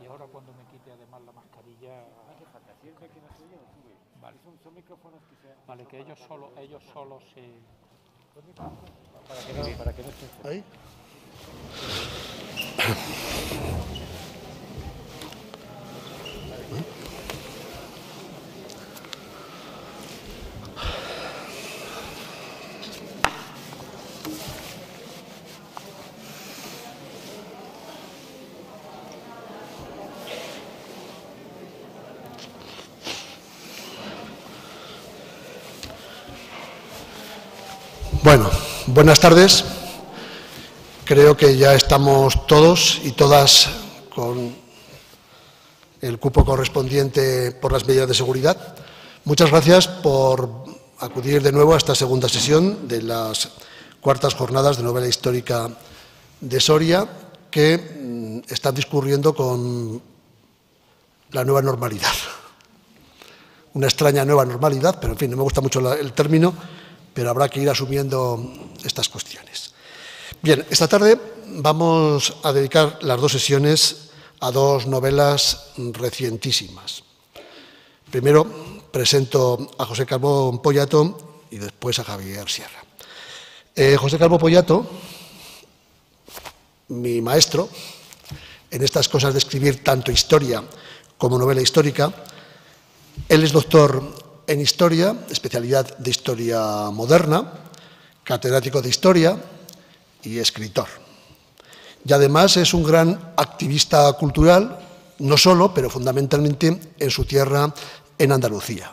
y ahora cuando me quite además la mascarilla. Vale. que ellos solo, ellos solo se. Para que no, para que no Ahí. Buenas tardes. Creo que ya estamos todos y todas con el cupo correspondiente por las medidas de seguridad. Muchas gracias por acudir de nuevo a esta segunda sesión de las cuartas jornadas de novela histórica de Soria, que mm, están discurriendo con la nueva normalidad. Una extraña nueva normalidad, pero en fin, no me gusta mucho el término pero habrá que ir asumiendo estas cuestiones. Bien, esta tarde vamos a dedicar las dos sesiones a dos novelas recientísimas. Primero presento a José Calvo Pollato y después a Javier Sierra. Eh, José Calvo Pollato, mi maestro, en estas cosas de escribir tanto historia como novela histórica, él es doctor en Historia, especialidad de Historia Moderna, catedrático de Historia y escritor. Y además es un gran activista cultural, no solo, pero fundamentalmente en su tierra, en Andalucía,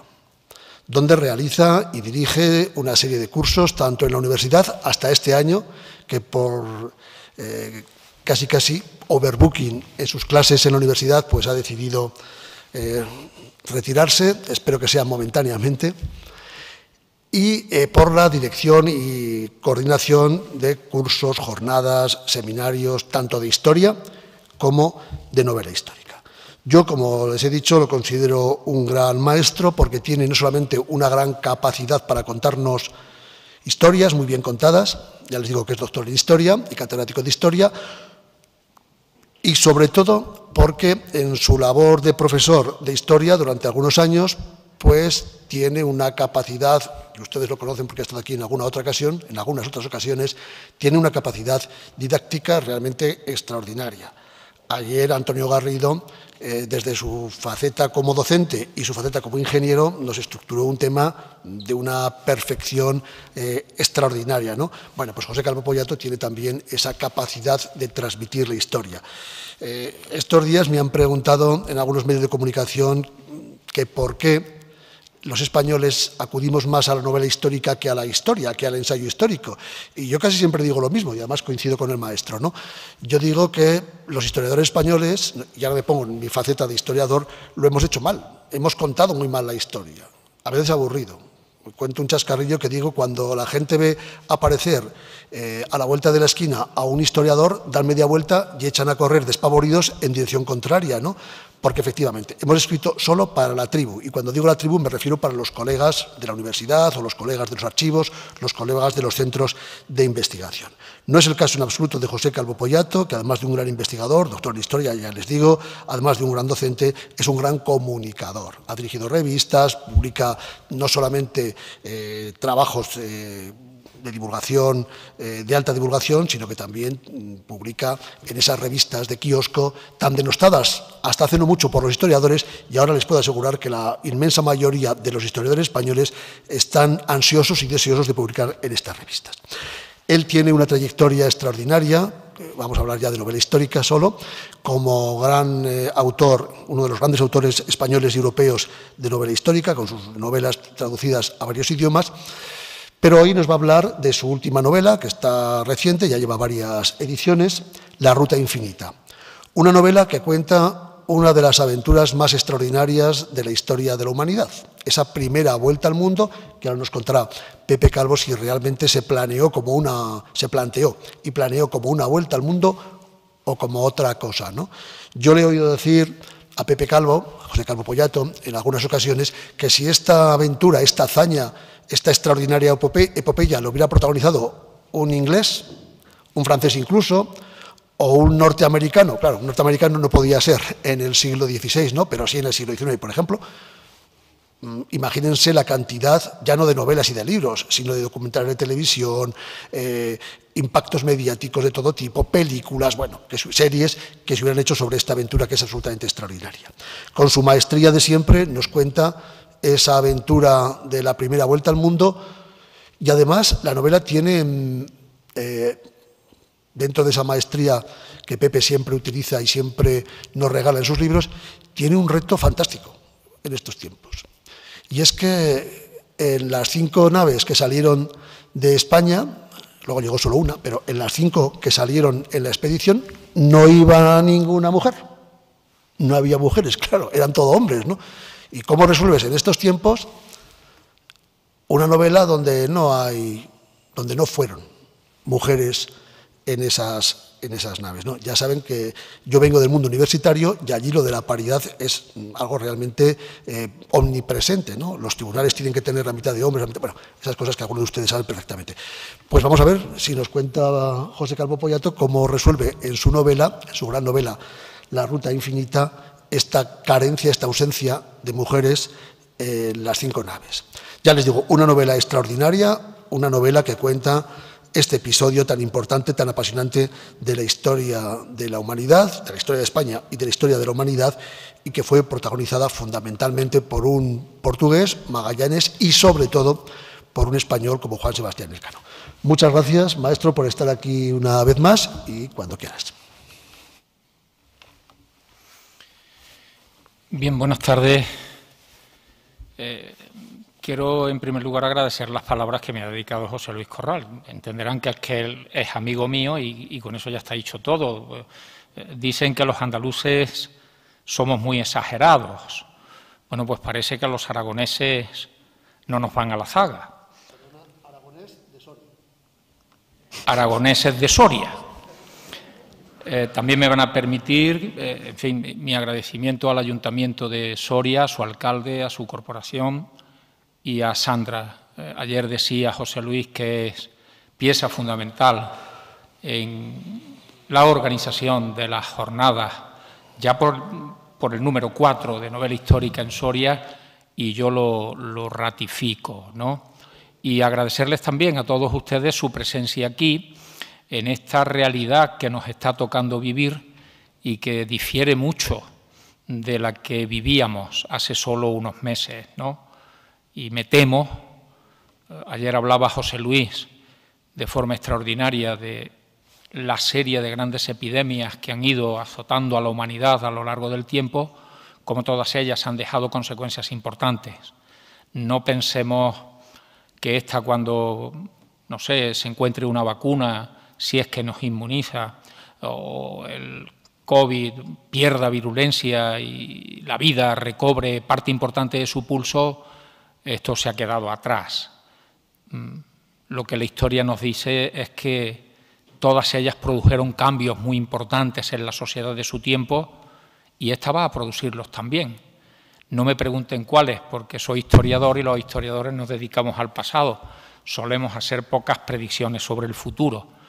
donde realiza y dirige una serie de cursos, tanto en la universidad hasta este año, que por eh, casi casi overbooking en sus clases en la universidad, pues ha decidido eh, retirarse, espero que sea momentáneamente, y eh, por la dirección y coordinación de cursos, jornadas, seminarios, tanto de historia como de novela histórica. Yo, como les he dicho, lo considero un gran maestro porque tiene no solamente una gran capacidad para contarnos historias muy bien contadas, ya les digo que es doctor en historia y catedrático de historia, y sobre todo porque en su labor de profesor de historia durante algunos años, pues tiene una capacidad, y ustedes lo conocen porque ha estado aquí en alguna otra ocasión, en algunas otras ocasiones, tiene una capacidad didáctica realmente extraordinaria. Ayer Antonio Garrido eh, desde su faceta como docente y su faceta como ingeniero, nos estructuró un tema de una perfección eh, extraordinaria. ¿no? Bueno, pues José Calvo Poyato tiene también esa capacidad de transmitir la historia. Eh, estos días me han preguntado en algunos medios de comunicación que por qué los españoles acudimos más a la novela histórica que a la historia, que al ensayo histórico. Y yo casi siempre digo lo mismo, y además coincido con el maestro. ¿no? Yo digo que los historiadores españoles, y ahora me pongo en mi faceta de historiador, lo hemos hecho mal. Hemos contado muy mal la historia, a veces aburrido. Cuento un chascarrillo que digo, cuando la gente ve aparecer eh, a la vuelta de la esquina a un historiador, dan media vuelta y echan a correr despavoridos en dirección contraria, ¿no? porque efectivamente hemos escrito solo para la tribu, y cuando digo la tribu me refiero para los colegas de la universidad o los colegas de los archivos, los colegas de los centros de investigación. No es el caso en absoluto de José Calvo Poyato, que además de un gran investigador, doctor en historia, ya les digo, además de un gran docente, es un gran comunicador. Ha dirigido revistas, publica no solamente eh, trabajos. Eh, de divulgación, eh, de alta divulgación, sino que también mm, publica en esas revistas de kiosco tan denostadas hasta hace no mucho por los historiadores y ahora les puedo asegurar que la inmensa mayoría de los historiadores españoles están ansiosos y deseosos de publicar en estas revistas. Él tiene una trayectoria extraordinaria, eh, vamos a hablar ya de novela histórica solo, como gran eh, autor, uno de los grandes autores españoles y europeos de novela histórica, con sus novelas traducidas a varios idiomas. Pero hoy nos va a hablar de su última novela, que está reciente, ya lleva varias ediciones, La Ruta Infinita. Una novela que cuenta una de las aventuras más extraordinarias de la historia de la humanidad. Esa primera vuelta al mundo, que ahora nos contará Pepe Calvo si realmente se planeó como una, se planteó y planeó como una vuelta al mundo o como otra cosa. ¿no? Yo le he oído decir a Pepe Calvo, a José Calvo Pollato, en algunas ocasiones, que si esta aventura, esta hazaña esta extraordinaria epopeya lo hubiera protagonizado un inglés, un francés incluso, o un norteamericano. Claro, un norteamericano no podía ser en el siglo XVI, ¿no? pero sí en el siglo XIX, por ejemplo. Mm, imagínense la cantidad, ya no de novelas y de libros, sino de documentales de televisión, eh, impactos mediáticos de todo tipo, películas, bueno, series que se hubieran hecho sobre esta aventura que es absolutamente extraordinaria. Con su maestría de siempre nos cuenta esa aventura de la primera vuelta al mundo. Y además la novela tiene, mm, eh, dentro de esa maestría que Pepe siempre utiliza y siempre nos regala en sus libros, tiene un reto fantástico en estos tiempos. Y es que en las cinco naves que salieron de España, luego llegó solo una, pero en las cinco que salieron en la expedición no iba ninguna mujer. No había mujeres, claro, eran todos hombres, ¿no? ¿Y cómo resuelves en estos tiempos una novela donde no hay, donde no fueron mujeres en esas, en esas naves? ¿no? Ya saben que yo vengo del mundo universitario y allí lo de la paridad es algo realmente eh, omnipresente. ¿no? Los tribunales tienen que tener la mitad de hombres, bueno, esas cosas que algunos de ustedes saben perfectamente. Pues vamos a ver si nos cuenta José Calvo Poyato cómo resuelve en su novela, en su gran novela, La Ruta Infinita, esta carencia, esta ausencia de mujeres en eh, las cinco naves. Ya les digo, una novela extraordinaria, una novela que cuenta este episodio tan importante, tan apasionante de la historia de la humanidad, de la historia de España y de la historia de la humanidad, y que fue protagonizada fundamentalmente por un portugués, Magallanes, y sobre todo por un español como Juan Sebastián Elcano. Muchas gracias, maestro, por estar aquí una vez más y cuando quieras. Bien, buenas tardes. Eh, quiero, en primer lugar, agradecer las palabras que me ha dedicado José Luis Corral. Entenderán que es él es amigo mío y, con eso ya está dicho todo. Eh, dicen que los andaluces somos muy exagerados. Bueno, pues parece que los aragoneses no nos van a la zaga. Aragoneses de Soria. Eh, también me van a permitir, eh, en fin, mi agradecimiento al Ayuntamiento de Soria, a su alcalde, a su corporación y a Sandra. Eh, ayer decía José Luis que es pieza fundamental en la organización de las jornadas, ya por, el número cuatro de novela histórica en Soria, y yo lo, lo ratifico. ¿no? Y agradecerles también a todos ustedes su presencia aquí en esta realidad que nos está tocando vivir y que difiere mucho de la que vivíamos hace solo unos meses. ¿no? Y me temo, eh, ayer hablaba José Luis de forma extraordinaria de la serie de grandes epidemias que han ido azotando a la humanidad a lo largo del tiempo, como todas ellas han dejado consecuencias importantes. No pensemos que esta cuando, no sé, se encuentre una vacuna si es que nos inmuniza o el COVID pierda virulencia y la vida recobre parte importante de su pulso, esto se ha quedado atrás. Mm, lo que la historia nos dice es que todas ellas produjeron cambios muy importantes en la sociedad de su tiempo y esta va a producirlos también. No me pregunten cuáles, porque soy historiador y los historiadores nos dedicamos al pasado. Solemos hacer pocas predicciones sobre el futuro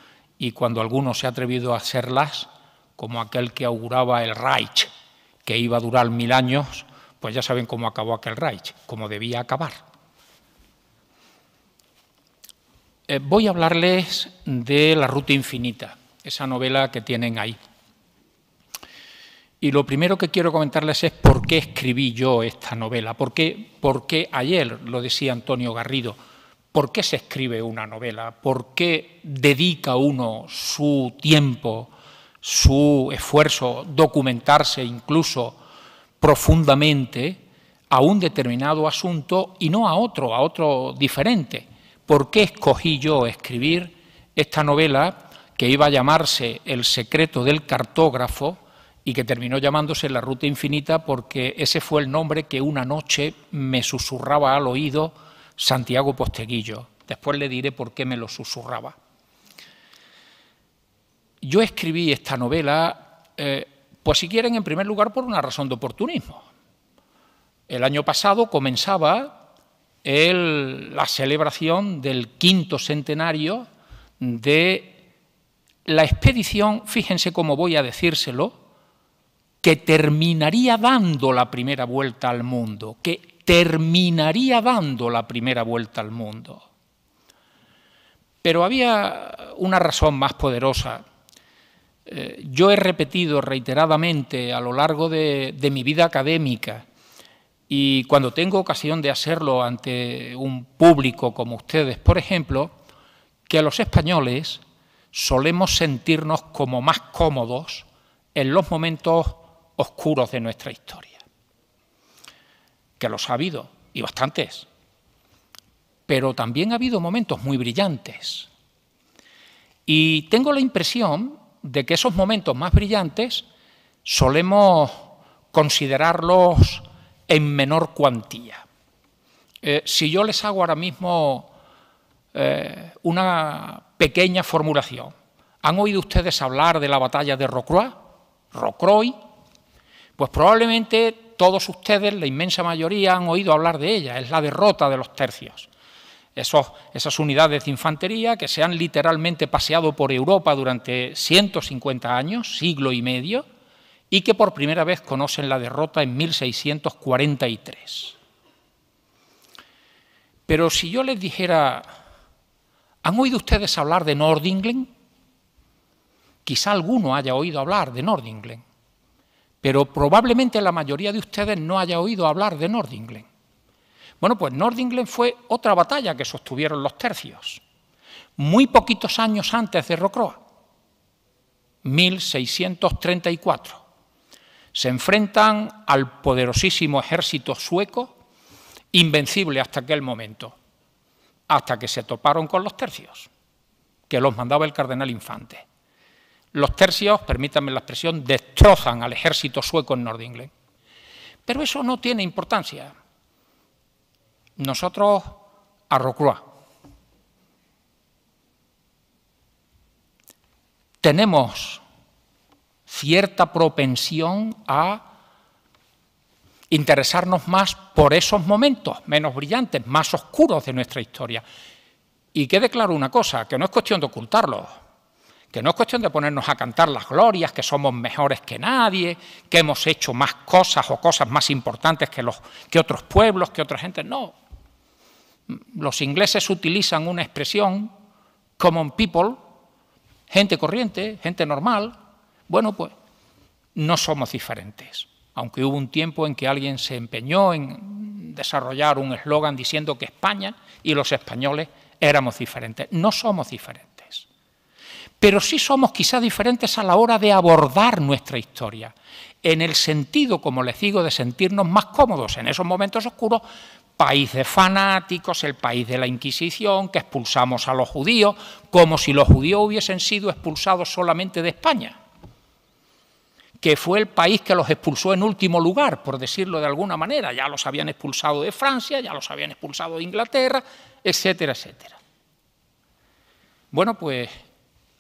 y cuando alguno se ha atrevido a hacerlas, como aquel que auguraba el Reich, que iba a durar mil años, pues ya saben cómo acabó aquel Reich, cómo debía acabar. Eh, voy a hablarles de La Ruta Infinita, esa novela que tienen ahí. Y lo primero que quiero comentarles es por qué escribí yo esta novela, por qué ayer lo decía Antonio Garrido, ¿Por qué se escribe una novela? ¿Por qué dedica uno su tiempo, su esfuerzo, documentarse incluso profundamente a un determinado asunto y no a otro, a otro diferente? ¿Por qué escogí yo escribir esta novela que iba a llamarse El secreto del cartógrafo y que terminó llamándose La ruta infinita porque ese fue el nombre que una noche me susurraba al oído? Santiago Posteguillo. Después le diré por qué me lo susurraba. Yo escribí esta novela, eh, pues si quieren, en primer lugar, por una razón de oportunismo. El año pasado comenzaba la celebración del quinto centenario de la expedición, fíjense cómo voy a decírselo, que terminaría dando la primera vuelta al mundo, que terminaría dando la primera vuelta al mundo. Pero había una razón más poderosa. Eh, yo he repetido reiteradamente a lo largo de, de mi vida académica y cuando tengo ocasión de hacerlo ante un público como ustedes, por ejemplo, que los españoles solemos sentirnos como más cómodos en los momentos oscuros de nuestra historia que los ha habido, y bastantes. Pero también ha habido momentos muy brillantes. Y tengo la impresión de que esos momentos más brillantes solemos considerarlos en menor cuantía. Eh, si yo les hago ahora mismo eh, una pequeña formulación, ¿han oído ustedes hablar de la batalla de Rocroi? Rocroi, pues probablemente todos ustedes, la inmensa mayoría, han oído hablar de ella, es la derrota de los tercios. esas unidades de infantería que se han literalmente paseado por Europa durante 150 años, siglo y medio, y que por primera vez conocen la derrota en 1643. Pero si yo les dijera, ¿han oído ustedes hablar de Nordinglen? Quizá alguno haya oído hablar de Nordinglen pero probablemente la mayoría de ustedes no haya oído hablar de Nordinglen. Bueno, pues Nordinglen fue otra batalla que sostuvieron los tercios, muy poquitos años antes de Rocroa, 1634. Se enfrentan al poderosísimo ejército sueco, invencible hasta aquel momento, hasta que se toparon con los tercios, que los mandaba el cardenal Infante. Los tercios, permítanme la expresión, destrozan al ejército sueco en Nordingle. Pero eso no tiene importancia. Nosotros a Roclois Tenemos cierta propensión a interesarnos más por esos momentos menos brillantes, más oscuros de nuestra historia. Y quede claro una cosa, que no es cuestión de ocultarlos que no es cuestión de ponernos a cantar las glorias, que somos mejores que nadie, que hemos hecho más cosas o cosas más importantes que, los, que otros pueblos, que otra gente. No. Los ingleses utilizan una expresión, common people, gente corriente, gente normal. Bueno, pues no somos diferentes. Aunque hubo un tiempo en que alguien se empeñó en desarrollar un eslogan diciendo que España y los españoles éramos diferentes. No somos diferentes pero sí somos quizá diferentes a la hora de abordar nuestra historia, en el sentido, como les digo, de sentirnos más cómodos en esos momentos oscuros, país de fanáticos, el país de la Inquisición, que expulsamos a los judíos, como si los judíos hubiesen sido expulsados solamente de España, que fue el país que los expulsó en último lugar, por decirlo de alguna manera, ya los habían expulsado de Francia, ya los habían expulsado de Inglaterra, etcétera, etcétera. Bueno, pues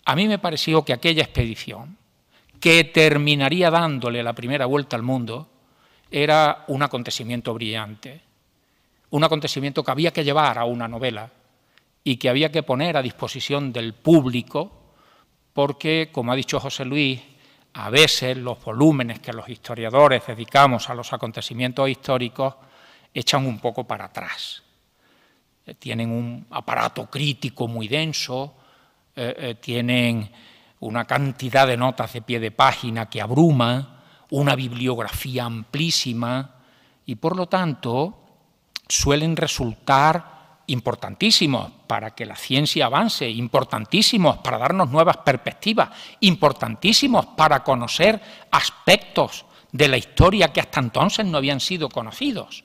a mí me pareció que aquella expedición, que terminaría dándole la primera vuelta al mundo, era un acontecimiento brillante, un acontecimiento que había que llevar a una novela y que había que poner a disposición del público, porque, como ha dicho José Luis, a veces los volúmenes que los historiadores dedicamos a los acontecimientos históricos echan un poco para atrás. Eh, tienen un aparato crítico muy denso, eh, eh, tienen una cantidad de notas de pie de página que abruma, una bibliografía amplísima y por lo tanto suelen resultar importantísimos para que la ciencia avance, importantísimos para darnos nuevas perspectivas, importantísimos para conocer aspectos de la historia que hasta entonces no habían sido conocidos.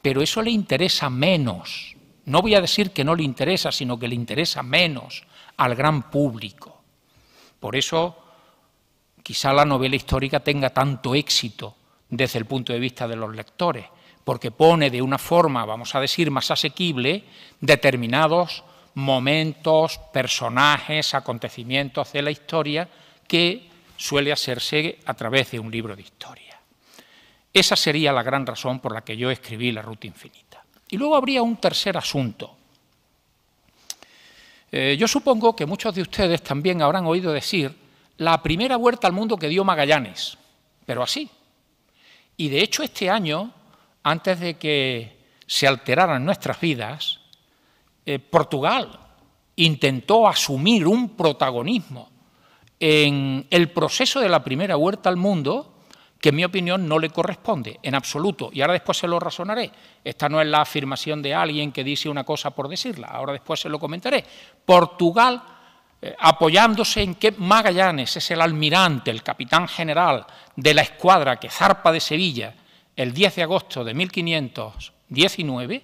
Pero eso le interesa menos. No voy a decir que no le interesa, sino que le interesa menos al gran público. Por eso quizá la novela histórica tenga tanto éxito desde el punto de vista de los lectores, porque pone de una forma, vamos a decir, más asequible determinados momentos, personajes, acontecimientos de la historia que suele hacerse a través de un libro de historia. Esa sería la gran razón por la que yo escribí La Ruta Infinita. Y luego habría un tercer asunto, eh, yo supongo que muchos de ustedes también habrán oído decir la primera huerta al mundo que dio Magallanes, pero así. Y de hecho este año, antes de que se alteraran nuestras vidas, eh, Portugal intentó asumir un protagonismo en el proceso de la primera huerta al mundo que en mi opinión no le corresponde en absoluto. Y ahora después se lo razonaré. Esta no es la afirmación de alguien que dice una cosa por decirla. Ahora después se lo comentaré. Portugal, eh, apoyándose en que Magallanes es el almirante, el capitán general de la escuadra que zarpa de Sevilla el 10 de agosto de 1519,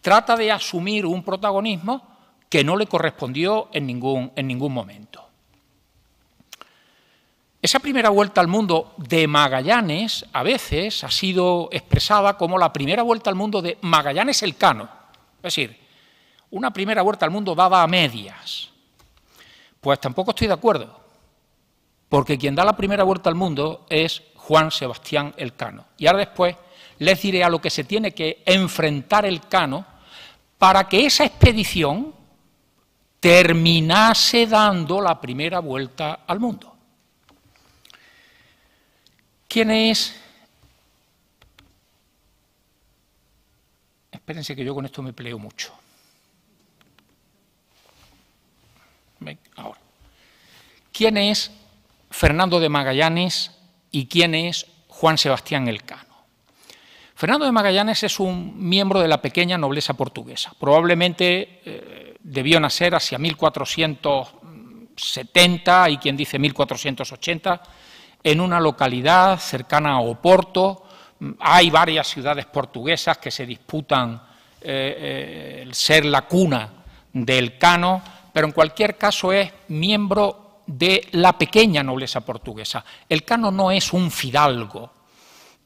trata de asumir un protagonismo que no le correspondió en ningún, en ningún momento. Esa primera vuelta al mundo de Magallanes a veces ha sido expresada como la primera vuelta al mundo de Magallanes el Cano. Es decir, una primera vuelta al mundo dada a medias. Pues tampoco estoy de acuerdo, porque quien da la primera vuelta al mundo es Juan Sebastián Elcano. Y ahora después les diré a lo que se tiene que enfrentar el Cano para que esa expedición terminase dando la primera vuelta al mundo. ¿Quién es? Espérense que yo con esto me peleo mucho. ¿Quién es Fernando de Magallanes y quién es Juan Sebastián Elcano? Fernando de Magallanes es un miembro de la pequeña nobleza portuguesa. Probablemente eh, debió nacer hacia 1470 y quien dice 1480 en una localidad cercana a Oporto. Hay varias ciudades portuguesas que se disputan eh, eh, ser la cuna del cano, pero en cualquier caso es miembro de la pequeña nobleza portuguesa. El cano no es un fidalgo.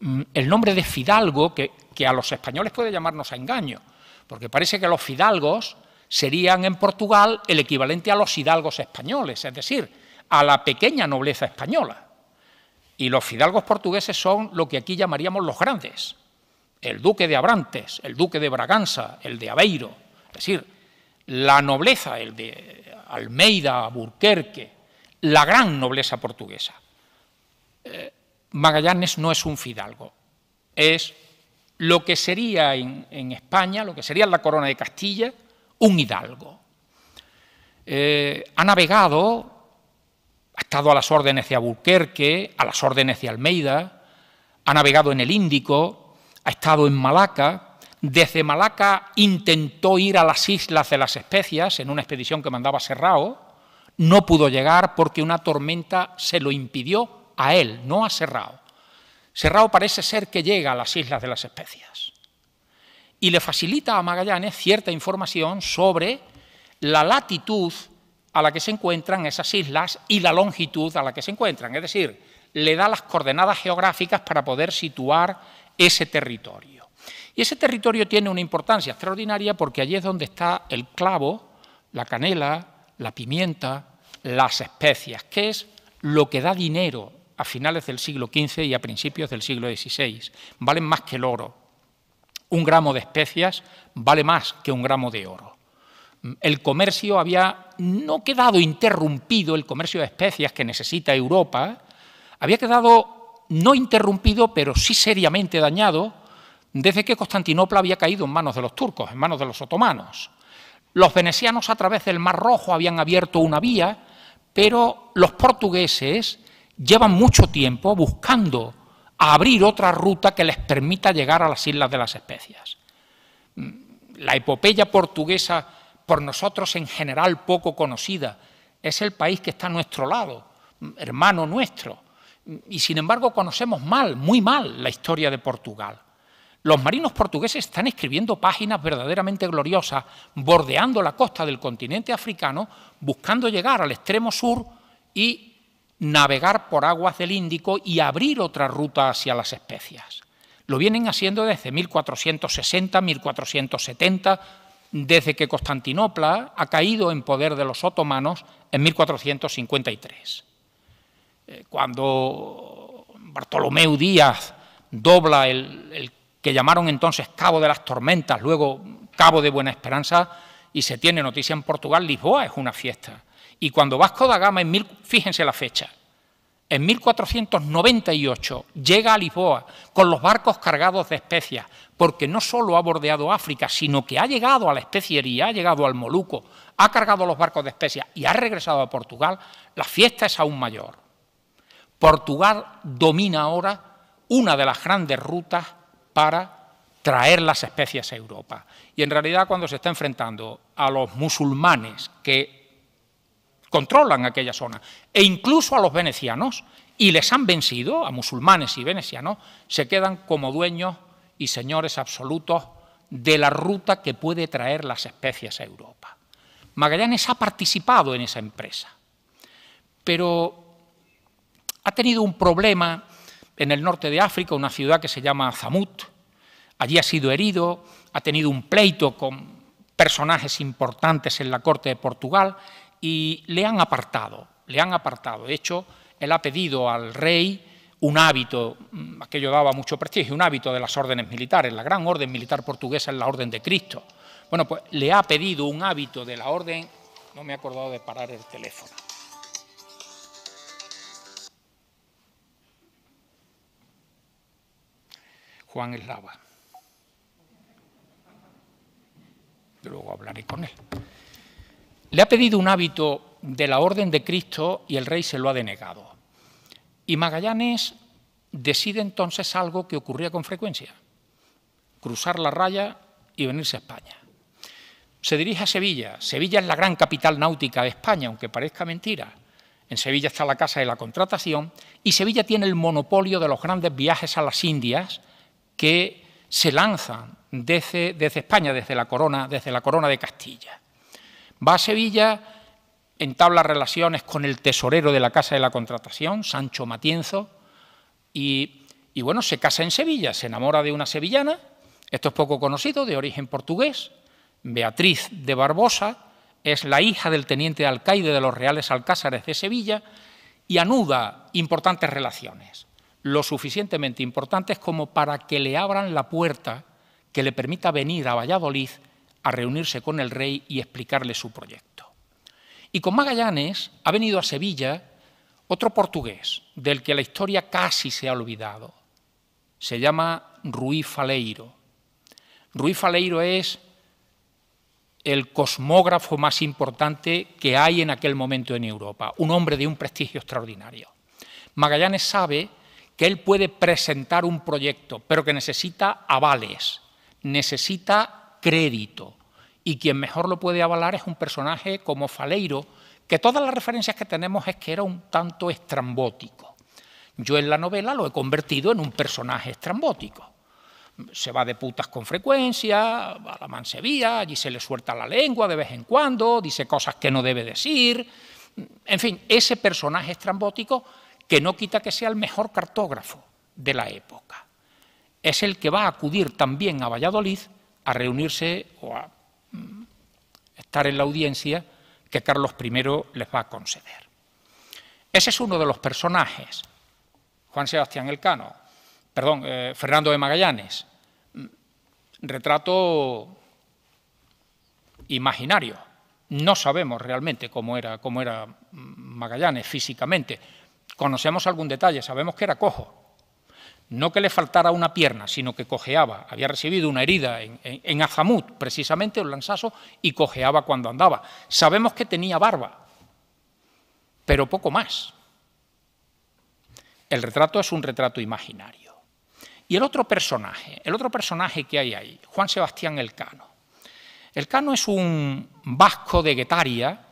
Mm, el nombre de fidalgo, que a los españoles puede llamarnos a engaño, porque parece que los fidalgos serían en Portugal el equivalente a los hidalgos españoles, es decir, a la pequeña nobleza española. Y los fidalgos portugueses son lo que aquí llamaríamos los grandes. El duque de Abrantes, el duque de Braganza, el de Aveiro. Es decir, la nobleza, el de Almeida, Burquerque, la gran nobleza portuguesa. Eh, Magallanes no es un fidalgo, es lo que sería en, España, lo que sería la corona de Castilla, un hidalgo. Eh, ha navegado ha estado a las órdenes de Aburquerque, a las órdenes de Almeida, ha navegado en el Índico, ha estado en Malaca. Desde Malaca intentó ir a las Islas de las Especias en una expedición que mandaba Serrao. No pudo llegar porque una tormenta se lo impidió a él, no a Serrao. Serrao parece ser que llega a las Islas de las Especias y le facilita a Magallanes cierta información sobre la latitud a la que se encuentran esas islas y la longitud a la que se encuentran. Es decir, le da las coordenadas geográficas para poder situar ese territorio. Y ese territorio tiene una importancia extraordinaria porque allí es donde está el clavo, la canela, la pimienta, las especias, que es lo que da dinero a finales del siglo XV y a principios del siglo XVI. Valen más que el oro. Un gramo de especias vale más que un gramo de oro el comercio había no quedado interrumpido, el comercio de especias que necesita Europa, había quedado no interrumpido, pero sí seriamente dañado, desde que Constantinopla había caído en manos de los turcos, en manos de los otomanos. Los venecianos a través del Mar Rojo habían abierto una vía, pero los portugueses llevan mucho tiempo buscando abrir otra ruta que les permita llegar a las Islas de las Especias. La epopeya portuguesa por nosotros en general poco conocida. Es el país que está a nuestro lado, hermano nuestro. Y sin embargo conocemos mal, muy mal, la historia de Portugal. Los marinos portugueses están escribiendo páginas verdaderamente gloriosas, bordeando la costa del continente africano, buscando llegar al extremo sur y navegar por aguas del Índico y abrir otra ruta hacia las especias. Lo vienen haciendo desde 1460, 1470, desde que Constantinopla ha caído en poder de los otomanos en 1453. Eh, cuando Bartolomeu Díaz dobla el, que llamaron entonces Cabo de las Tormentas, luego Cabo de Buena Esperanza, y se tiene noticia en Portugal, Lisboa es una fiesta. Y cuando Vasco da Gama, en mil, fíjense la fecha, en 1498 llega a Lisboa con los barcos cargados de especias, porque no solo ha bordeado África, sino que ha llegado a la especiería, ha llegado al Moluco, ha cargado los barcos de especias y ha regresado a Portugal, la fiesta es aún mayor. Portugal domina ahora una de las grandes rutas para traer las especias a Europa. Y en realidad cuando se está enfrentando a los musulmanes que controlan aquella zona e incluso a los venecianos, y les han vencido, a musulmanes y venecianos, se quedan como dueños y señores absolutos de la ruta que puede traer las especias a Europa. Magallanes ha participado en esa empresa, pero ha tenido un problema en el norte de África, una ciudad que se llama Zamut. Allí ha sido herido, ha tenido un pleito con personajes importantes en la corte de Portugal y le han apartado le han apartado. De hecho, él ha pedido al rey un hábito, mm, aquello daba mucho prestigio, un hábito de las órdenes militares. La gran orden militar portuguesa es la Orden de Cristo. Bueno, pues le ha pedido un hábito de la orden, no me he acordado de parar el teléfono. Juan Eslava. Luego hablaré con él. Le ha pedido un hábito de la orden de Cristo y el rey se lo ha denegado. Y Magallanes decide entonces algo que ocurría con frecuencia, cruzar la raya y venirse a España. Se dirige a Sevilla. Sevilla es la gran capital náutica de España, aunque parezca mentira. En Sevilla está la Casa de la Contratación y Sevilla tiene el monopolio de los grandes viajes a las Indias que se lanzan desde, España, desde la, corona, desde la corona de Castilla. Va a Sevilla entabla relaciones con el tesorero de la Casa de la Contratación, Sancho Matienzo, y, bueno, se casa en Sevilla, se enamora de una sevillana, esto es poco conocido, de origen portugués, Beatriz de Barbosa, es la hija del teniente alcaide de los Reales Alcázares de Sevilla y anuda importantes relaciones, lo suficientemente importantes como para que le abran la puerta que le permita venir a Valladolid a reunirse con el rey y explicarle su proyecto. Y con Magallanes ha venido a Sevilla otro portugués, del que la historia casi se ha olvidado. Se llama Rui Faleiro. Rui Faleiro es el cosmógrafo más importante que hay en aquel momento en Europa, un hombre de un prestigio extraordinario. Magallanes sabe que él puede presentar un proyecto, pero que necesita avales, necesita crédito, y quien mejor lo puede avalar es un personaje como Faleiro, que todas las referencias que tenemos es que era un tanto estrambótico. Yo en la novela lo he convertido en un personaje estrambótico. Se va de putas con frecuencia, va a la mansevía, allí se le suelta la lengua de vez en cuando, dice cosas que no debe decir. En fin, ese personaje estrambótico que no quita que sea el mejor cartógrafo de la época. Es el que va a acudir también a Valladolid a reunirse o a estar en la audiencia que Carlos I les va a conceder. Ese es uno de los personajes, Juan Sebastián Elcano, perdón, eh, Fernando de Magallanes, mm, retrato imaginario. No sabemos realmente cómo era, cómo era mm, Magallanes físicamente. Conocemos algún detalle, sabemos que era cojo, no que le faltara una pierna, sino que cojeaba. Había recibido una herida en, en, Ajamut, precisamente, un lanzazo, y cojeaba cuando andaba. Sabemos que tenía barba, pero poco más. El retrato es un retrato imaginario. Y el otro personaje, el otro personaje que hay ahí, Juan Sebastián Elcano. Elcano es un vasco de Guetaria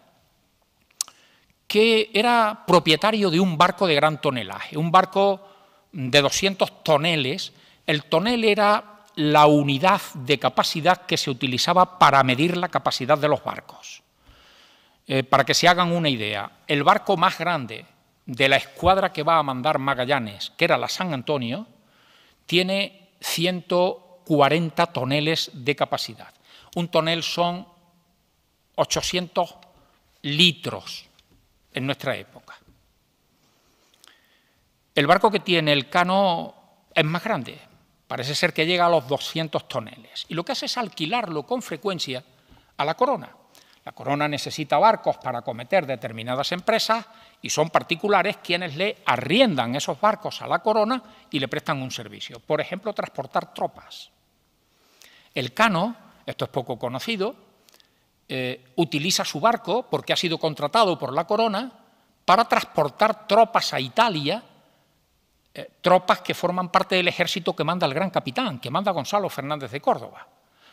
que era propietario de un barco de gran tonelaje, un barco de 200 toneles, el tonel era la unidad de capacidad que se utilizaba para medir la capacidad de los barcos. Eh, para que se hagan una idea, el barco más grande de la escuadra que va a mandar Magallanes, que era la San Antonio, tiene 140 toneles de capacidad. Un tonel son 800 litros en nuestra época. El barco que tiene el Cano es más grande, parece ser que llega a los 200 toneles, y lo que hace es alquilarlo con frecuencia a la corona. La corona necesita barcos para acometer determinadas empresas y son particulares quienes le arriendan esos barcos a la corona y le prestan un servicio. Por ejemplo, transportar tropas. El Cano, esto es poco conocido, eh, utiliza su barco porque ha sido contratado por la corona para transportar tropas a Italia eh, tropas que forman parte del ejército que manda el gran capitán, que manda Gonzalo Fernández de Córdoba.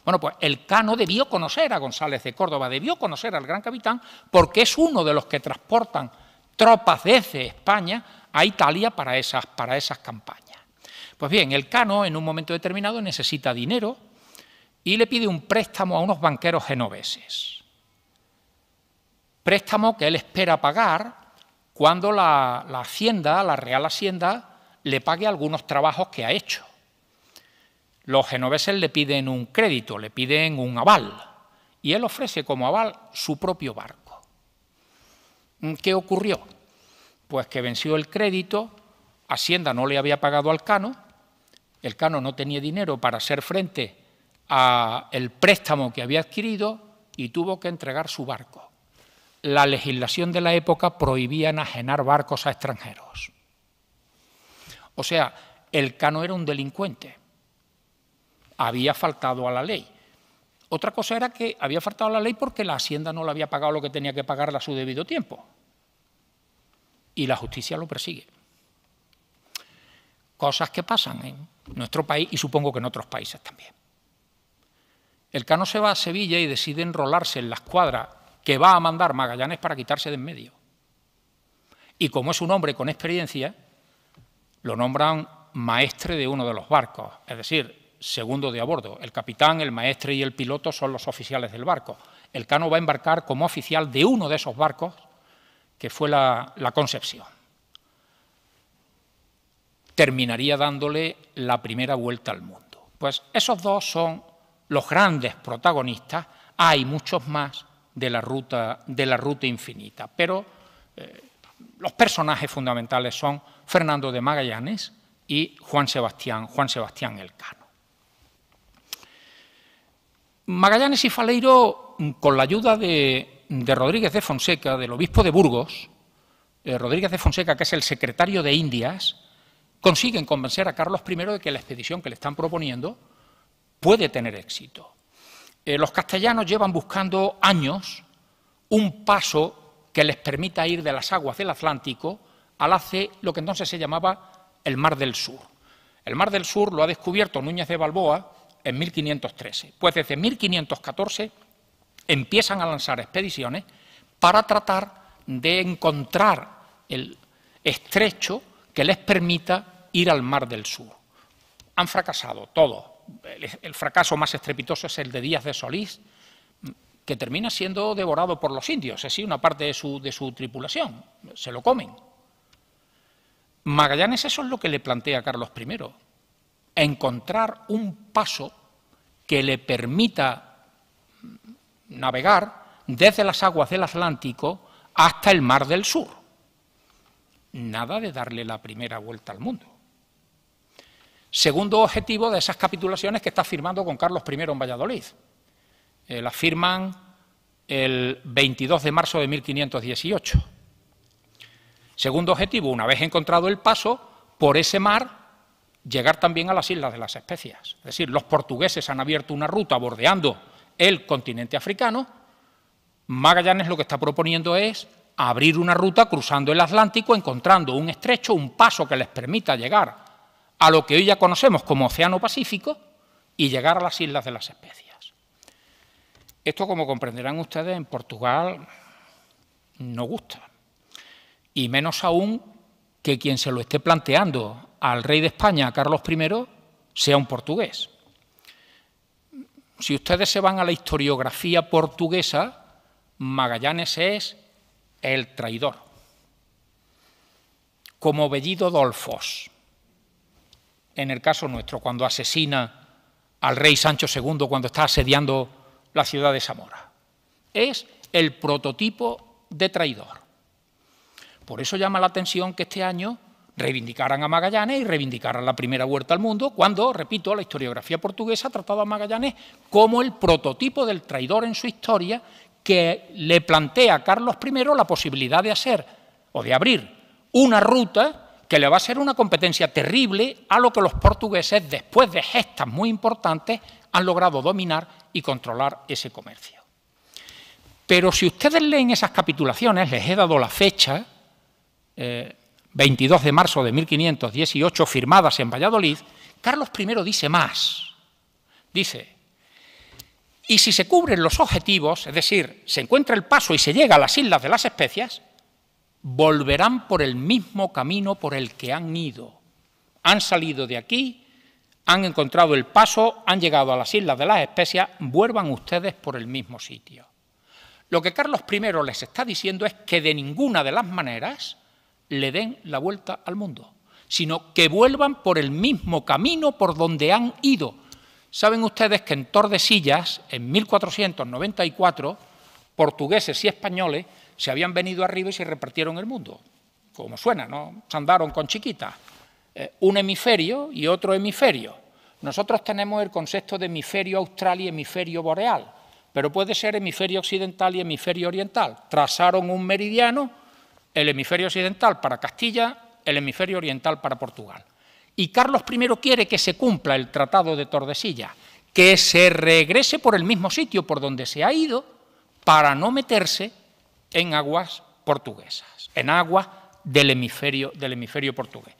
Bueno, pues el Cano debió conocer a González de Córdoba, debió conocer al gran capitán, porque es uno de los que transportan tropas desde España a Italia para esas, para esas campañas. Pues bien, el Cano en un momento determinado necesita dinero y le pide un préstamo a unos banqueros genoveses. Préstamo que él espera pagar cuando la Hacienda, la Real Hacienda, le pague algunos trabajos que ha hecho. Los genoveses le piden un crédito, le piden un aval, y él ofrece como aval su propio barco. Mm, ¿Qué ocurrió? Pues que venció el crédito, Hacienda no le había pagado al Cano, el Cano no tenía dinero para hacer frente al préstamo que había adquirido y tuvo que entregar su barco. La legislación de la época prohibía enajenar barcos a extranjeros. O sea, el cano era un delincuente. Había faltado a la ley. Otra cosa era que había faltado a la ley porque la Hacienda no le había pagado lo que tenía que pagarle a su debido tiempo. Y la justicia lo persigue. Cosas que pasan en nuestro país y supongo que en otros países también. El Cano se va a Sevilla y decide enrolarse en la escuadra que va a mandar Magallanes para quitarse de en medio. Y como es un hombre con experiencia, lo nombran maestre de uno de los barcos, es decir, segundo de a bordo. El capitán, el maestre y el piloto son los oficiales del barco. El Cano va a embarcar como oficial de uno de esos barcos, que fue la, Concepción. Terminaría dándole la primera vuelta al mundo. Pues esos dos son los grandes protagonistas. Hay muchos más de la ruta, de la ruta infinita, pero eh, los personajes fundamentales son Fernando de Magallanes y Juan Sebastián, Juan Sebastián Elcano. Magallanes y Faleiro, con la ayuda de, Rodríguez de Fonseca, del obispo de Burgos, eh, Rodríguez de Fonseca, que es el secretario de Indias, consiguen convencer a Carlos I de que la expedición que le están proponiendo puede tener éxito. Eh, los castellanos llevan buscando años un paso que les permita ir de las aguas del Atlántico al hace lo que entonces se llamaba el Mar del Sur. El Mar del Sur lo ha descubierto Núñez de Balboa en 1513. Pues desde 1514 empiezan a lanzar expediciones para tratar de encontrar el estrecho que les permita ir al Mar del Sur. Han fracasado todos. El, fracaso más estrepitoso es el de Díaz de Solís, que termina siendo devorado por los indios, es decir, una parte de su tripulación, se lo comen. Magallanes eso es lo que le plantea Carlos I, encontrar un paso que le permita navegar desde las aguas del Atlántico hasta el Mar del Sur. Nada de darle la primera vuelta al mundo. Segundo objetivo de esas capitulaciones que está firmando con Carlos I en Valladolid. Eh, las firman el 22 de marzo de 1518 Segundo objetivo, una vez encontrado el paso, por ese mar llegar también a las islas de las especias. Es decir, los portugueses han abierto una ruta bordeando el continente africano. Magallanes lo que está proponiendo es abrir una ruta cruzando el Atlántico, encontrando un estrecho, un paso que les permita llegar a lo que hoy ya conocemos como Océano Pacífico y llegar a las islas de las especias. Esto, como comprenderán ustedes, en Portugal no gusta y menos aún que quien se lo esté planteando al rey de España, Carlos I, sea un portugués. Si ustedes se van a la historiografía portuguesa, Magallanes es el traidor, como Bellido Dolfos, en el caso nuestro, cuando asesina al rey Sancho II cuando está asediando la ciudad de Zamora. Es el prototipo de traidor. Por eso llama la atención que este año reivindicaran a Magallanes y reivindicaran la primera vuelta al mundo, cuando, repito, la historiografía portuguesa ha tratado a Magallanes como el prototipo del traidor en su historia que le plantea a Carlos I la posibilidad de hacer o de abrir una ruta que le va a ser una competencia terrible a lo que los portugueses, después de gestas muy importantes, han logrado dominar y controlar ese comercio. Pero si ustedes leen esas capitulaciones, les he dado la fecha, 22 eh, de marzo de 1518, firmadas en Valladolid, Carlos I dice más. Dice, y si se cubren los objetivos, es decir, se encuentra el paso y se llega a las islas de las especias, volverán por el mismo camino por el que han ido. Han salido de aquí, han encontrado el paso, han llegado a las islas de las especias, vuelvan ustedes por el mismo sitio. Lo que Carlos I les está diciendo es que de ninguna de las maneras le den la vuelta al mundo, sino que vuelvan por el mismo camino por donde han ido. Saben ustedes que en Tordesillas, en 1494, portugueses y españoles se habían venido arriba y se repartieron el mundo. Como suena, ¿no? Se andaron con chiquitas. Eh, un hemisferio y otro hemisferio. Nosotros tenemos el concepto de hemisferio austral y hemisferio boreal, pero puede ser hemisferio occidental y hemisferio oriental. Trazaron un meridiano el hemisferio occidental para Castilla, el hemisferio oriental para Portugal. Y Carlos I quiere que se cumpla el Tratado de Tordesillas, que se regrese por el mismo sitio por donde se ha ido para no meterse en aguas portuguesas, en aguas del hemisferio, del hemisferio portugués.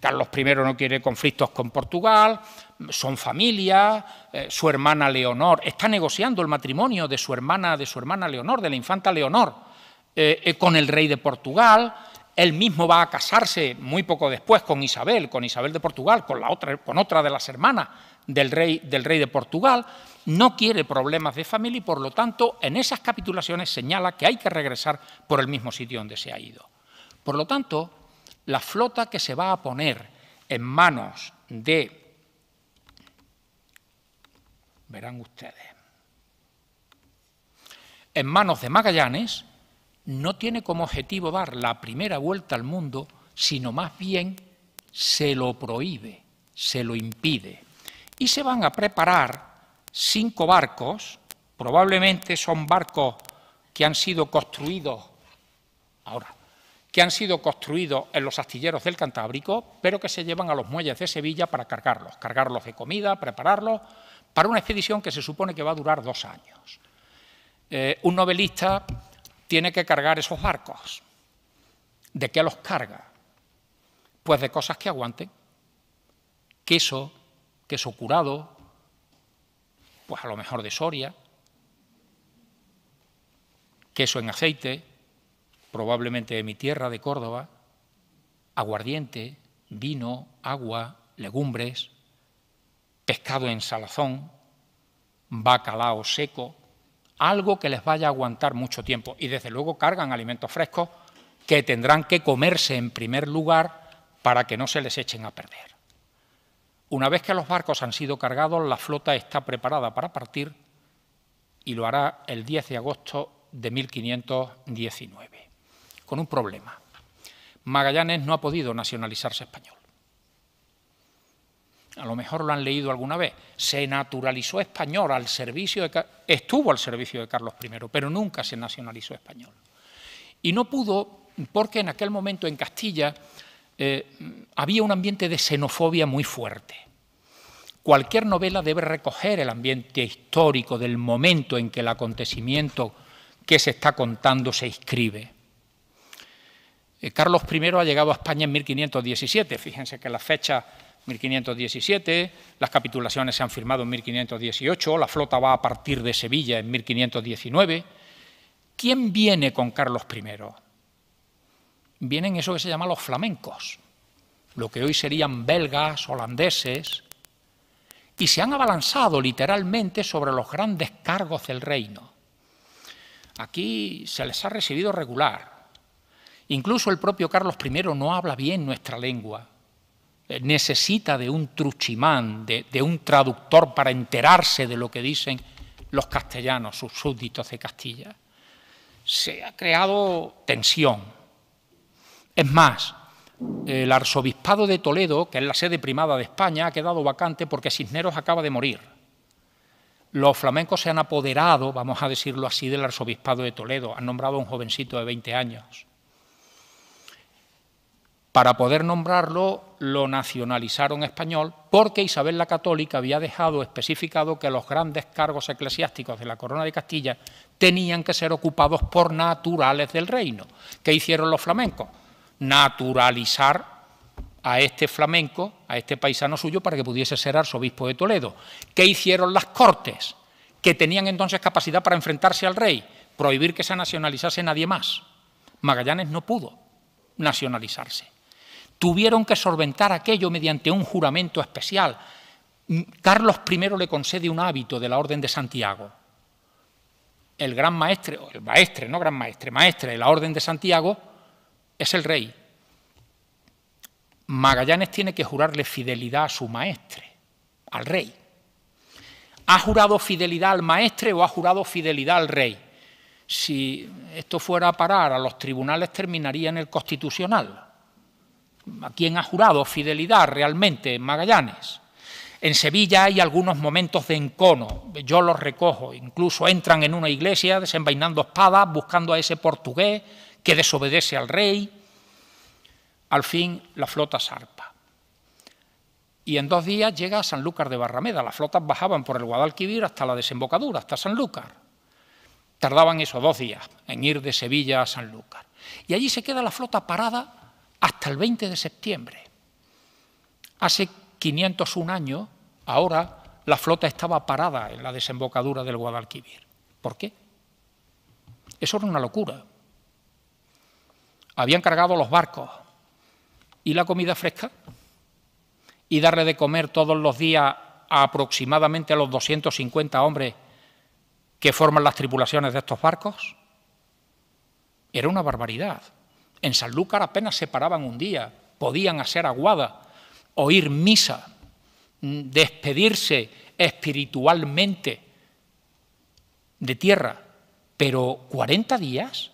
Carlos I no quiere conflictos con Portugal, son familia, eh, su hermana Leonor está negociando el matrimonio de su hermana, de su hermana Leonor, de la infanta Leonor eh, eh, con el rey de Portugal, él mismo va a casarse muy poco después con Isabel, con Isabel de Portugal, con, la otra, con otra de las hermanas del rey, del rey de Portugal, no quiere problemas de familia y por lo tanto en esas capitulaciones señala que hay que regresar por el mismo sitio donde se ha ido. Por lo tanto, la flota que se va a poner en manos de, verán ustedes, en manos de Magallanes, no tiene como objetivo dar la primera vuelta al mundo, sino más bien se lo prohíbe, se lo impide. Y se van a preparar cinco barcos, probablemente son barcos que han sido construidos ahora, que han sido construidos en los astilleros del Cantábrico, pero que se llevan a los muelles de Sevilla para cargarlos, cargarlos de comida, prepararlos, para una expedición que se supone que va a durar dos años. Eh, un novelista tiene que cargar esos barcos. ¿De qué los carga? Pues de cosas que aguanten. Queso, queso curado, pues a lo mejor de Soria, queso en aceite, probablemente de mi tierra, de Córdoba, aguardiente, vino, agua, legumbres, pescado en salazón, bacalao seco, algo que les vaya a aguantar mucho tiempo. Y desde luego cargan alimentos frescos que tendrán que comerse en primer lugar para que no se les echen a perder. Una vez que los barcos han sido cargados, la flota está preparada para partir y lo hará el 10 de agosto de 1519, con un problema. Magallanes no ha podido nacionalizarse español a lo mejor lo han leído alguna vez, se naturalizó español al servicio de, estuvo al servicio de Carlos I, pero nunca se nacionalizó español. Y no pudo porque en aquel momento en Castilla eh, había un ambiente de xenofobia muy fuerte. Cualquier novela debe recoger el ambiente histórico del momento en que el acontecimiento que se está contando se inscribe. Eh, Carlos I ha llegado a España en 1517, fíjense que la fecha 1517, las capitulaciones se han firmado en 1518, la flota va a partir de Sevilla en 1519. ¿Quién viene con Carlos I? Vienen eso que se llama los flamencos, lo que hoy serían belgas, holandeses, y se han abalanzado literalmente sobre los grandes cargos del reino. Aquí se les ha recibido regular. Incluso el propio Carlos I no habla bien nuestra lengua eh, necesita de un truchimán, de, un traductor para enterarse de lo que dicen los castellanos, sus súbditos de Castilla. Se ha creado tensión. Es más, el arzobispado de Toledo, que es la sede primada de España, ha quedado vacante porque Cisneros acaba de morir. Los flamencos se han apoderado, vamos a decirlo así, del arzobispado de Toledo. Han nombrado a un jovencito de 20 años. Para poder nombrarlo lo nacionalizaron español porque Isabel la Católica había dejado especificado que los grandes cargos eclesiásticos de la Corona de Castilla tenían que ser ocupados por naturales del reino. ¿Qué hicieron los flamencos? Naturalizar a este flamenco, a este paisano suyo, para que pudiese ser arzobispo de Toledo. ¿Qué hicieron las cortes? Que tenían entonces capacidad para enfrentarse al rey, prohibir que se nacionalizase nadie más. Magallanes no pudo nacionalizarse tuvieron que solventar aquello mediante un juramento especial. Mm, Carlos I le concede un hábito de la Orden de Santiago. El gran maestre, el maestre, no gran maestre, maestre de la Orden de Santiago es el rey. Magallanes tiene que jurarle fidelidad a su maestre, al rey. ¿Ha jurado fidelidad al maestre o ha jurado fidelidad al rey? Si esto fuera a parar a los tribunales terminaría en el constitucional ¿A quién ha jurado fidelidad realmente en Magallanes? En Sevilla hay algunos momentos de encono, yo los recojo, incluso entran en una iglesia desenvainando espadas, buscando a ese portugués que desobedece al rey. Al fin, la flota zarpa. Y en dos días llega a Sanlúcar de Barrameda. Las flotas bajaban por el Guadalquivir hasta la desembocadura, hasta Sanlúcar. Tardaban eso dos días en ir de Sevilla a Sanlúcar. Y allí se queda la flota parada hasta el 20 de septiembre. Hace 501 años, ahora, la flota estaba parada en la desembocadura del Guadalquivir. ¿Por qué? Eso era una locura. Habían cargado los barcos. ¿Y la comida fresca? ¿Y darle de comer todos los días a aproximadamente a los 250 hombres que forman las tripulaciones de estos barcos? Era una barbaridad. En Sanlúcar apenas se paraban un día, podían hacer aguada, oír misa, mm, despedirse espiritualmente de tierra, pero 40 días,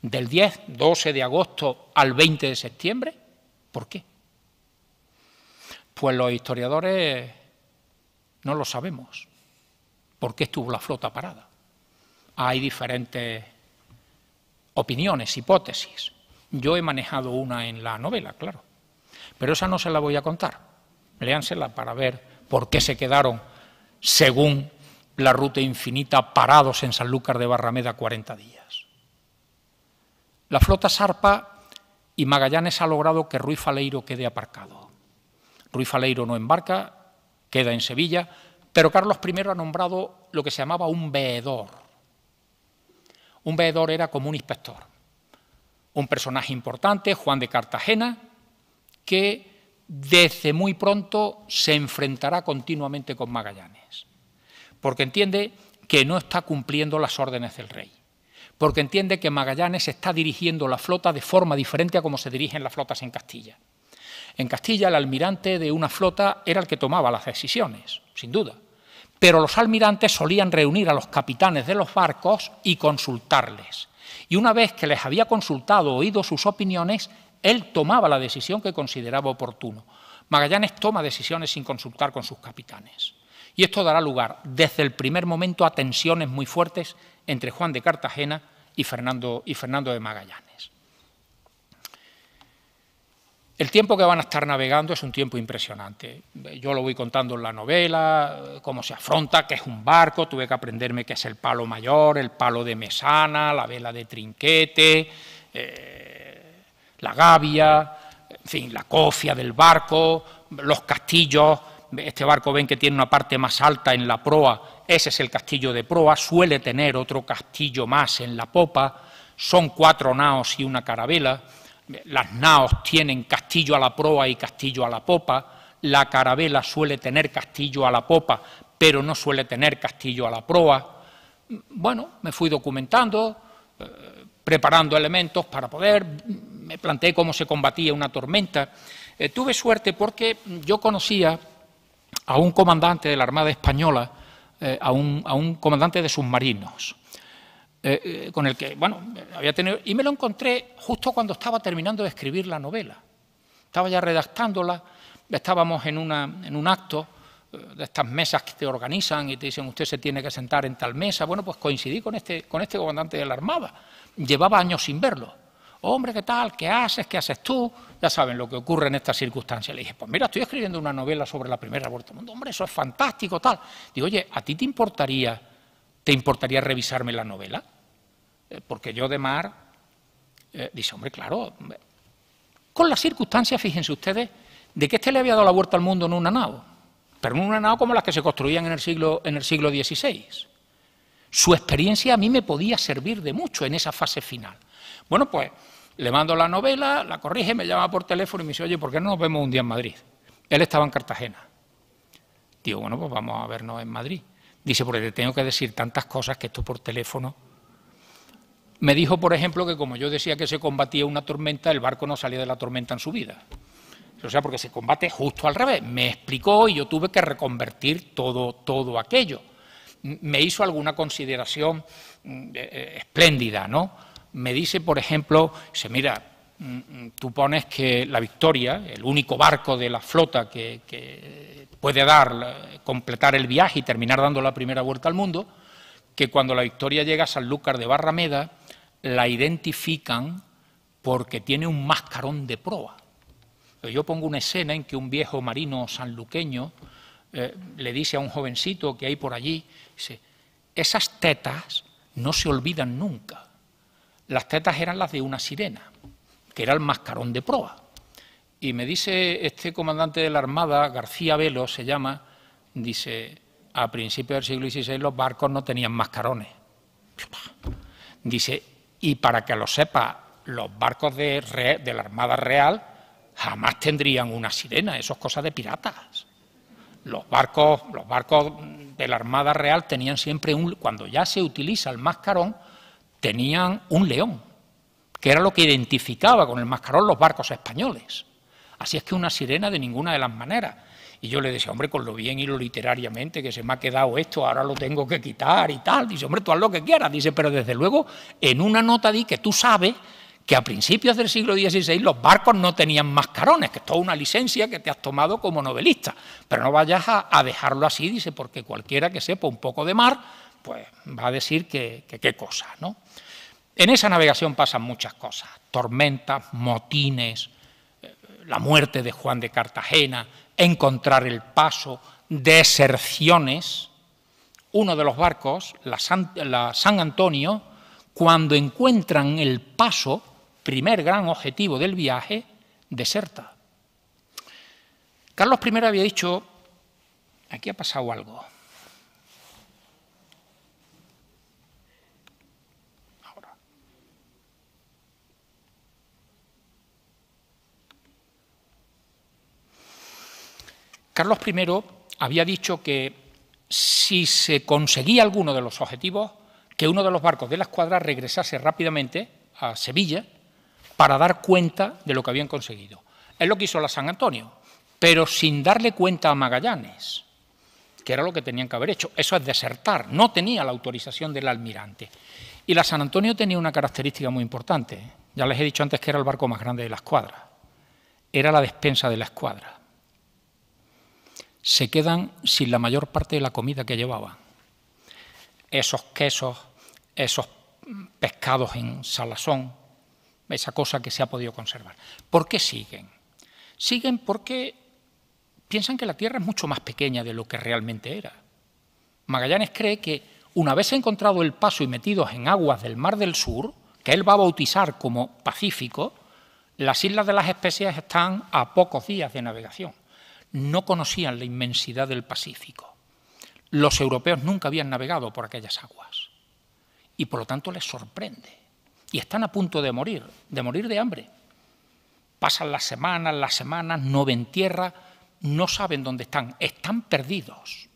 del 10, 12 de agosto al 20 de septiembre, ¿por qué? Pues los historiadores no lo sabemos. ¿Por qué estuvo la flota parada? Hay diferentes opiniones, hipótesis. Yo he manejado una en la novela, claro, pero esa no se la voy a contar. Léansela para ver por qué se quedaron, según la ruta infinita, parados en Sanlúcar de Barrameda 40 días. La flota zarpa y Magallanes ha logrado que Ruy Faleiro quede aparcado. Ruy Faleiro no embarca, queda en Sevilla, pero Carlos I ha nombrado lo que se llamaba un veedor. Un veedor era como un inspector un personaje importante, Juan de Cartagena, que desde muy pronto se enfrentará continuamente con Magallanes, porque entiende que no está cumpliendo las órdenes del rey, porque entiende que Magallanes está dirigiendo la flota de forma diferente a como se dirigen las flotas en Castilla. En Castilla el almirante de una flota era el que tomaba las decisiones, sin duda, pero los almirantes solían reunir a los capitanes de los barcos y consultarles y una vez que les había consultado, oído sus opiniones, él tomaba la decisión que consideraba oportuno. Magallanes toma decisiones sin consultar con sus capitanes. Y esto dará lugar desde el primer momento a tensiones muy fuertes entre Juan de Cartagena y Fernando, y Fernando de Magallanes. El tiempo que van a estar navegando es un tiempo impresionante. Yo lo voy contando en la novela, cómo se afronta, que es un barco, tuve que aprenderme qué es el palo mayor, el palo de mesana, la vela de trinquete, eh, la gavia, en fin, la cofia del barco, los castillos. Este barco ven que tiene una parte más alta en la proa, ese es el castillo de proa, suele tener otro castillo más en la popa, son cuatro naos y una carabela las naos tienen castillo a la proa y castillo a la popa, la carabela suele tener castillo a la popa, pero no suele tener castillo a la proa. Bueno, me fui documentando, eh, preparando elementos para poder, me planteé cómo se combatía una tormenta. Eh, tuve suerte porque yo conocía a un comandante de la Armada Española, eh, a, un, a un comandante de submarinos, eh, eh, con el que, bueno, había tenido, y me lo encontré justo cuando estaba terminando de escribir la novela. Estaba ya redactándola, estábamos en, un acto eh, de estas mesas que te organizan y te dicen usted se tiene que sentar en tal mesa. Bueno, pues coincidí con este, con este comandante de la Armada. Llevaba años sin verlo. Hombre, ¿qué tal? ¿Qué haces? ¿Qué haces tú? Ya saben lo que ocurre en estas circunstancias. Le dije, pues mira, estoy escribiendo una novela sobre la primera vuelta del mundo. Hombre, eso es fantástico, tal. Digo, oye, ¿a ti te importaría ¿te importaría revisarme la novela? Eh, porque yo de mar, eh, dice, hombre, claro, con las circunstancias, fíjense ustedes, de que este le había dado la vuelta al mundo en una nao, pero en una nao como las que se construían en el siglo, en el siglo XVI. Su experiencia a mí me podía servir de mucho en esa fase final. Bueno, pues le mando la novela, la corrige, me llama por teléfono y me dice, oye, ¿por qué no nos vemos un día en Madrid? Él estaba en Cartagena. Digo, bueno, pues vamos a vernos en Madrid. Dice, porque te tengo que decir tantas cosas que esto por teléfono. Me dijo, por ejemplo, que como yo decía que se combatía una tormenta, el barco no salía de la tormenta en su vida. O sea, porque se combate justo al revés. Me explicó y yo tuve que reconvertir todo, todo aquello. Me hizo alguna consideración mm, eh, eh, espléndida, ¿no? Me dice, por ejemplo, dice, mira, Mm, mm, tú pones que la Victoria, el único barco de la flota que, puede dar, eh, completar el viaje y terminar dando la primera vuelta al mundo, que cuando la Victoria llega a Sanlúcar de Barrameda, la identifican porque tiene un mascarón de proa. Yo pongo una escena en que un viejo marino sanluqueño eh, le dice a un jovencito que hay por allí, dice, esas tetas no se olvidan nunca. Las tetas eran las de una sirena que era el mascarón de proa. Y me dice este comandante de la Armada, García Velo se llama, dice, a principios del siglo XVI los barcos no tenían mascarones. Dice, y para que lo sepa, los barcos de, la Armada Real jamás tendrían una sirena, eso es cosa de piratas. Los barcos, los barcos de la Armada Real tenían siempre un, cuando ya se utiliza el mascarón, tenían un león que era lo que identificaba con el mascarón los barcos españoles. Así es que una sirena de ninguna de las maneras. Y yo le decía, hombre, con lo bien y lo literariamente que se me ha quedado esto, ahora lo tengo que quitar y tal. Dice, hombre, tú haz lo que quieras. Dice, pero desde luego, en una nota di que tú sabes que a principios del siglo XVI los barcos no tenían mascarones, que es toda una licencia que te has tomado como novelista. Pero no vayas a, dejarlo así, dice, porque cualquiera que sepa un poco de mar, pues va a decir que qué cosa, ¿no? En esa navegación pasan muchas cosas, tormentas, motines, eh, la muerte de Juan de Cartagena, encontrar el paso, deserciones. Uno de los barcos, la San, Antonio, cuando encuentran el paso, primer gran objetivo del viaje, deserta. Carlos I había dicho, aquí ha pasado algo. Carlos I había dicho que si se conseguía alguno de los objetivos, que uno de los barcos de la escuadra regresase rápidamente a Sevilla para dar cuenta de lo que habían conseguido. Es lo que hizo la San Antonio, pero sin darle cuenta a Magallanes, que era lo que tenían que haber hecho. Eso es desertar, no tenía la autorización del almirante. Y la San Antonio tenía una característica muy importante. ¿eh? Ya les he dicho antes que era el barco más grande de la escuadra. Era la despensa de la escuadra se quedan sin la mayor parte de la comida que llevaban. Esos quesos, esos pescados en salazón, esa cosa que se ha podido conservar. ¿Por qué siguen? Siguen porque piensan que la Tierra es mucho más pequeña de lo que realmente era. Magallanes cree que una vez encontrado el paso y metidos en aguas del Mar del Sur, que él va a bautizar como Pacífico, las islas de las especies están a pocos días de navegación no conocían la inmensidad del Pacífico. Los europeos nunca habían navegado por aquellas aguas y por lo tanto les sorprende. Y están a punto de morir, de morir de hambre. Pasan las semanas, las semanas, no ven tierra, no saben dónde están, están perdidos.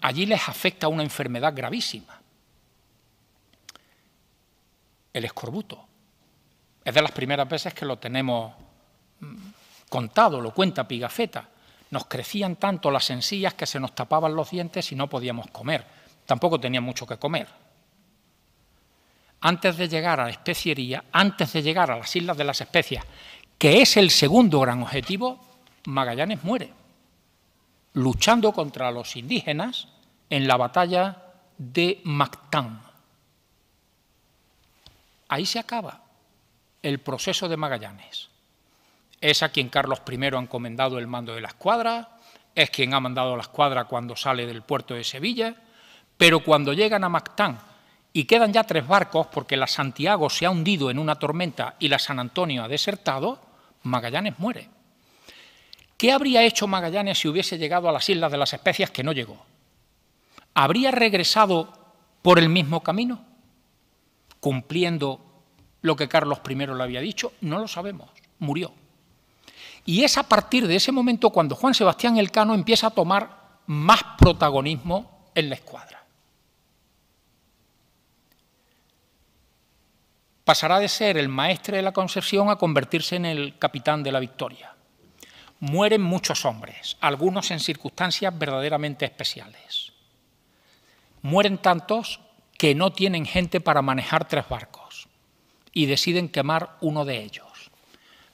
Allí les afecta una enfermedad gravísima, el escorbuto. Es de las primeras veces que lo tenemos contado, lo cuenta Pigafetta, nos crecían tanto las sencillas que se nos tapaban los dientes y no podíamos comer. Tampoco tenía mucho que comer. Antes de llegar a la especiería, antes de llegar a las Islas de las Especias, que es el segundo gran objetivo, Magallanes muere, luchando contra los indígenas en la batalla de Mactán. Ahí se acaba el proceso de Magallanes. Es a quien Carlos I ha encomendado el mando de la escuadra, es quien ha mandado la escuadra cuando sale del puerto de Sevilla, pero cuando llegan a Mactán y quedan ya tres barcos porque la Santiago se ha hundido en una tormenta y la San Antonio ha desertado, Magallanes muere. ¿Qué habría hecho Magallanes si hubiese llegado a las Islas de las Especias que no llegó? ¿Habría regresado por el mismo camino? ¿Cumpliendo lo que Carlos I le había dicho? No lo sabemos, murió. Y es a partir de ese momento cuando Juan Sebastián Elcano empieza a tomar más protagonismo en la escuadra. Pasará de ser el maestre de la Concepción a convertirse en el capitán de la Victoria. Mueren muchos hombres, algunos en circunstancias verdaderamente especiales. Mueren tantos que no tienen gente para manejar tres barcos y deciden quemar uno de ellos.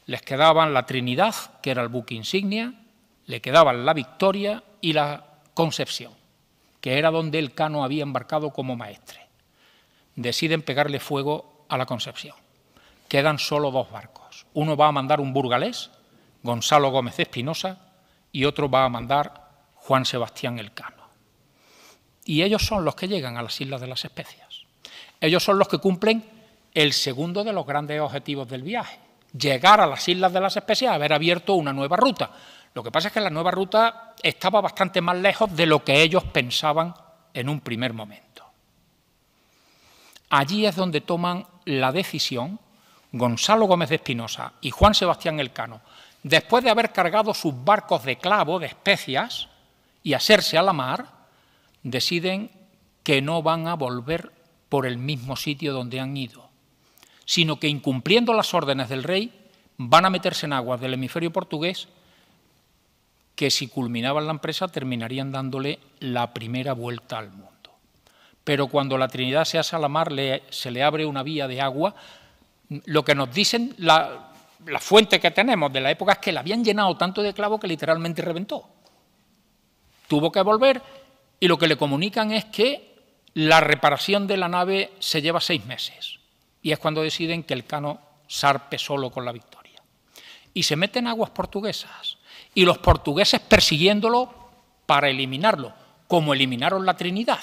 Les quedaban la Trinidad, que era el buque insignia, le quedaban la Victoria y la Concepción, que era donde el Cano había embarcado como maestre. Deciden pegarle fuego a la Concepción. Quedan solo dos barcos. Uno va a mandar un burgalés, Gonzalo Gómez Espinosa, y otro va a mandar Juan Sebastián el Cano. Y ellos son los que llegan a las Islas de las Especias. Ellos son los que cumplen el segundo de los grandes objetivos del viaje, llegar a las Islas de las Especias, haber abierto una nueva ruta. Lo que pasa es que la nueva ruta estaba bastante más lejos de lo que ellos pensaban en un primer momento. Allí es donde toman la decisión Gonzalo Gómez de Espinosa y Juan Sebastián Elcano, después de haber cargado sus barcos de clavo, de especias, y hacerse a la mar, deciden que no van a volver por el mismo sitio donde han ido, sino que incumpliendo las órdenes del rey van a meterse en aguas del hemisferio portugués que si culminaban la empresa terminarían dándole la primera vuelta al mundo. Pero cuando la Trinidad se hace a la mar, se le abre una vía de agua. Lo que nos dicen, la fuente que tenemos de la época es que la habían llenado tanto de clavo que literalmente reventó. Tuvo que volver y lo que le comunican es que la reparación de la nave se lleva seis meses y es cuando deciden que el Cano zarpe solo con la victoria. Y se meten aguas portuguesas y los portugueses persiguiéndolo para eliminarlo, como eliminaron la Trinidad,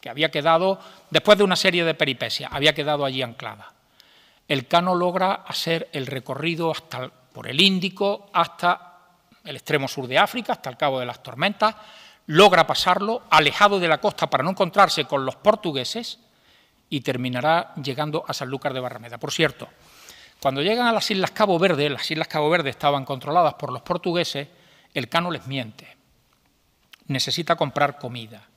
que había quedado, después de una serie de peripecias, había quedado allí anclada. El Cano logra hacer el recorrido hasta, por el Índico hasta el extremo sur de África, hasta el Cabo de las Tormentas, logra pasarlo alejado de la costa para no encontrarse con los portugueses y terminará llegando a Sanlúcar de Barrameda. Por cierto, cuando llegan a las Islas Cabo Verde, las Islas Cabo Verde estaban controladas por los portugueses, el cano les miente. Necesita comprar comida.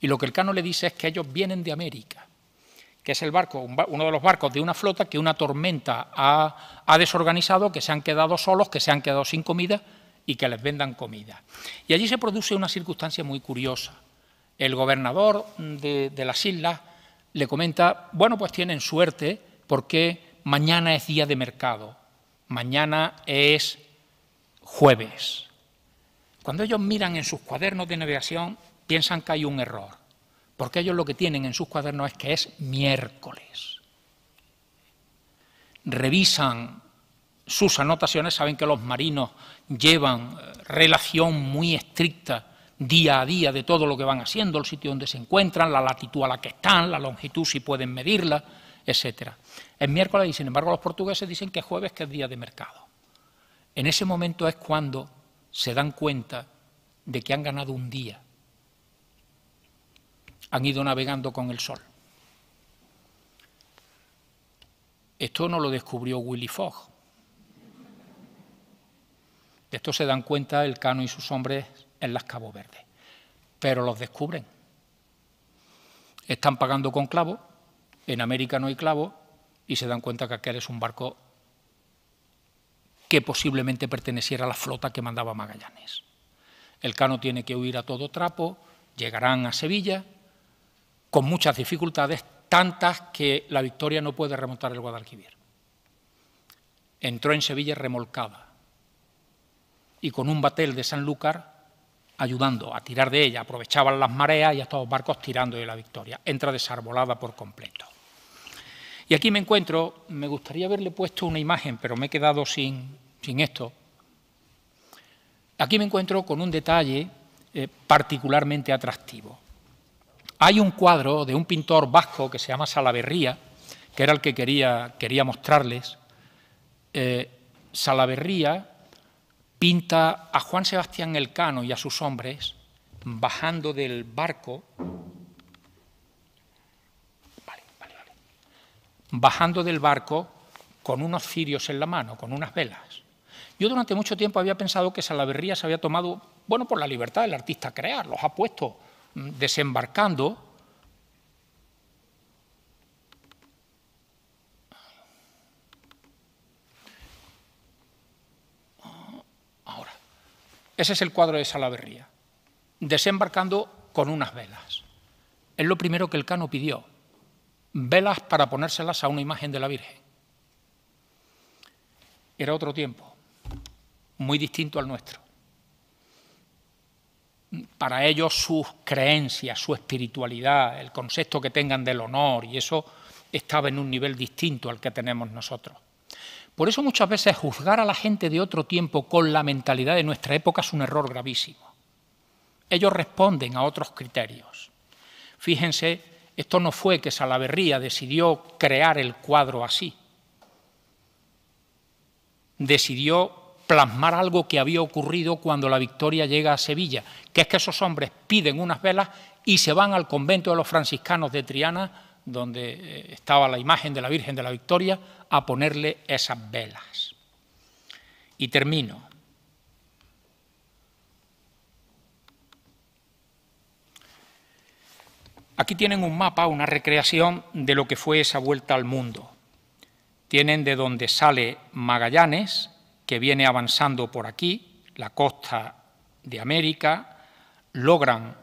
Y lo que el cano le dice es que ellos vienen de América, que es el barco, uno de los barcos de una flota que una tormenta ha, desorganizado, que se han quedado solos, que se han quedado sin comida y que les vendan comida. Y allí se produce una circunstancia muy curiosa. El gobernador de las islas le comenta, bueno, pues tienen suerte porque mañana es día de mercado, mañana es jueves. Cuando ellos miran en sus cuadernos de navegación, piensan que hay un error, porque ellos lo que tienen en sus cuadernos es que es miércoles. Revisan sus anotaciones, saben que los marinos llevan eh, relación muy estricta día a día de todo lo que van haciendo, el sitio donde se encuentran, la latitud a la que están, la longitud si pueden medirla, etc. Es miércoles y sin embargo los portugueses dicen que es jueves que es día de mercado. En ese momento es cuando se dan cuenta de que han ganado un día. Han ido navegando con el sol. Esto no lo descubrió Willy Fogg. De esto se dan cuenta el Cano y sus hombres en las Cabo Verde, Pero los descubren. Están pagando con clavo, en América no hay clavo, y se dan cuenta que aquel es un barco que posiblemente perteneciera a la flota que mandaba Magallanes. El cano tiene que huir a todo trapo, llegarán a Sevilla con muchas dificultades, tantas que la victoria no puede remontar el Guadalquivir. Entró en Sevilla remolcada y con un batel de Sanlúcar ayudando a tirar de ella, aprovechaban las mareas y a estos barcos tirando de la victoria. Entra desarbolada por completo. Y aquí me encuentro, me gustaría haberle puesto una imagen, pero me he quedado sin, sin esto. Aquí me encuentro con un detalle eh, particularmente atractivo. Hay un cuadro de un pintor vasco que se llama Salaverría, que era el que quería, quería mostrarles. Eh, Salaverría pinta a Juan Sebastián Elcano y a sus hombres bajando del barco, vale, vale, vale, bajando del barco con unos cirios en la mano, con unas velas. Yo durante mucho tiempo había pensado que Salaverría se había tomado, bueno, por la libertad del artista crear, los ha puesto mm, desembarcando Ese es el cuadro de Salaverría, desembarcando con unas velas. Es lo primero que el cano pidió, velas para ponérselas a una imagen de la Virgen. Era otro tiempo, muy distinto al nuestro. Para ellos sus creencias, su espiritualidad, el concepto que tengan del honor y eso estaba en un nivel distinto al que tenemos nosotros. Por eso muchas veces juzgar a la gente de otro tiempo con la mentalidad de nuestra época es un error gravísimo. Ellos responden a otros criterios. Fíjense, esto no fue que Salaverría decidió crear el cuadro así. Decidió plasmar algo que había ocurrido cuando la victoria llega a Sevilla, que es que esos hombres piden unas velas y se van al convento de los franciscanos de Triana donde eh, estaba la imagen de la Virgen de la Victoria, a ponerle esas velas. Y termino. Aquí tienen un mapa, una recreación de lo que fue esa vuelta al mundo. Tienen de donde sale Magallanes, que viene avanzando por aquí, la costa de América, logran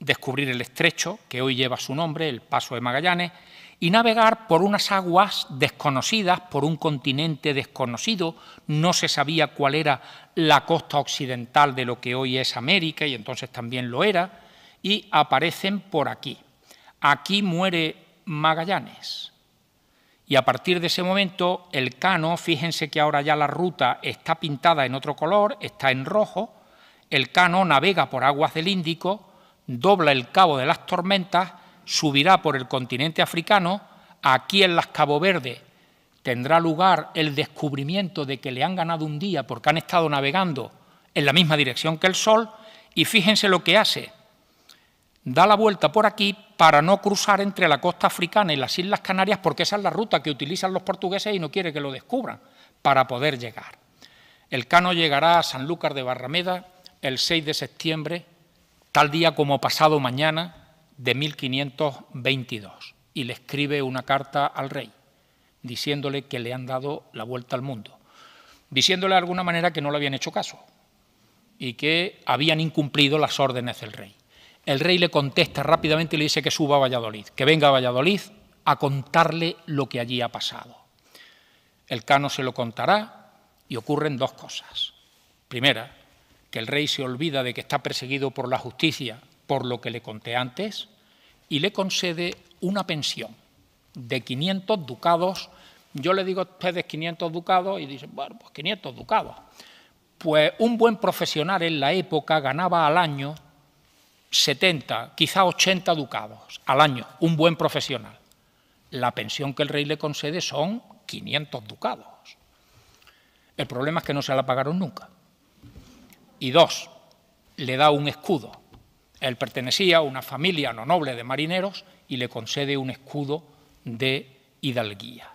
descubrir el estrecho que hoy lleva su nombre, el Paso de Magallanes, y navegar por unas aguas desconocidas, por un continente desconocido, no se sabía cuál era la costa occidental de lo que hoy es América, y entonces también lo era, y aparecen por aquí. Aquí muere Magallanes. Y a partir de ese momento, el cano, fíjense que ahora ya la ruta está pintada en otro color, está en rojo, el cano navega por aguas del Índico, dobla el cabo de las tormentas, subirá por el continente africano, aquí en las Cabo Verde tendrá lugar el descubrimiento de que le han ganado un día porque han estado navegando en la misma dirección que el Sol, y fíjense lo que hace. Da la vuelta por aquí para no cruzar entre la costa africana y las Islas Canarias, porque esa es la ruta que utilizan los portugueses y no quiere que lo descubran, para poder llegar. El Cano llegará a Sanlúcar de Barrameda el 6 de septiembre tal día como pasado mañana de 1522, y le escribe una carta al rey, diciéndole que le han dado la vuelta al mundo, diciéndole de alguna manera que no le habían hecho caso y que habían incumplido las órdenes del rey. El rey le contesta rápidamente y le dice que suba a Valladolid, que venga a Valladolid a contarle lo que allí ha pasado. El cano se lo contará y ocurren dos cosas. Primera, que el rey se olvida de que está perseguido por la justicia por lo que le conté antes y le concede una pensión de 500 ducados. Yo le digo a ustedes 500 ducados y dicen, bueno, pues 500 ducados. Pues un buen profesional en la época ganaba al año 70, quizá 80 ducados al año, un buen profesional. La pensión que el rey le concede son 500 ducados. El problema es que no se la pagaron nunca y dos, le da un escudo. Él pertenecía a una familia no noble de marineros y le concede un escudo de hidalguía.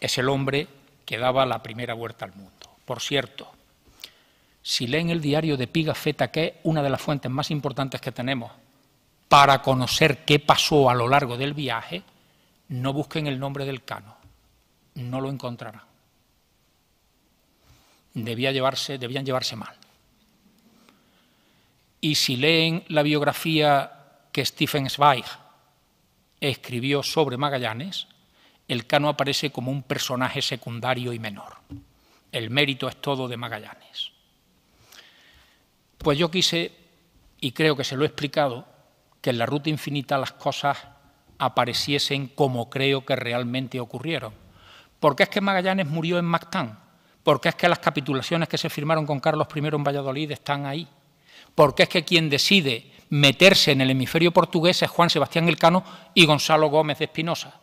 Es el hombre que daba la primera vuelta al mundo. Por cierto, si leen el diario de Piga que es una de las fuentes más importantes que tenemos para conocer qué pasó a lo largo del viaje, no busquen el nombre del cano, no lo encontrarán. Debía llevarse, debían llevarse mal. Y si leen la biografía que Stephen Zweig escribió sobre Magallanes, el Cano aparece como un personaje secundario y menor. El mérito es todo de Magallanes. Pues yo quise, y creo que se lo he explicado, que en la ruta infinita las cosas apareciesen como creo que realmente ocurrieron. ¿Por qué es que Magallanes murió en Mactán, porque es que las capitulaciones que se firmaron con Carlos I en Valladolid están ahí porque es que quien decide meterse en el hemisferio portugués es Juan Sebastián Elcano y Gonzalo Gómez de Espinosa.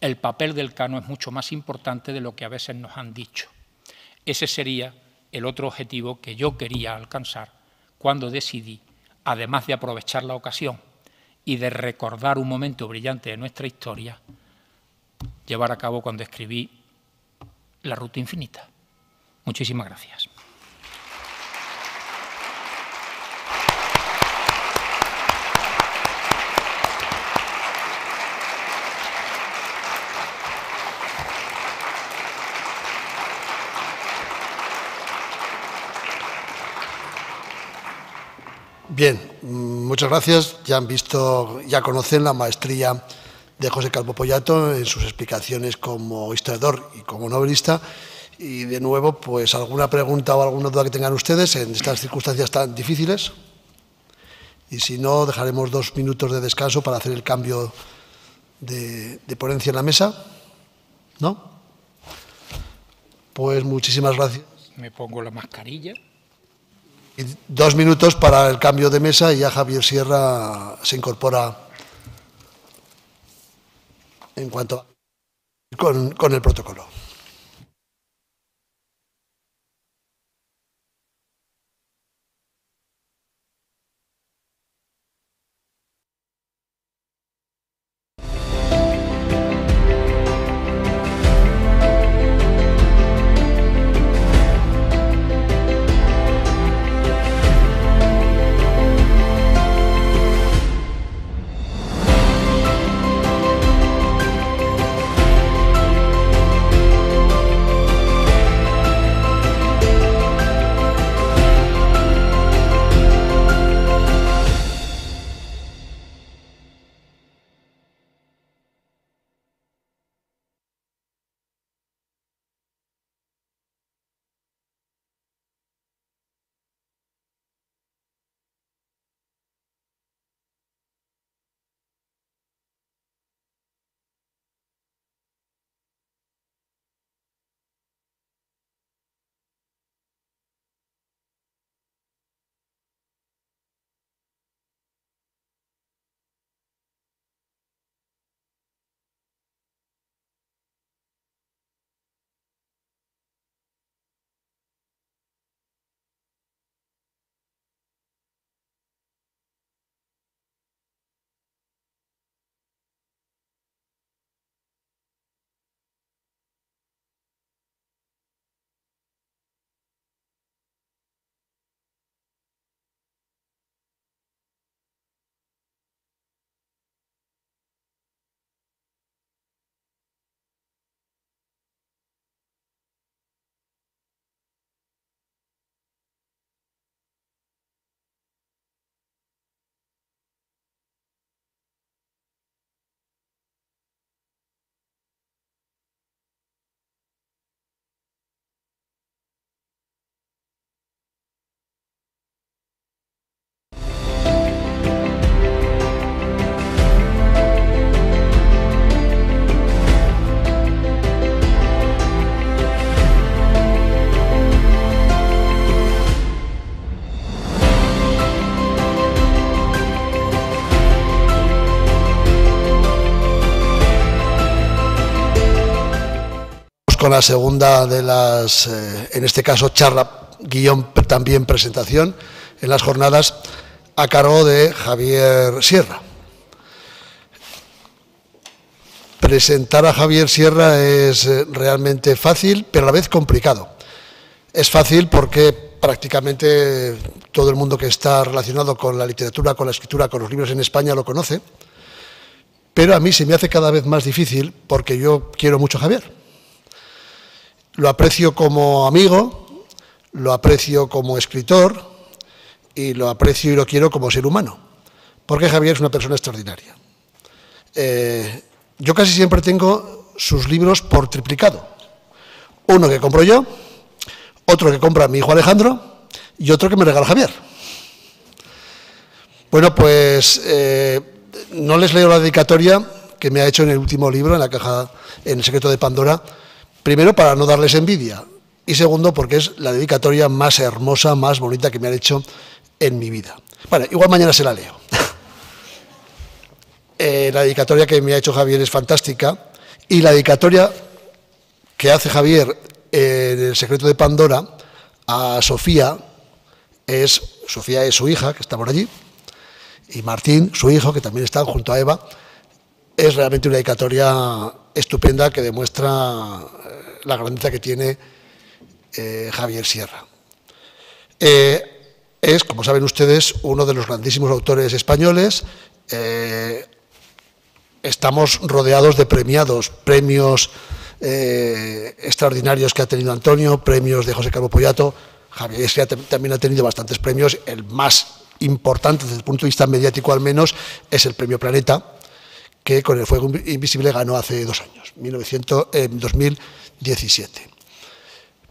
El papel del Cano es mucho más importante de lo que a veces nos han dicho. Ese sería el otro objetivo que yo quería alcanzar cuando decidí, además de aprovechar la ocasión y de recordar un momento brillante de nuestra historia, llevar a cabo cuando escribí La Ruta Infinita. Muchísimas gracias. Bien, mm, muchas gracias. Ya han visto, ya conocen la maestría de José Calvo Poyato en sus explicaciones como historiador y como novelista. Y de nuevo, pues alguna pregunta o alguna duda que tengan ustedes en estas circunstancias tan difíciles. Y si no, dejaremos dos minutos de descanso para hacer el cambio de, de ponencia en la mesa. ¿No? Pues muchísimas gracias. Me pongo la mascarilla dos minutos para el cambio de mesa y ya Javier Sierra se incorpora en cuanto con el protocolo. la segunda de las, eh, en este caso, charla, guión también presentación en las jornadas a cargo de Javier Sierra. Presentar a Javier Sierra es eh, realmente fácil, pero a la vez complicado. Es fácil porque prácticamente todo el mundo que está relacionado con la literatura, con la escritura, con los libros en España lo conoce, pero a mí se me hace cada vez más difícil porque yo quiero mucho a Javier lo aprecio como amigo, lo aprecio como escritor y lo aprecio y lo quiero como ser humano, porque Javier es una persona extraordinaria. Eh, yo casi siempre tengo sus libros por triplicado. Uno que compro yo, otro que compra mi hijo Alejandro y otro que me regala Javier. Bueno, pues eh, no les leo la dedicatoria que me ha hecho en el último libro, en la caja, en el secreto de Pandora, Primero, para no darles envidia. Y segundo, porque es la dedicatoria más hermosa, más bonita que me han hecho en mi vida. Bueno, igual mañana se la leo. Eh, la dedicatoria que me ha hecho Javier es fantástica. Y la dedicatoria que hace Javier en eh, El secreto de Pandora a Sofía es, Sofía es su hija, que está por allí, y Martín, su hijo, que también está junto a Eva es realmente una dedicatoria estupenda que demuestra eh, la grandeza que tiene eh, Javier Sierra. Eh, es, como saben ustedes, uno de los grandísimos autores españoles. estamos rodeados de premiados, premios extraordinarios que ha tenido Antonio, premios de José Carlos Pollato. Javier Sierra también ha tenido bastantes premios. El más importante desde el punto de vista mediático al menos es el Premio Planeta, que con el fuego invisible ganó hace dos años, 1900, 2017. Eh,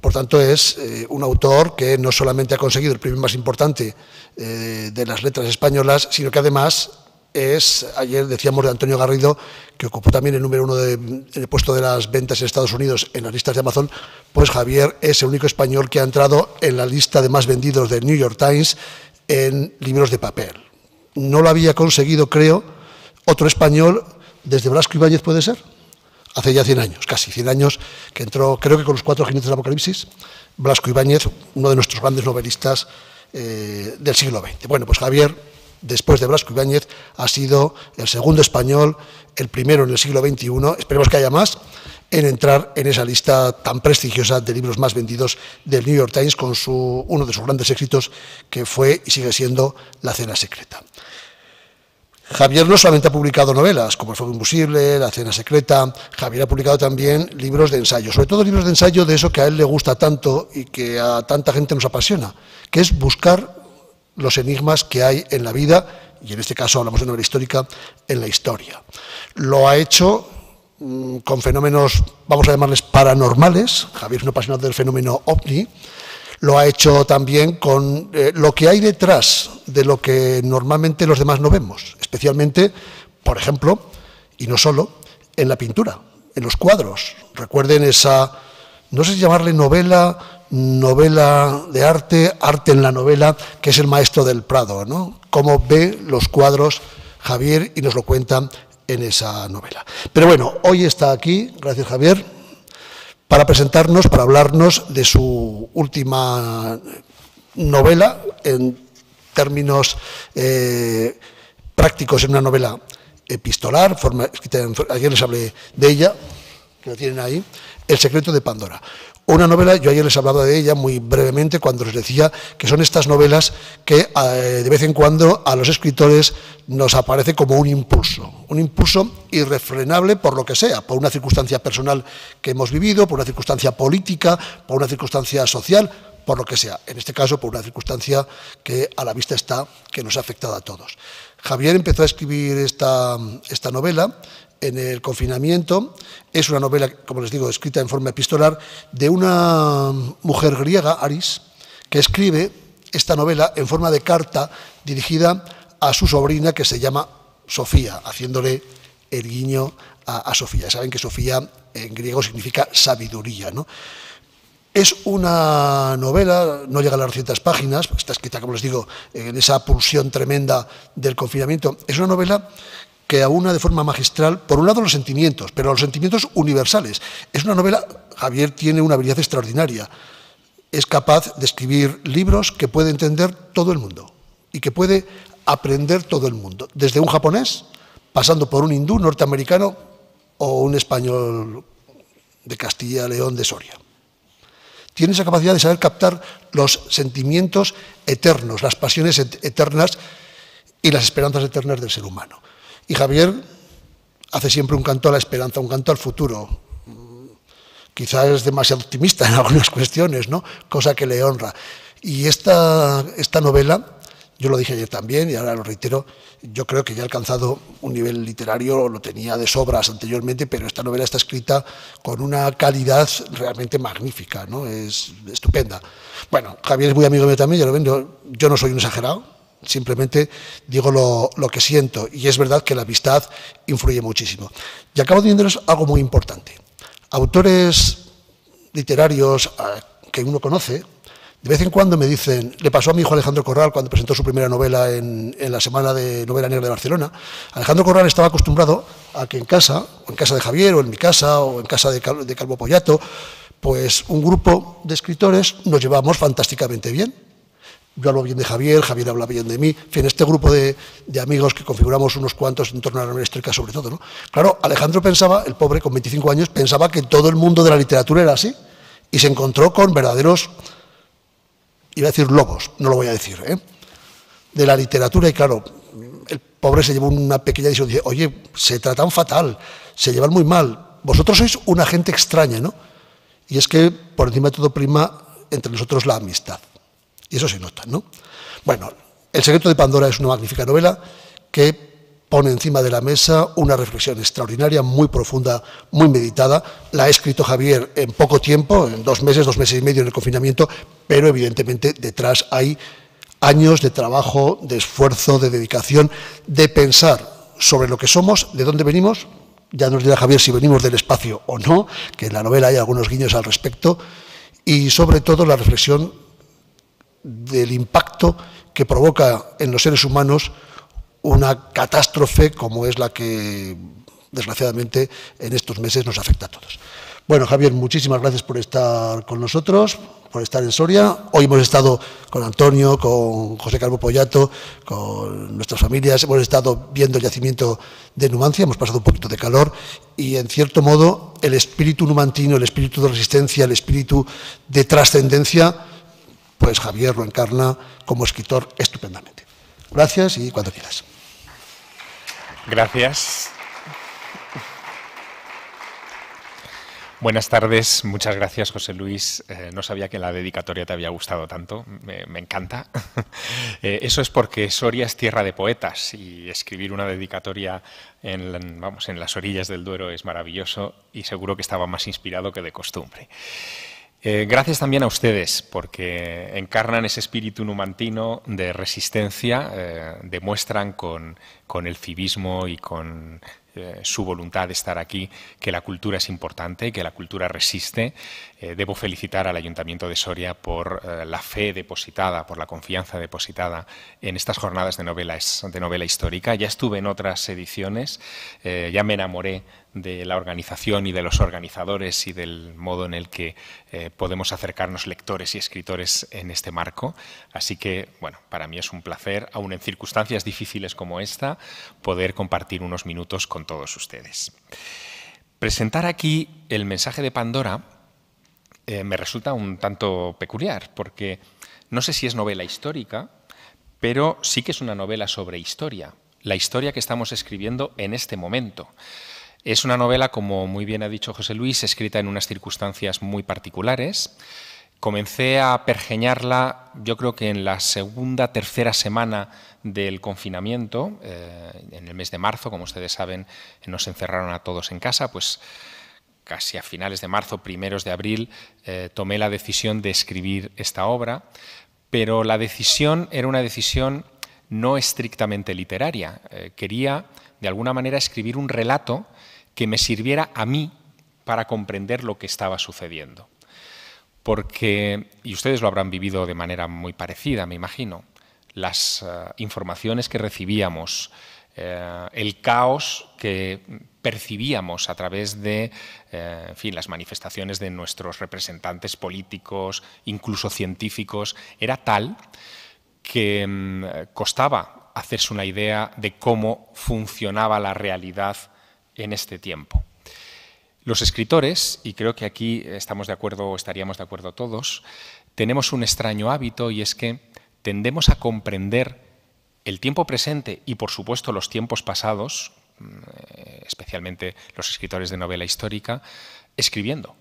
Por tanto, es eh, un autor que no solamente ha conseguido el premio más importante eh, de las letras españolas, sino que además es, ayer decíamos de Antonio Garrido, que ocupó también el número uno de, en el puesto de las ventas en Estados Unidos en las listas de Amazon, pues Javier es el único español que ha entrado en la lista de más vendidos del New York Times en libros de papel. No lo había conseguido, creo, otro español, desde Blasco Ibáñez puede ser, hace ya 100 años, casi 100 años, que entró, creo que con los cuatro jinetes del Apocalipsis, Blasco Ibáñez, uno de nuestros grandes novelistas eh, del siglo XX. Bueno, pues Javier, después de Blasco Ibáñez, ha sido el segundo español, el primero en el siglo XXI, esperemos que haya más, en entrar en esa lista tan prestigiosa de libros más vendidos del New York Times con su, uno de sus grandes éxitos, que fue y sigue siendo La Cena Secreta. Javier no solamente ha publicado novelas, como El Fuego Invisible, La Cena Secreta, Javier ha publicado también libros de ensayo, sobre todo libros de ensayo de eso que a él le gusta tanto y que a tanta gente nos apasiona, que es buscar los enigmas que hay en la vida, y en este caso hablamos de novela histórica, en la historia. Lo ha hecho mm, con fenómenos, vamos a llamarles paranormales, Javier es un apasionado del fenómeno ovni, lo ha hecho también con eh, lo que hay detrás de lo que normalmente los demás no vemos, especialmente, por ejemplo, y no solo, en la pintura, en los cuadros. Recuerden esa, no sé si llamarle novela, novela de arte, arte en la novela, que es el maestro del Prado, ¿no? Cómo ve los cuadros Javier y nos lo cuenta en esa novela. Pero bueno, hoy está aquí, gracias Javier para presentarnos, para hablarnos de su última novela en términos eh, prácticos, en una novela epistolar, forma, escrita les hablé de ella, que la tienen ahí, El secreto de Pandora. Una novela, yo ayer les hablaba de ella muy brevemente cuando les decía que son estas novelas que eh, de vez en cuando a los escritores nos aparece como un impulso, un impulso irrefrenable por lo que sea, por una circunstancia personal que hemos vivido, por una circunstancia política, por una circunstancia social, por lo que sea. En este caso, por una circunstancia que a la vista está, que nos ha afectado a todos. Javier empezó a escribir esta, esta novela en el confinamiento. Es una novela, como les digo, escrita en forma epistolar, de una mujer griega, Aris, que escribe esta novela en forma de carta dirigida a su sobrina que se llama Sofía, haciéndole el guiño a, Sofía. Saben que Sofía en griego significa sabiduría, ¿no? Es una novela, no llega a las 200 páginas, está escrita, como les digo, en esa pulsión tremenda del confinamiento. Es una novela que aúna de forma magistral, por un lado, los sentimientos, pero los sentimientos universales. Es una novela, Javier tiene una habilidad extraordinaria. Es capaz de escribir libros que puede entender todo el mundo y que puede aprender todo el mundo, desde un japonés, pasando por un hindú norteamericano o un español de Castilla, León, de Soria. Tiene esa capacidad de saber captar los sentimientos eternos, las pasiones eternas y las esperanzas eternas del ser humano. Y Javier hace siempre un canto a la esperanza, un canto al futuro. Quizás es demasiado optimista en algunas cuestiones, ¿no? Cosa que le honra. Y esta, esta novela, yo lo dije ayer también y ahora lo reitero, yo creo que ya ha alcanzado un nivel literario, lo tenía de sobras anteriormente, pero esta novela está escrita con una calidad realmente magnífica, ¿no? Es estupenda. Bueno, Javier es muy amigo mío también, ya lo yo no soy un exagerado, Simplemente digo lo, que siento y es verdad que la amistad influye muchísimo. Y acabo diciéndoles algo muy importante. Autores literarios ah, que uno conoce, de vez en cuando me dicen, le pasó a mi hijo Alejandro Corral cuando presentó su primera novela en, la Semana de Novela Negra de Barcelona. Alejandro Corral estaba acostumbrado a que en casa, o en casa de Javier, o en mi casa, o en casa de, Calvo, de Calvo Pollato, pues un grupo de escritores nos llevamos fantásticamente bien yo hablo bien de Javier, Javier habla bien de mí, en este grupo de, amigos que configuramos unos cuantos en torno a la reunión sobre todo, ¿no? Claro, Alejandro pensaba, el pobre con 25 años, pensaba que todo el mundo de la literatura era así y se encontró con verdaderos, iba a decir lobos, no lo voy a decir, ¿eh? de la literatura y claro, el pobre se llevó una pequeña decisión, dice, oye, se tratan fatal, se llevan muy mal, vosotros sois una gente extraña, ¿no? Y es que por encima de todo prima entre nosotros la amistad. Y eso se nota, ¿no? Bueno, El secreto de Pandora es una magnífica novela que pone encima de la mesa una reflexión extraordinaria, muy profunda, muy meditada. La ha escrito Javier en poco tiempo, en dos meses, dos meses y medio en el confinamiento, pero evidentemente detrás hay años de trabajo, de esfuerzo, de dedicación, de pensar sobre lo que somos, de dónde venimos. Ya nos dirá Javier si venimos del espacio o no, que en la novela hay algunos guiños al respecto, y sobre todo la reflexión del impacto que provoca en los seres humanos una catástrofe como es la que desgraciadamente en estos meses nos afecta a todos. Bueno, Javier, muchísimas gracias por estar con nosotros, por estar en Soria. Hoy hemos estado con Antonio, con José Calvo Pollato, con nuestras familias, hemos estado viendo el yacimiento de Numancia, hemos pasado un poquito de calor y, en cierto modo, el espíritu numantino, el espíritu de resistencia, el espíritu de trascendencia pues Javier lo encarna como escritor estupendamente. Gracias y cuando quieras. Gracias. Buenas tardes, muchas gracias José Luis. Eh, no sabía que la dedicatoria te había gustado tanto, me, encanta. Eh, eso es porque Soria es tierra de poetas y escribir una dedicatoria en, vamos, en las orillas del Duero es maravilloso y seguro que estaba más inspirado que de costumbre. Eh, gracias también a ustedes, porque encarnan ese espíritu numantino de resistencia, eh, demuestran con, el civismo y con eh, su voluntad de estar aquí que la cultura es importante, que la cultura resiste eh, debo felicitar al Ayuntamiento de Soria por eh, la fe depositada, por la confianza depositada en estas jornadas de novela, histórica. Ya estuve en otras ediciones, eh, ya me enamoré de la organización y de los organizadores y del modo en el que podemos acercarnos lectores y escritores en este marco. Así que, bueno, para mí es un placer, aun en circunstancias difíciles como esta, poder compartir unos minutos con todos ustedes. Presentar aquí el mensaje de Pandora eh, me resulta un tanto peculiar, porque no sé si es novela histórica, pero sí que es una novela sobre historia, la historia que estamos escribiendo en este momento. Es una novela, como muy bien ha dicho José Luis, escrita en unas circunstancias muy particulares. Comencé a pergeñarla, yo creo que en la segunda, tercera semana del confinamiento, eh, en el mes de marzo, como ustedes saben, nos encerraron a todos en casa, pues casi a finales de marzo, primeros de abril, eh, tomé la decisión de escribir esta obra, pero la decisión era una decisión no estrictamente literaria. Eh, quería, de alguna manera, escribir un relato que me sirviera a mí para comprender lo que estaba sucediendo. Porque, y ustedes lo habrán vivido de manera muy parecida, me imagino, las eh, informaciones que recibíamos, eh, el caos que percibíamos a través de eh, fin, las manifestaciones de nuestros representantes políticos, incluso científicos, era tal que mm, costaba hacerse una idea de cómo funcionaba la realidad en este tiempo. Los escritores, y creo que aquí estamos de acuerdo o estaríamos de acuerdo todos, tenemos un extraño hábito y es que tendemos a comprender el tiempo presente y, por supuesto, los tiempos pasados, mm, especialmente los escritores de novela histórica, escribiendo.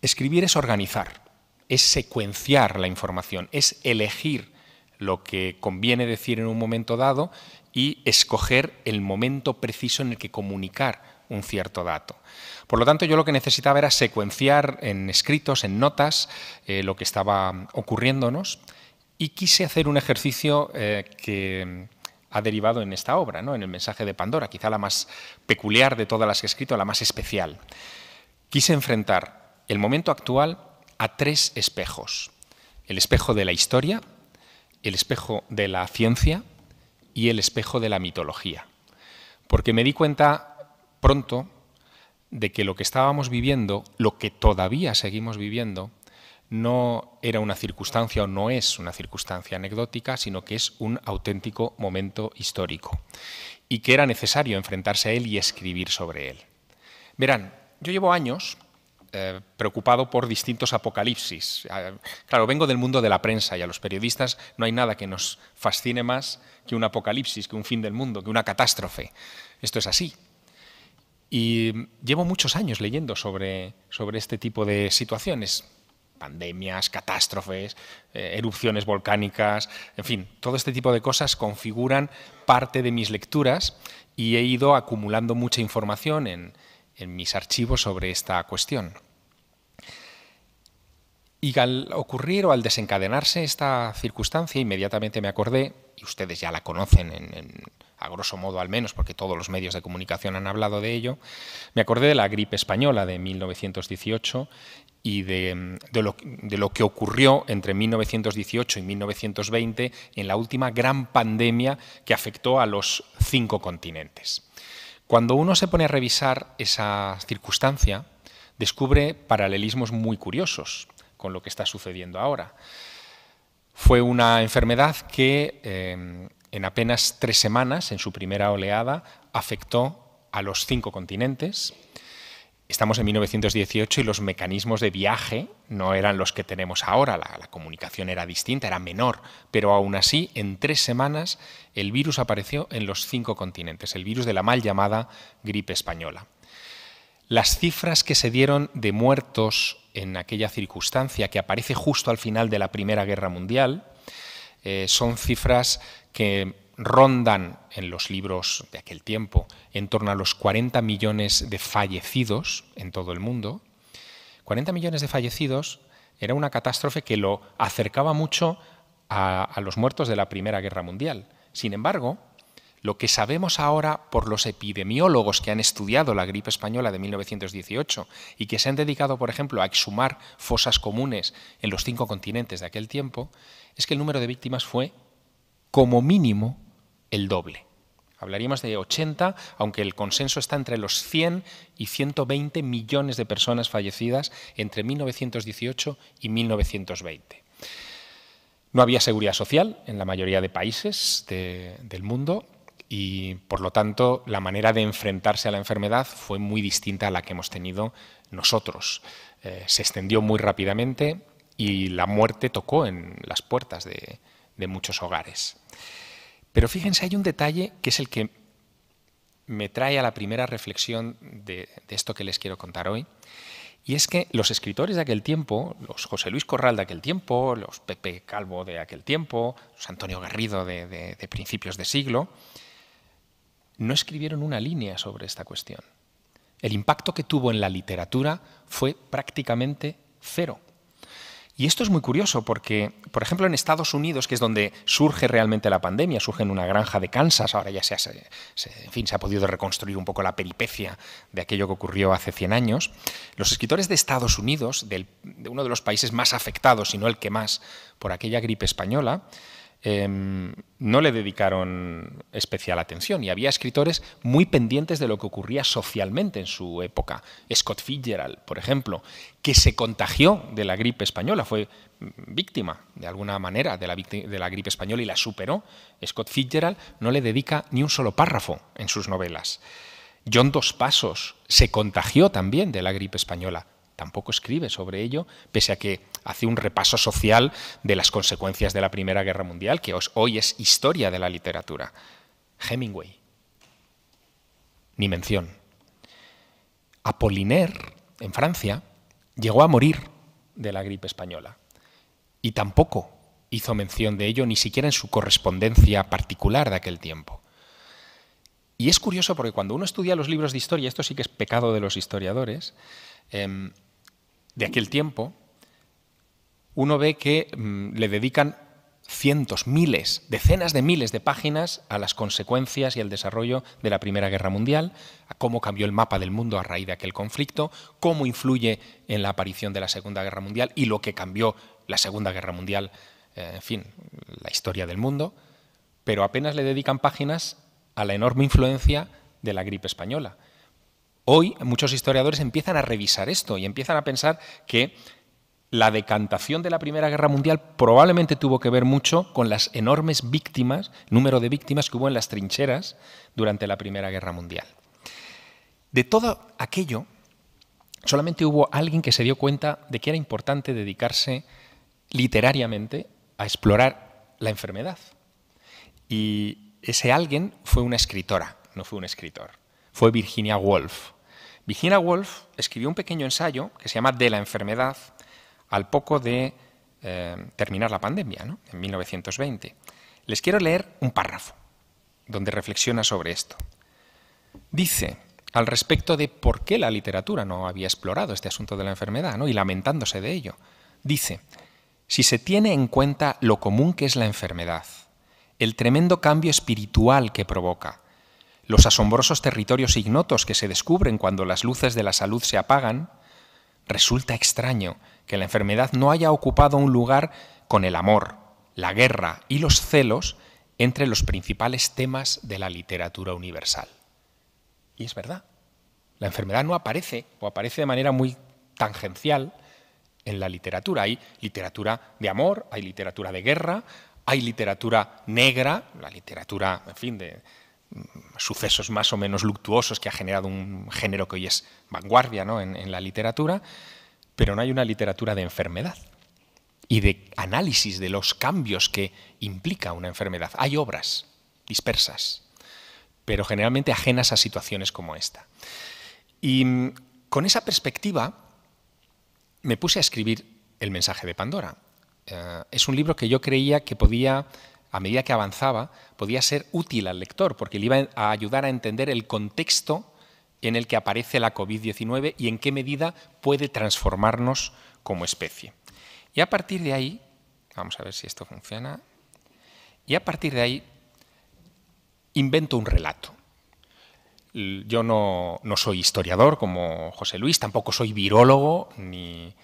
Escribir es organizar, es secuenciar la información, es elegir lo que conviene decir en un momento dado y escoger el momento preciso en el que comunicar un cierto dato. Por lo tanto, yo lo que necesitaba era secuenciar en escritos, en notas, eh, lo que estaba ocurriéndonos y quise hacer un ejercicio eh, que ha derivado en esta obra, ¿no? en el mensaje de Pandora, quizá la más peculiar de todas las que he escrito, la más especial. Quise enfrentar el momento actual a tres espejos. El espejo de la historia, el espejo de la ciencia y el espejo de la mitología. Porque me di cuenta pronto de que lo que estábamos viviendo, lo que todavía seguimos viviendo, no era una circunstancia o no es una circunstancia anecdótica, sino que es un auténtico momento histórico y que era necesario enfrentarse a él y escribir sobre él. Verán, yo llevo años eh, preocupado por distintos apocalipsis. Ah, claro, vengo del mundo de la prensa y a los periodistas no hay nada que nos fascine más que un apocalipsis, que un fin del mundo, que una catástrofe. Esto es así. Y llevo muchos años leyendo sobre este tipo de situaciones pandemias, catástrofes, eh, erupciones volcánicas, en fin, todo este tipo de cosas configuran parte de mis lecturas y he ido acumulando mucha información en, mis archivos sobre esta cuestión. Y al ocurrir o al desencadenarse esta circunstancia, inmediatamente me acordé, y ustedes ya la conocen a grosso modo al menos, porque todos los medios de comunicación han hablado de ello, me acordé de la gripe española de 1918 y de, lo, que ocurrió entre 1918 y 1920 en la última gran pandemia que afectó a los cinco continentes. Cuando uno se pone a revisar esa circunstancia, descubre paralelismos muy curiosos con lo que está sucediendo ahora. Fue una enfermedad que eh, en apenas tres semanas, en su primera oleada, afectó a los cinco continentes, estamos en 1918 y los mecanismos de viaje no eran los que tenemos ahora, la, comunicación era distinta, era menor, pero aún así, en tres semanas, el virus apareció en los cinco continentes, el virus de la mal llamada gripe española. Las cifras que se dieron de muertos en aquella circunstancia, que aparece justo al final de la Primera Guerra Mundial, eh, son cifras que rondan en los libros de aquel tiempo en torno a los 40 millones de fallecidos en todo el mundo. 40 millones de fallecidos era una catástrofe que lo acercaba mucho a, los muertos de la Primera Guerra Mundial. Sin embargo, lo que sabemos ahora por los epidemiólogos que han estudiado la gripe española de 1918 y que se han dedicado, por ejemplo, a exhumar fosas comunes en los cinco continentes de aquel tiempo, es que el número de víctimas fue como mínimo el doble. Hablaríamos de 80, aunque el consenso está entre los 100 y 120 millones de personas fallecidas entre 1918 y 1920. No había seguridad social en la mayoría de países del mundo y, por lo tanto, la manera de enfrentarse a la enfermedad fue muy distinta a la que hemos tenido nosotros. Eh, se extendió muy rápidamente y la muerte tocó en las puertas de muchos hogares. Pero fíjense, hay un detalle que es el que me trae a la primera reflexión de, esto que les quiero contar hoy, y es que los escritores de aquel tiempo, los José Luis Corral de aquel tiempo, los Pepe Calvo de aquel tiempo, los Antonio Garrido de principios de siglo, no escribieron una línea sobre esta cuestión. El impacto que tuvo en la literatura fue prácticamente cero. Y esto es muy curioso porque, por ejemplo, en Estados Unidos, que es donde surge realmente la pandemia, surge en una granja de Kansas, ahora ya se, ha, fin, se ha podido reconstruir un poco la peripecia de aquello que ocurrió hace 100 años, los escritores de Estados Unidos, de uno de los países más afectados, si no el que más, por aquella gripe española, Em, no le dedicaron especial atención y había escritores muy pendientes de lo que ocurría socialmente en su época. Scott Fitzgerald, por ejemplo, que se contagió de la gripe española, fue víctima de alguna manera de la, de la gripe española y la superó. Scott Fitzgerald no le dedica ni un solo párrafo en sus novelas. John Dos Pasos se contagió también de la gripe española, tampoco escribe sobre ello, pese a que hace un repaso social de las consecuencias de la Primera Guerra Mundial, que hoy es historia de la literatura. Hemingway, ni mención. Apollinaire, en Francia, llegó a morir de la gripe española y tampoco hizo mención de ello ni siquiera en su correspondencia particular de aquel tiempo. Y es curioso porque cuando uno estudia los libros de historia, esto sí que es pecado de los historiadores, em, de aquel tiempo, uno ve que mm, le dedican cientos, miles, decenas de miles de páginas a las consecuencias y al desarrollo de la Primera Guerra Mundial, a cómo cambió el mapa del mundo a raíz de aquel conflicto, cómo influye en la aparición de la Segunda Guerra Mundial y lo que cambió la Segunda Guerra Mundial, eh, en fin, la historia del mundo, pero apenas le dedican páginas a la enorme influencia de la gripe española. Hoy muchos historiadores empiezan a revisar esto y empiezan a pensar que la decantación de la Primera Guerra Mundial probablemente tuvo que ver mucho con las enormes víctimas, número de víctimas que hubo en las trincheras durante la Primera Guerra Mundial. De todo aquello, solamente hubo alguien que se dio cuenta de que era importante dedicarse literariamente a explorar la enfermedad. Y ese alguien fue una escritora, no fue un escritor. Fue Virginia Woolf. Virginia Woolf escribió un pequeño ensayo que se llama De la enfermedad al poco de eh, terminar la pandemia, en 1920. Les quiero leer un párrafo donde reflexiona sobre esto. Dice al respecto de por qué la literatura no había explorado este asunto de la enfermedad y lamentándose de ello. Dice, si se tiene en cuenta lo común que es la enfermedad, el tremendo cambio espiritual que provoca, los asombrosos territorios ignotos que se descubren cuando las luces de la salud se apagan, resulta extraño que la enfermedad no haya ocupado un lugar con el amor, la guerra y los celos entre los principales temas de la literatura universal. Y es verdad, la enfermedad no aparece o aparece de manera muy tangencial en la literatura. Hay literatura de amor, hay literatura de guerra, hay literatura negra, la literatura, en fin, de, sucesos más o menos luctuosos que ha generado un género que hoy es vanguardia ¿no? en, la literatura, pero no hay una literatura de enfermedad y de análisis de los cambios que implica una enfermedad. Hay obras dispersas, pero generalmente ajenas a situaciones como esta. Y mm, con esa perspectiva me puse a escribir El mensaje de Pandora. Eh, es un libro que yo creía que podía a medida que avanzaba, podía ser útil al lector, porque le iba a ayudar a entender el contexto en el que aparece la COVID-19 y en qué medida puede transformarnos como especie. Y a partir de ahí, vamos a ver si esto funciona, y a partir de ahí invento un relato. Yo no, soy historiador como José Luis, tampoco soy virólogo, ni,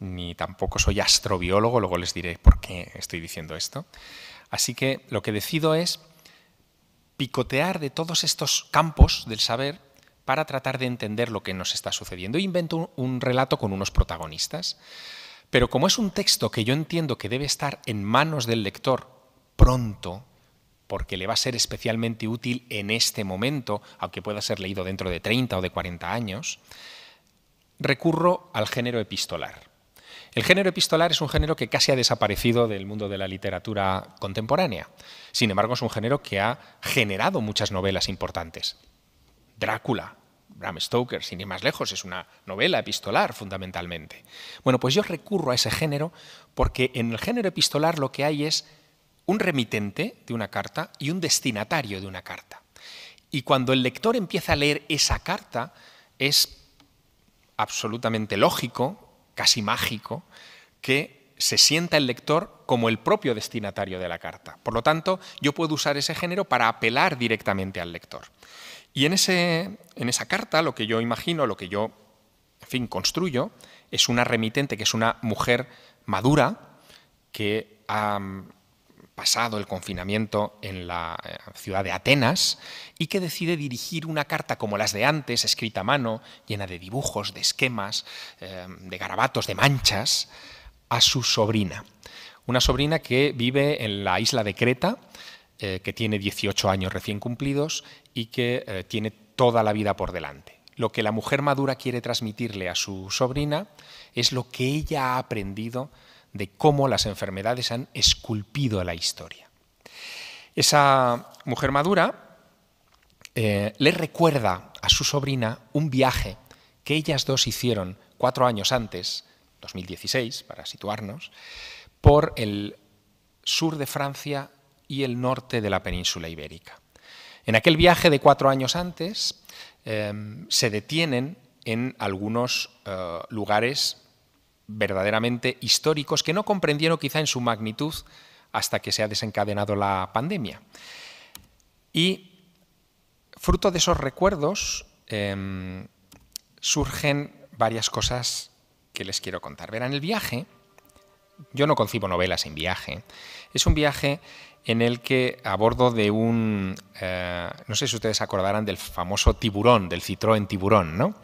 ni tampoco soy astrobiólogo, luego les diré por qué estoy diciendo esto. Así que lo que decido es picotear de todos estos campos del saber para tratar de entender lo que nos está sucediendo. Invento un, relato con unos protagonistas, pero como es un texto que yo entiendo que debe estar en manos del lector pronto, porque le va a ser especialmente útil en este momento, aunque pueda ser leído dentro de 30 o de 40 años, recurro al género epistolar. El género epistolar es un género que casi ha desaparecido del mundo de la literatura contemporánea. Sin embargo, es un género que ha generado muchas novelas importantes. Drácula, Bram Stoker, sin ir más lejos, es una novela epistolar fundamentalmente. Bueno, pues yo recurro a ese género porque en el género epistolar lo que hay es un remitente de una carta y un destinatario de una carta. Y cuando el lector empieza a leer esa carta, es absolutamente lógico casi mágico, que se sienta el lector como el propio destinatario de la carta. Por lo tanto, yo puedo usar ese género para apelar directamente al lector. Y en, ese, en esa carta lo que yo imagino, lo que yo, en fin, construyo, es una remitente que es una mujer madura que ha pasado el confinamiento en la eh, ciudad de Atenas y que decide dirigir una carta como las de antes, escrita a mano, llena de dibujos, de esquemas, eh, de garabatos, de manchas, a su sobrina. Una sobrina que vive en la isla de Creta, eh, que tiene 18 años recién cumplidos y que tiene toda la vida por delante. Lo que la mujer madura quiere transmitirle a su sobrina es lo que ella ha aprendido de cómo las enfermedades han esculpido a la historia. Esa mujer madura eh, le recuerda a su sobrina un viaje que ellas dos hicieron cuatro años antes, 2016, para situarnos, por el sur de Francia y el norte de la península ibérica. En aquel viaje de cuatro años antes eh, se detienen en algunos eh, lugares verdaderamente históricos que no comprendieron quizá en su magnitud hasta que se ha desencadenado la pandemia. Y fruto de esos recuerdos em, surgen varias cosas que les quiero contar. Verán, el viaje, yo no concibo novelas en viaje, es un viaje en el que a bordo de un, eh, no sé si ustedes acordarán del famoso tiburón, del Citroën tiburón, ¿no?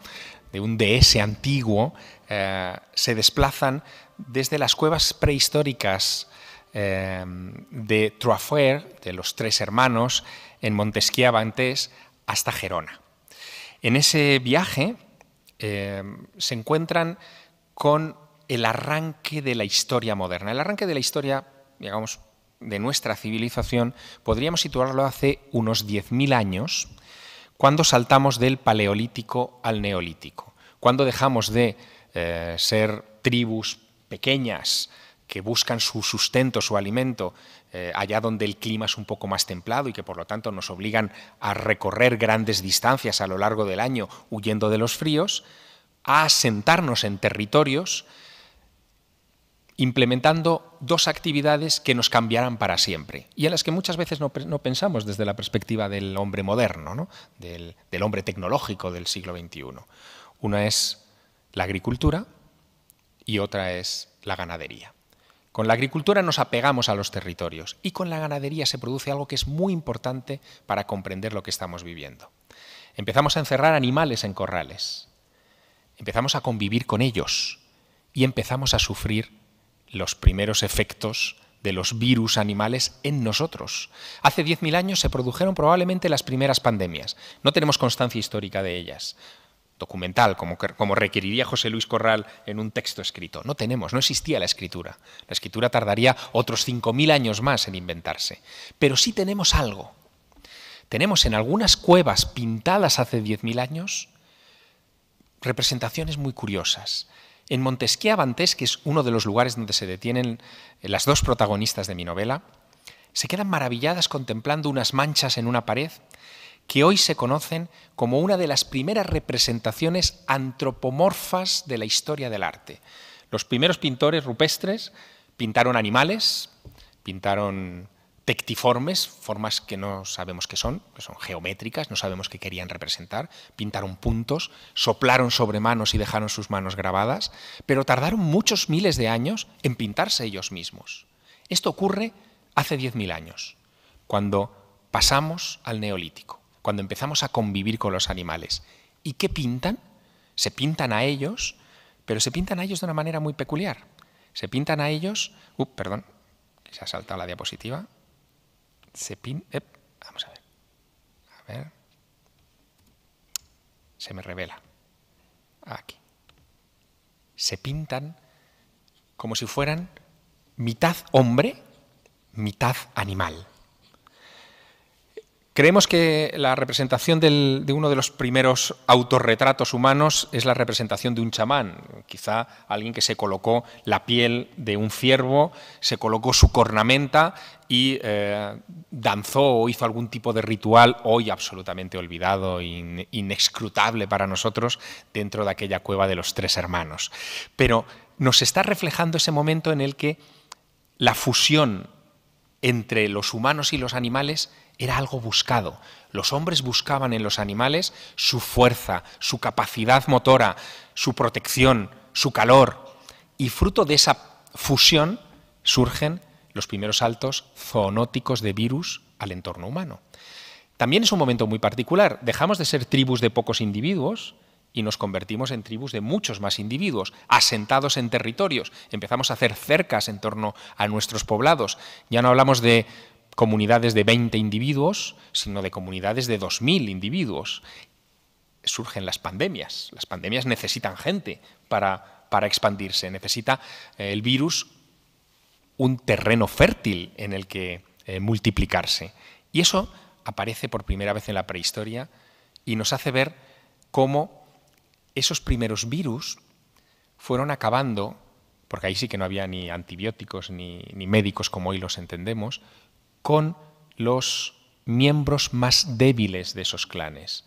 de un DS antiguo, eh, se desplazan desde las cuevas prehistóricas eh, de ferres de los tres hermanos, en Montesquieu antes, hasta Gerona. En ese viaje eh, se encuentran con el arranque de la historia moderna. El arranque de la historia, digamos, de nuestra civilización, podríamos situarlo hace unos 10.000 años, cuando saltamos del paleolítico al neolítico, cuando dejamos de eh, ser tribus pequeñas que buscan su sustento, su alimento, eh, allá donde el clima es un poco más templado y que por lo tanto nos obligan a recorrer grandes distancias a lo largo del año huyendo de los fríos, a asentarnos en territorios implementando dos actividades que nos cambiarán para siempre y a las que muchas veces no, pensamos desde la perspectiva del hombre moderno, del hombre tecnológico del siglo XXI. Una es la agricultura y otra es la ganadería. Con la agricultura nos apegamos a los territorios y con la ganadería se produce algo que es muy importante para comprender lo que estamos viviendo. Empezamos a encerrar animales en corrales, empezamos a convivir con ellos y empezamos a sufrir los primeros efectos de los virus animales en nosotros. Hace 10.000 años se produjeron probablemente las primeras pandemias. No tenemos constancia histórica de ellas, documental, como, como, requeriría José Luis Corral en un texto escrito. No tenemos, no existía la escritura. La escritura tardaría otros 5.000 años más en inventarse. Pero sí tenemos algo. Tenemos en algunas cuevas pintadas hace 10.000 años representaciones muy curiosas en montesquieu Avantes, que es uno de los lugares donde se detienen eh, las dos protagonistas de mi novela, se quedan maravilladas contemplando unas manchas en una pared que hoy se conocen como una de las primeras representaciones antropomorfas de la historia del arte. Los primeros pintores rupestres pintaron animales, pintaron tectiformes, formas que no sabemos qué son, que son geométricas, no sabemos qué querían representar, pintaron puntos, soplaron sobre manos y dejaron sus manos grabadas, pero tardaron muchos miles de años en pintarse ellos mismos. Esto ocurre hace 10.000 años, cuando pasamos al neolítico, cuando empezamos a convivir con los animales. ¿Y qué pintan? Se pintan a ellos, pero se pintan a ellos de una manera muy peculiar. Se pintan a ellos... Uh, perdón, se ha saltado la diapositiva se vamos a ver. A ver. Se me revela. Aquí. Se pintan como si fueran mitad hombre, mitad animal. Creemos que la representación de uno de los primeros autorretratos humanos es la representación de un chamán, quizá alguien que se colocó la piel de un ciervo, se colocó su cornamenta y eh, danzó o hizo algún tipo de ritual hoy absolutamente olvidado, e inescrutable para nosotros, dentro de aquella cueva de los tres hermanos. Pero nos está reflejando ese momento en el que la fusión entre los humanos y los animales era algo buscado. Los hombres buscaban en los animales su fuerza, su capacidad motora, su protección, su calor. Y fruto de esa fusión surgen los primeros saltos zoonóticos de virus al entorno humano. También es un momento muy particular. Dejamos de ser tribus de pocos individuos y nos convertimos en tribus de muchos más individuos, asentados en territorios. Empezamos a hacer cercas en torno a nuestros poblados. Ya no hablamos de comunidades de 20 individuos, sino de comunidades de 2.000 individuos. Surgen las pandemias. Las pandemias necesitan gente para, para expandirse. Necesita eh, el virus un terreno fértil en el que eh, multiplicarse. Y eso aparece por primera vez en la prehistoria y nos hace ver cómo esos primeros virus fueron acabando, porque ahí sí que no había ni antibióticos ni, ni médicos como hoy los entendemos, con los miembros más débiles de esos clanes.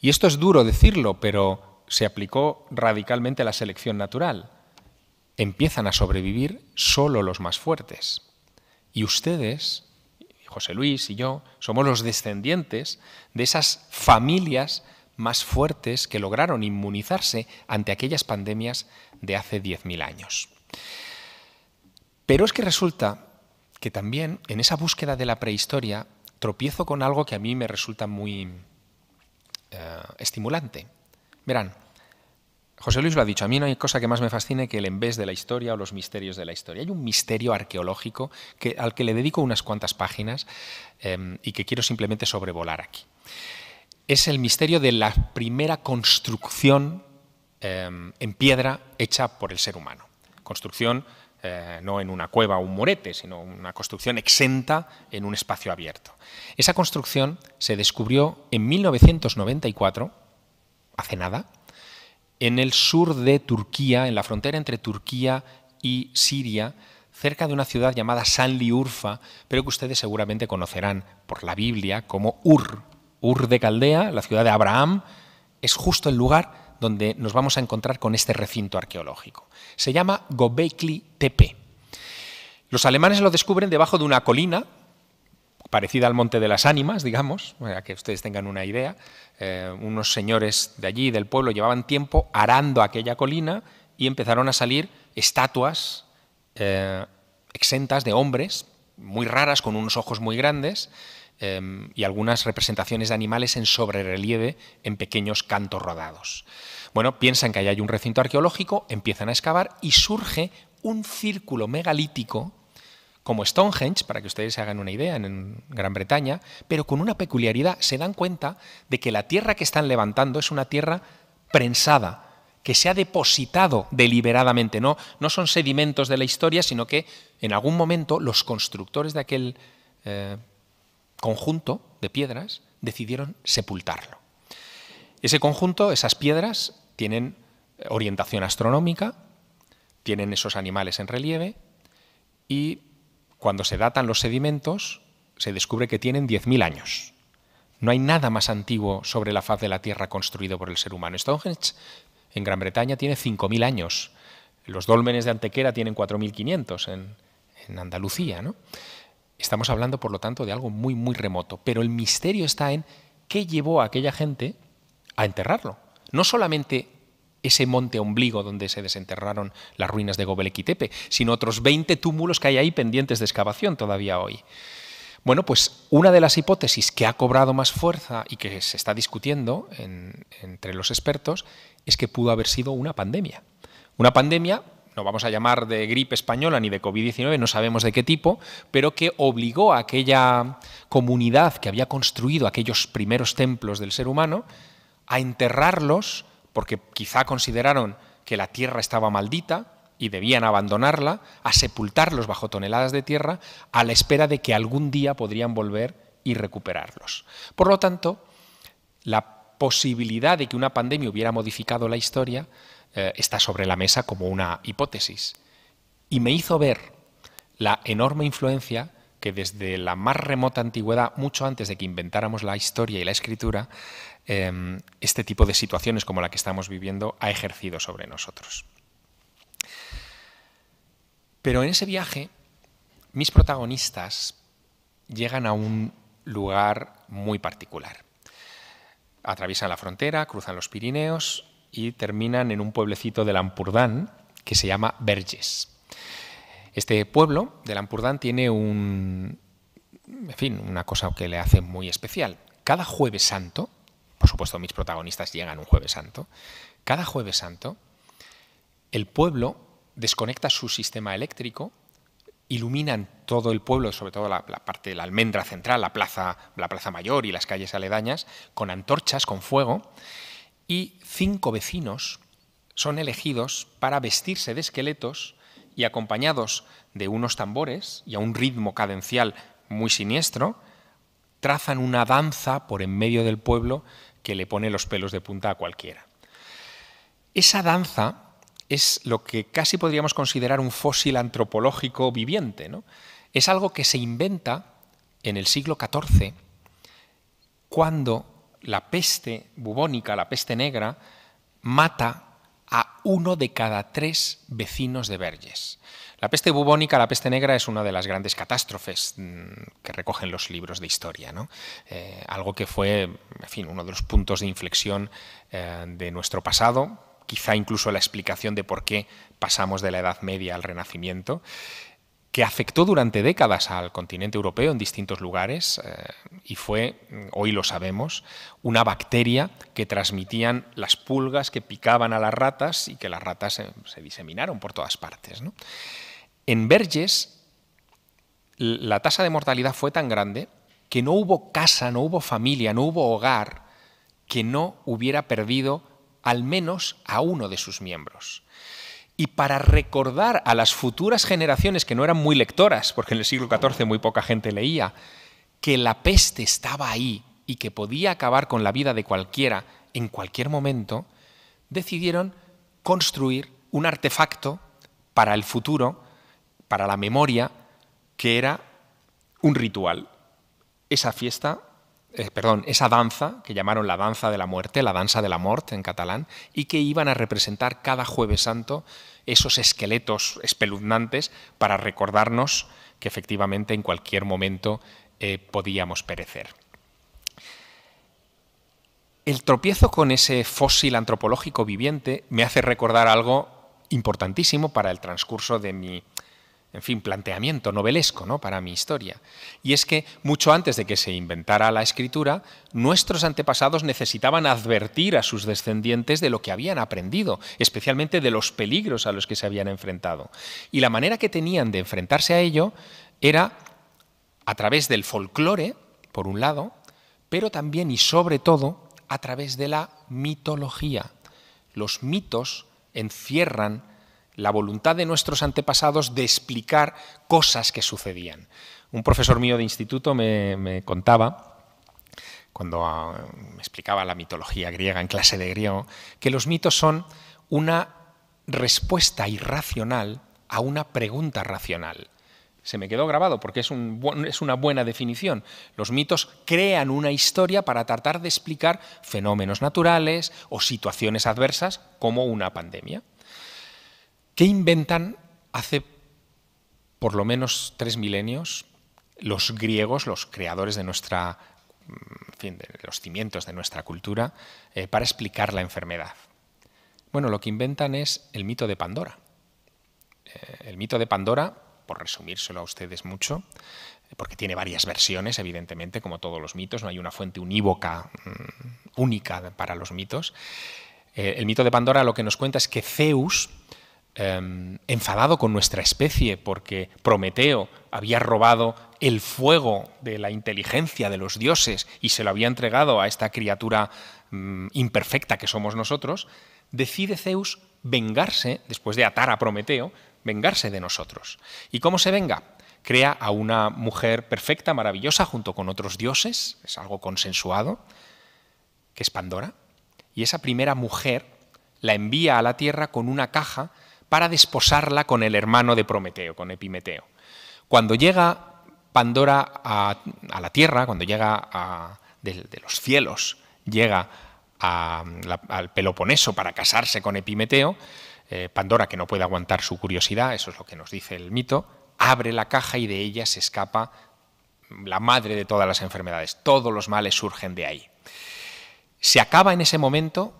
Y esto es duro decirlo, pero se aplicó radicalmente a la selección natural. Empiezan a sobrevivir solo los más fuertes. Y ustedes, José Luis y yo, somos los descendientes de esas familias más fuertes que lograron inmunizarse ante aquellas pandemias de hace 10.000 años. Pero es que resulta que también en esa búsqueda de la prehistoria tropiezo con algo que a mí me resulta muy eh, estimulante. Verán, José Luis lo ha dicho, a mí no hay cosa que más me fascine que el envés de la historia o los misterios de la historia. Hay un misterio arqueológico que, al que le dedico unas cuantas páginas em, y que quiero simplemente sobrevolar aquí. Es el misterio de la primera construcción em, en piedra hecha por el ser humano. Construcción eh, no en una cueva o un morete, sino una construcción exenta en un espacio abierto. Esa construcción se descubrió en 1994, hace nada, en el sur de Turquía, en la frontera entre Turquía y Siria, cerca de una ciudad llamada Sanli pero que ustedes seguramente conocerán por la Biblia como Ur. Ur de Caldea, la ciudad de Abraham, es justo el lugar donde nos vamos a encontrar con este recinto arqueológico. Se llama Gobekli Tepe. Los alemanes lo descubren debajo de una colina parecida al Monte de las Ánimas, digamos, para eh, que ustedes tengan una idea. Eh, unos señores de allí, del pueblo, llevaban tiempo arando aquella colina y empezaron a salir estatuas eh, exentas de hombres, muy raras, con unos ojos muy grandes, Em, y algunas representaciones de animales en sobrerelieve en pequeños cantos rodados. Bueno, piensan que ahí hay un recinto arqueológico, empiezan a excavar y surge un círculo megalítico como Stonehenge, para que ustedes se hagan una idea, en Gran Bretaña, pero con una peculiaridad, se dan cuenta de que la tierra que están levantando es una tierra prensada, que se ha depositado deliberadamente, no, no son sedimentos de la historia, sino que en algún momento los constructores de aquel eh, conjunto de piedras, decidieron sepultarlo. Ese conjunto, esas piedras, tienen eh, orientación astronómica, tienen esos animales en relieve y cuando se datan los sedimentos se descubre que tienen 10.000 años. No hay nada más antiguo sobre la faz de la Tierra construido por el ser humano. Stonehenge en Gran Bretaña tiene 5.000 años. Los dólmenes de Antequera tienen 4.500 en, en Andalucía. ¿no? Estamos hablando, por lo tanto, de algo muy, muy remoto. Pero el misterio está en qué llevó a aquella gente a enterrarlo. No solamente ese monte ombligo donde se desenterraron las ruinas de Gobelequitepe, sino otros 20 túmulos que hay ahí pendientes de excavación todavía hoy. Bueno, pues una de las hipótesis que ha cobrado más fuerza y que se está discutiendo entre los expertos es que pudo haber sido una pandemia. Una pandemia no vamos a llamar de gripe española ni de COVID-19, no sabemos de qué tipo, pero que obligó a aquella comunidad que había construido aquellos primeros templos del ser humano a enterrarlos porque quizá consideraron que la tierra estaba maldita y debían abandonarla, a sepultarlos bajo toneladas de tierra a la espera de que algún día podrían volver y recuperarlos. Por lo tanto, la posibilidad de que una pandemia hubiera modificado la historia eh, está sobre la mesa como una hipótesis. Y me hizo ver la enorme influencia que desde la más remota antigüedad, mucho antes de que inventáramos la historia y la escritura, em, este tipo de situaciones como la que estamos viviendo ha ejercido sobre nosotros. Pero en ese viaje, mis protagonistas llegan a un lugar muy particular. Atraviesan la frontera, cruzan los Pirineos y terminan en un pueblecito de Lampurdán que se llama Berges. Este pueblo de Ampurdán tiene un, en fin, una cosa que le hace muy especial. Cada jueves santo, por supuesto mis protagonistas llegan un jueves santo, cada jueves santo el pueblo desconecta su sistema eléctrico, iluminan todo el pueblo, sobre todo la, parte de la almendra central, la plaza, la plaza mayor y las calles aledañas, con antorchas, con fuego, y cinco vecinos son elegidos para vestirse de esqueletos y acompañados de unos tambores y a un ritmo cadencial muy siniestro, trazan una danza por en medio del pueblo que le pone los pelos de punta a cualquiera. Esa danza es lo que casi podríamos considerar un fósil antropológico viviente. Es algo que se inventa en el siglo XIV, cuando la peste bubónica, la peste negra, mata a uno de cada tres vecinos de Verges. La peste bubónica, la peste negra, es una de las grandes catástrofes mm, que recogen los libros de historia. Eh, algo que fue, en fin, uno de los puntos de inflexión eh, de nuestro pasado, quizá incluso la explicación de por qué pasamos de la Edad Media al Renacimiento que afectó durante décadas al continente europeo en distintos lugares eh, y fue, mm, hoy lo sabemos, una bacteria que transmitían las pulgas que picaban a las ratas y que las ratas se, diseminaron por todas partes. En Verges la tasa de mortalidad fue tan grande que no hubo casa, no hubo familia, no hubo hogar que no hubiera perdido al menos a uno de sus miembros y para recordar a las futuras generaciones que no eran muy lectoras, porque en el siglo XIV muy poca gente leía, que la peste estaba ahí y que podía acabar con la vida de cualquiera en cualquier momento, decidieron construir un artefacto para el futuro, para la memoria, que era un ritual. Esa fiesta eh, perdón, esa danza que llamaron la danza de la muerte, la danza de la mort en catalán, y que iban a representar cada jueves santo esos esqueletos espeluznantes para recordarnos que efectivamente en cualquier momento eh, podíamos perecer. El tropiezo con ese fósil antropológico viviente me hace recordar algo importantísimo para el transcurso de mi en fin, planteamiento novelesco ¿no? para mi historia. Y es que mucho antes de que se inventara la escritura, nuestros antepasados necesitaban advertir a sus descendientes de lo que habían aprendido, especialmente de los peligros a los que se habían enfrentado. Y la manera que tenían de enfrentarse a ello era a través del folclore, por un lado, pero también y sobre todo a través de la mitología. Los mitos encierran la voluntad de nuestros antepasados de explicar cosas que sucedían. Un profesor mío de instituto me, contaba, cuando ah, me explicaba la mitología griega en clase de griego, que los mitos son una respuesta irracional a una pregunta racional. Se me quedó grabado porque es, es, una buena definición. Los mitos crean una historia para tratar de explicar fenómenos naturales o situaciones adversas como una pandemia. ¿Qué inventan hace por lo menos tres milenios los griegos, los creadores de nuestra, fin, de los cimientos de nuestra cultura, eh, para explicar la enfermedad? Bueno, lo que inventan es el mito de Pandora. Eh, el mito de Pandora, por resumírselo a ustedes mucho, eh, porque tiene varias versiones, evidentemente, como todos los mitos, no hay una fuente unívoca mm, única para los mitos. el mito de Pandora lo que nos cuenta es que Zeus, Em, enfadado con nuestra especie porque Prometeo había robado el fuego de la inteligencia de los dioses y se lo había entregado a esta criatura mm, imperfecta que somos nosotros, decide Zeus vengarse, después de atar a Prometeo, vengarse de nosotros. ¿Y cómo se venga? Crea a una mujer perfecta, maravillosa, junto con otros dioses, es algo consensuado, que es Pandora, y esa primera mujer la envía a la tierra con una caja para desposarla con el hermano de Prometeo, con Epimeteo. Cuando llega Pandora a, la Tierra, cuando llega de, los cielos, llega al Peloponeso para casarse con Epimeteo, eh, Pandora, que no puede aguantar su curiosidad, eso es lo que nos dice el mito, abre la caja y de ella se escapa la madre de todas las enfermedades. Todos los males surgen de ahí. Se acaba en ese momento,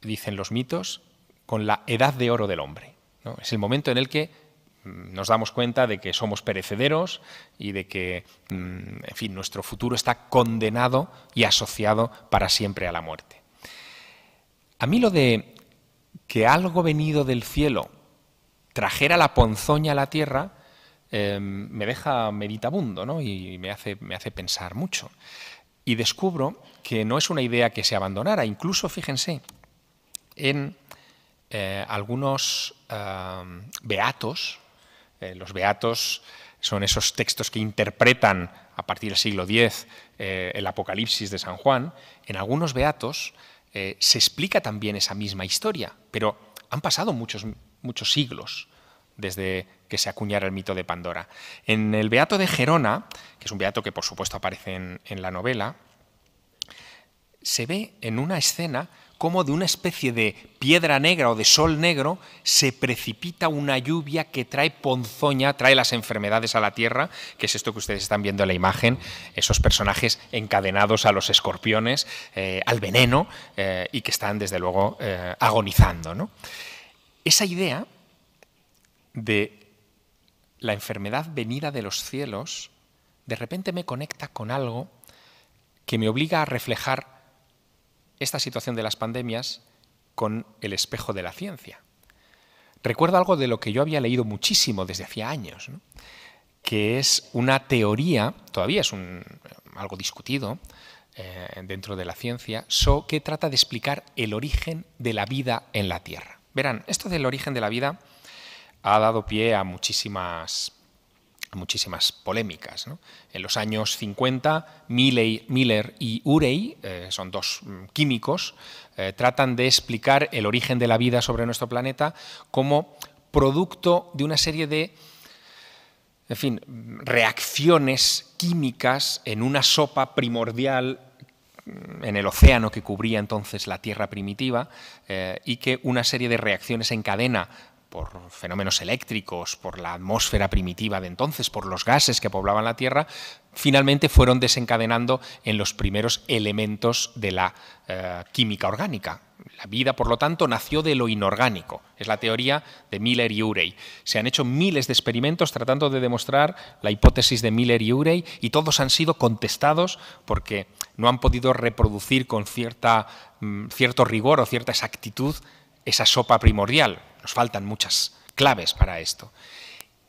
dicen los mitos, con la edad de oro del hombre. Es el momento en el que mm, nos damos cuenta de que somos perecederos y de que, mm, en fin, nuestro futuro está condenado y asociado para siempre a la muerte. A mí lo de que algo venido del cielo trajera la ponzoña a la tierra em, me deja meditabundo y me hace, me hace pensar mucho. Y descubro que no es una idea que se abandonara. Incluso, fíjense, en eh, algunos eh, beatos, eh, los beatos son esos textos que interpretan a partir del siglo X el Apocalipsis de San Juan, en algunos beatos se explica también esa misma historia, pero han pasado muchos, muchos siglos desde que se acuñara el mito de Pandora. En el Beato de Gerona, que es un beato que por supuesto aparece en la novela, se ve en una escena como de una especie de piedra negra o de sol negro se precipita una lluvia que trae ponzoña, trae las enfermedades a la tierra, que es esto que ustedes están viendo en la imagen, esos personajes encadenados a los escorpiones, eh, al veneno, eh, y que están desde luego eh, agonizando. Esa idea de la enfermedad venida de los cielos, de repente me conecta con algo que me obliga a reflejar esta situación de las pandemias con el espejo de la ciencia. Recuerdo algo de lo que yo había leído muchísimo desde hacía años, que es una teoría, todavía es algo discutido eh, dentro de la ciencia, que trata de explicar el origen de la vida en la Tierra. Verán, esto del origen de la vida ha dado pie a muchísimas muchísimas polémicas. En los años 50, Miller y Urey, eh, son dos mm, químicos, eh, tratan de explicar el origen de la vida sobre nuestro planeta como producto de una serie de en fin, reacciones químicas en una sopa primordial mm, en el océano que cubría entonces la Tierra primitiva eh, y que una serie de reacciones en cadena por fenómenos eléctricos, por la atmósfera primitiva de entonces, por los gases que poblaban la Tierra, finalmente fueron desencadenando en los primeros elementos de la eh, química orgánica. La vida, por lo tanto, nació de lo inorgánico. Es la teoría de Miller y Urey. Se han hecho miles de experimentos tratando de demostrar la hipótesis de Miller y Urey y todos han sido contestados porque no han podido reproducir con cierta, mm, cierto rigor o cierta exactitud esa sopa primordial nos faltan muchas claves para esto.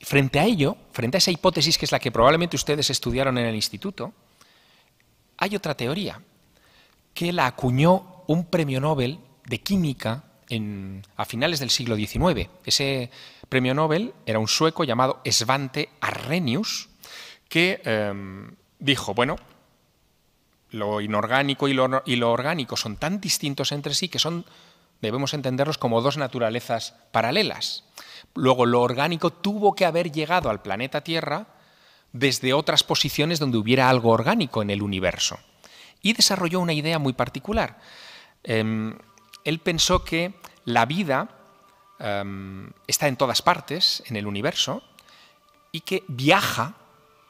Frente a ello, frente a esa hipótesis que es la que probablemente ustedes estudiaron en el instituto, hay otra teoría que la acuñó un premio Nobel de química a finales del siglo XIX. Ese premio Nobel era un sueco llamado Svante Arrhenius, que em, dijo, bueno, lo inorgánico y lo orgánico son tan distintos entre sí que son debemos entenderlos como dos naturalezas paralelas. Luego, lo orgánico tuvo que haber llegado al planeta Tierra desde otras posiciones donde hubiera algo orgánico en el universo. Y desarrolló una idea muy particular. Em, él pensó que la vida em, está en todas partes en el universo y que viaja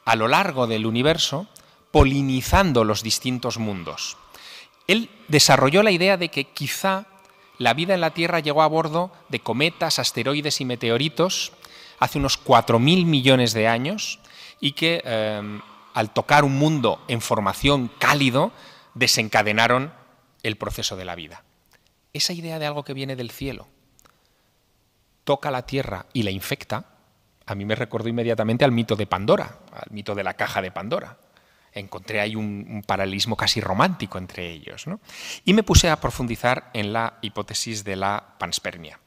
a lo largo del universo polinizando los distintos mundos. Él desarrolló la idea de que quizá la vida en la Tierra llegó a bordo de cometas, asteroides y meteoritos hace unos 4.000 millones de años y que eh, al tocar un mundo en formación cálido desencadenaron el proceso de la vida. Esa idea de algo que viene del cielo toca la Tierra y la infecta, a mí me recordó inmediatamente al mito de Pandora, al mito de la caja de Pandora encontré ahí un, paralismo paralelismo casi romántico entre ellos. Y me puse a profundizar en la hipótesis de la panspermia,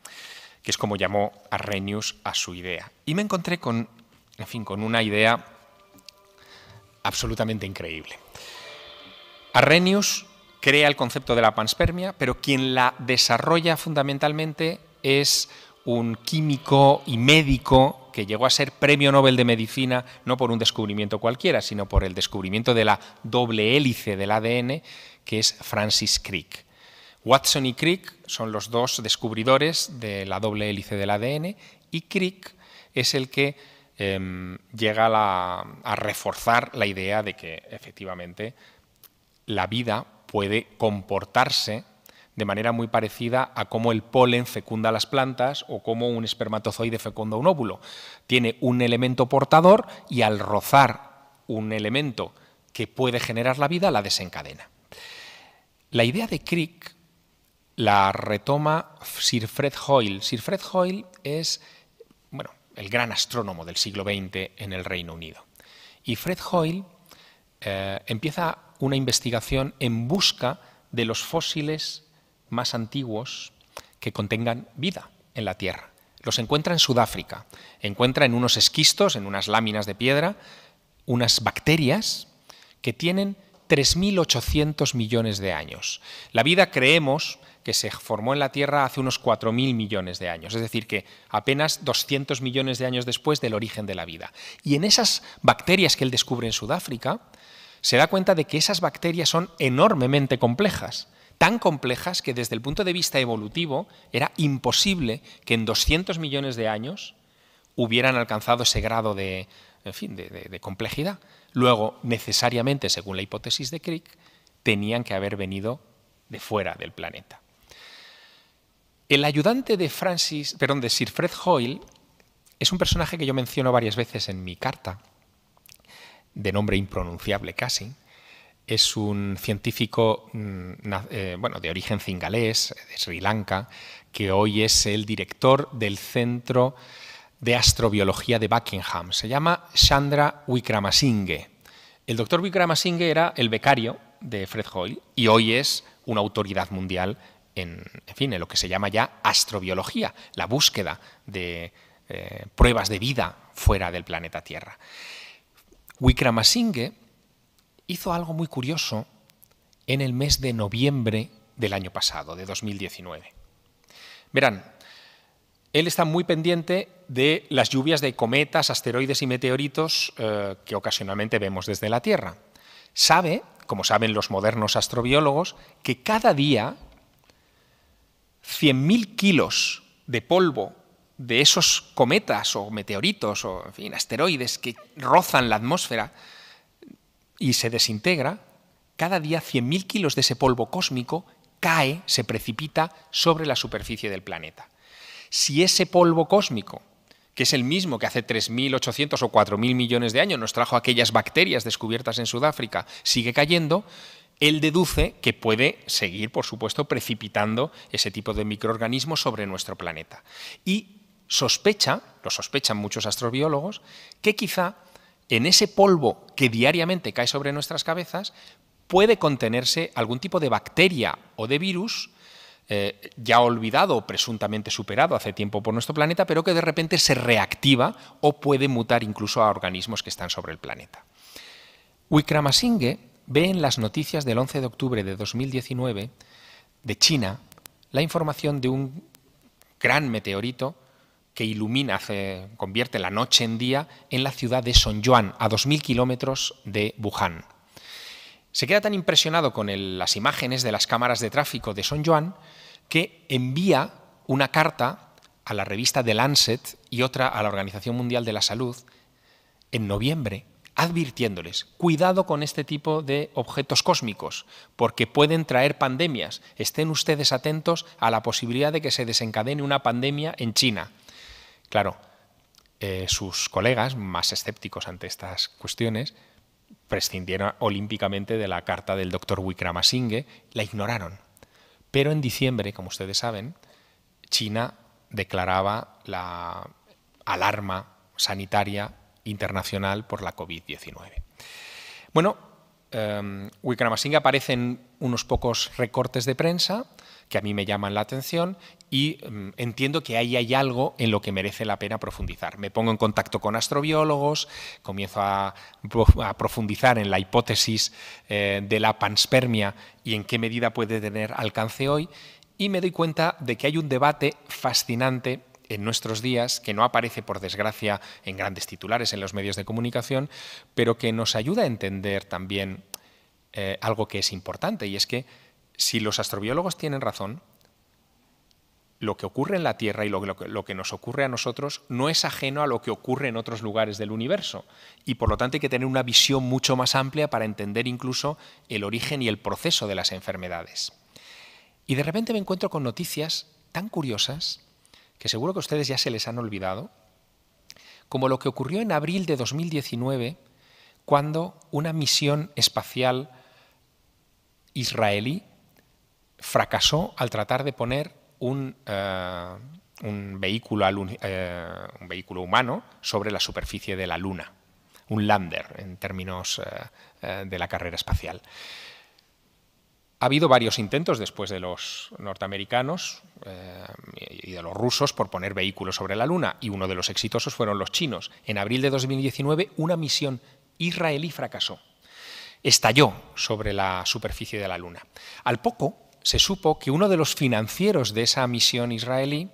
que es como llamó Arrhenius a su idea. Y me encontré con, en fin, con una idea absolutamente increíble. Arrhenius crea el concepto de la panspermia, pero quien la desarrolla fundamentalmente es un químico y médico que llegó a ser premio Nobel de Medicina no por un descubrimiento cualquiera, sino por el descubrimiento de la doble hélice del ADN, que es Francis Crick. Watson y Crick son los dos descubridores de la doble hélice del ADN y Crick es el que em, llega a reforzar la idea de que efectivamente la vida puede comportarse de manera muy parecida a cómo el polen fecunda las plantas o cómo un espermatozoide fecunda un óvulo. Tiene un elemento portador y al rozar un elemento que puede generar la vida, la desencadena. La idea de Crick la retoma Sir Fred Hoyle. Sir Fred Hoyle es bueno, el gran astrónomo del siglo XX en el Reino Unido. Y Fred Hoyle eh, empieza una investigación en busca de los fósiles más antiguos que contengan vida en la Tierra. Los encuentra en Sudáfrica, encuentra en unos esquistos, en unas láminas de piedra, unas bacterias que tienen 3.800 millones de años. La vida creemos que se formó en la Tierra hace unos 4.000 millones de años, es decir, que apenas 200 millones de años después del origen de la vida. Y en esas bacterias que él descubre en Sudáfrica, se da cuenta de que esas bacterias son enormemente complejas tan complejas que desde el punto de vista evolutivo era imposible que en 200 millones de años hubieran alcanzado ese grado de, fin, de, complejidad. Luego, necesariamente, según la hipótesis de Crick, tenían que haber venido de fuera del planeta. El ayudante de, Francis, perdón, de Sir Fred Hoyle es un personaje que yo menciono varias veces en mi carta, de nombre impronunciable casi, es un científico mm, eh, bueno, de origen cingalés, de Sri Lanka, que hoy es el director del Centro de Astrobiología de Buckingham. Se llama Chandra Wickramasinghe. El doctor Wickramasinghe era el becario de Fred Hoyle y hoy es una autoridad mundial en, fin, lo que se llama ya astrobiología, la búsqueda de eh, pruebas de vida fuera del planeta Tierra. Wickramasinghe hizo algo muy curioso en el mes de noviembre del año pasado, de 2019. Verán, él está muy pendiente de las lluvias de cometas, asteroides y meteoritos eh, que ocasionalmente vemos desde la Tierra. Sabe, como saben los modernos astrobiólogos, que cada día 100.000 kilos de polvo de esos cometas o meteoritos o en fin, asteroides que rozan la atmósfera y se desintegra, cada día 100.000 kilos de ese polvo cósmico cae, se precipita sobre la superficie del planeta. Si ese polvo cósmico, que es el mismo que hace 3.800 o 4.000 millones de años nos trajo aquellas bacterias descubiertas en Sudáfrica, sigue cayendo, él deduce que puede seguir, por supuesto, precipitando ese tipo de microorganismos sobre nuestro planeta. Y sospecha, lo sospechan muchos astrobiólogos, que quizá en ese polvo que diariamente cae sobre nuestras cabezas, puede contenerse algún tipo de bacteria o de virus eh, ya olvidado o presuntamente superado hace tiempo por nuestro planeta, pero que de repente se reactiva o puede mutar incluso a organismos que están sobre el planeta. Wickramasinghe ve en las noticias del 11 de octubre de 2019 de China la información de un gran meteorito que ilumina, convierte la noche en día en la ciudad de Yuan, a 2.000 kilómetros de Wuhan. Se queda tan impresionado con las imágenes de las cámaras de tráfico de Yuan que envía una carta a la revista The Lancet y otra a la Organización Mundial de la Salud en noviembre advirtiéndoles, cuidado con este tipo de objetos cósmicos, porque pueden traer pandemias. Estén ustedes atentos a la posibilidad de que se desencadene una pandemia en China. Claro, eh, sus colegas más escépticos ante estas cuestiones prescindieron olímpicamente de la carta del doctor Wickramasinghe, la ignoraron. Pero en diciembre, como ustedes saben, China declaraba la alarma sanitaria internacional por la COVID-19. Bueno, eh, Wickramasinghe aparece en unos pocos recortes de prensa que a mí me llaman la atención y mm, entiendo que ahí hay algo en lo que merece la pena profundizar. Me pongo en contacto con astrobiólogos, comienzo a, profundizar en la hipótesis eh, de la panspermia y en qué medida puede tener alcance hoy, y me doy cuenta de que hay un debate fascinante en nuestros días, que no aparece por desgracia en grandes titulares en los medios de comunicación, pero que nos ayuda a entender también eh, algo que es importante, y es que si los astrobiólogos tienen razón, lo que ocurre en la Tierra y lo, que nos ocurre a nosotros no es ajeno a lo que ocurre en otros lugares del universo. Y por lo tanto hay que tener una visión mucho más amplia para entender incluso el origen y el proceso de las enfermedades. Y de repente me encuentro con noticias tan curiosas que seguro que a ustedes ya se les han olvidado, como lo que ocurrió en abril de 2019, cuando una misión espacial israelí fracasó al tratar de poner eh, un, vehículo, eh, un vehículo humano sobre la superficie de la Luna, un lander en términos eh, de la carrera espacial. Ha habido varios intentos después de los norteamericanos y de los rusos por poner vehículos sobre la Luna, y uno de los exitosos fueron los chinos. En abril de 2019, una misión israelí fracasó. Estalló sobre la superficie de la Luna. Al poco, se supo que uno de los financieros de esa misión israelí,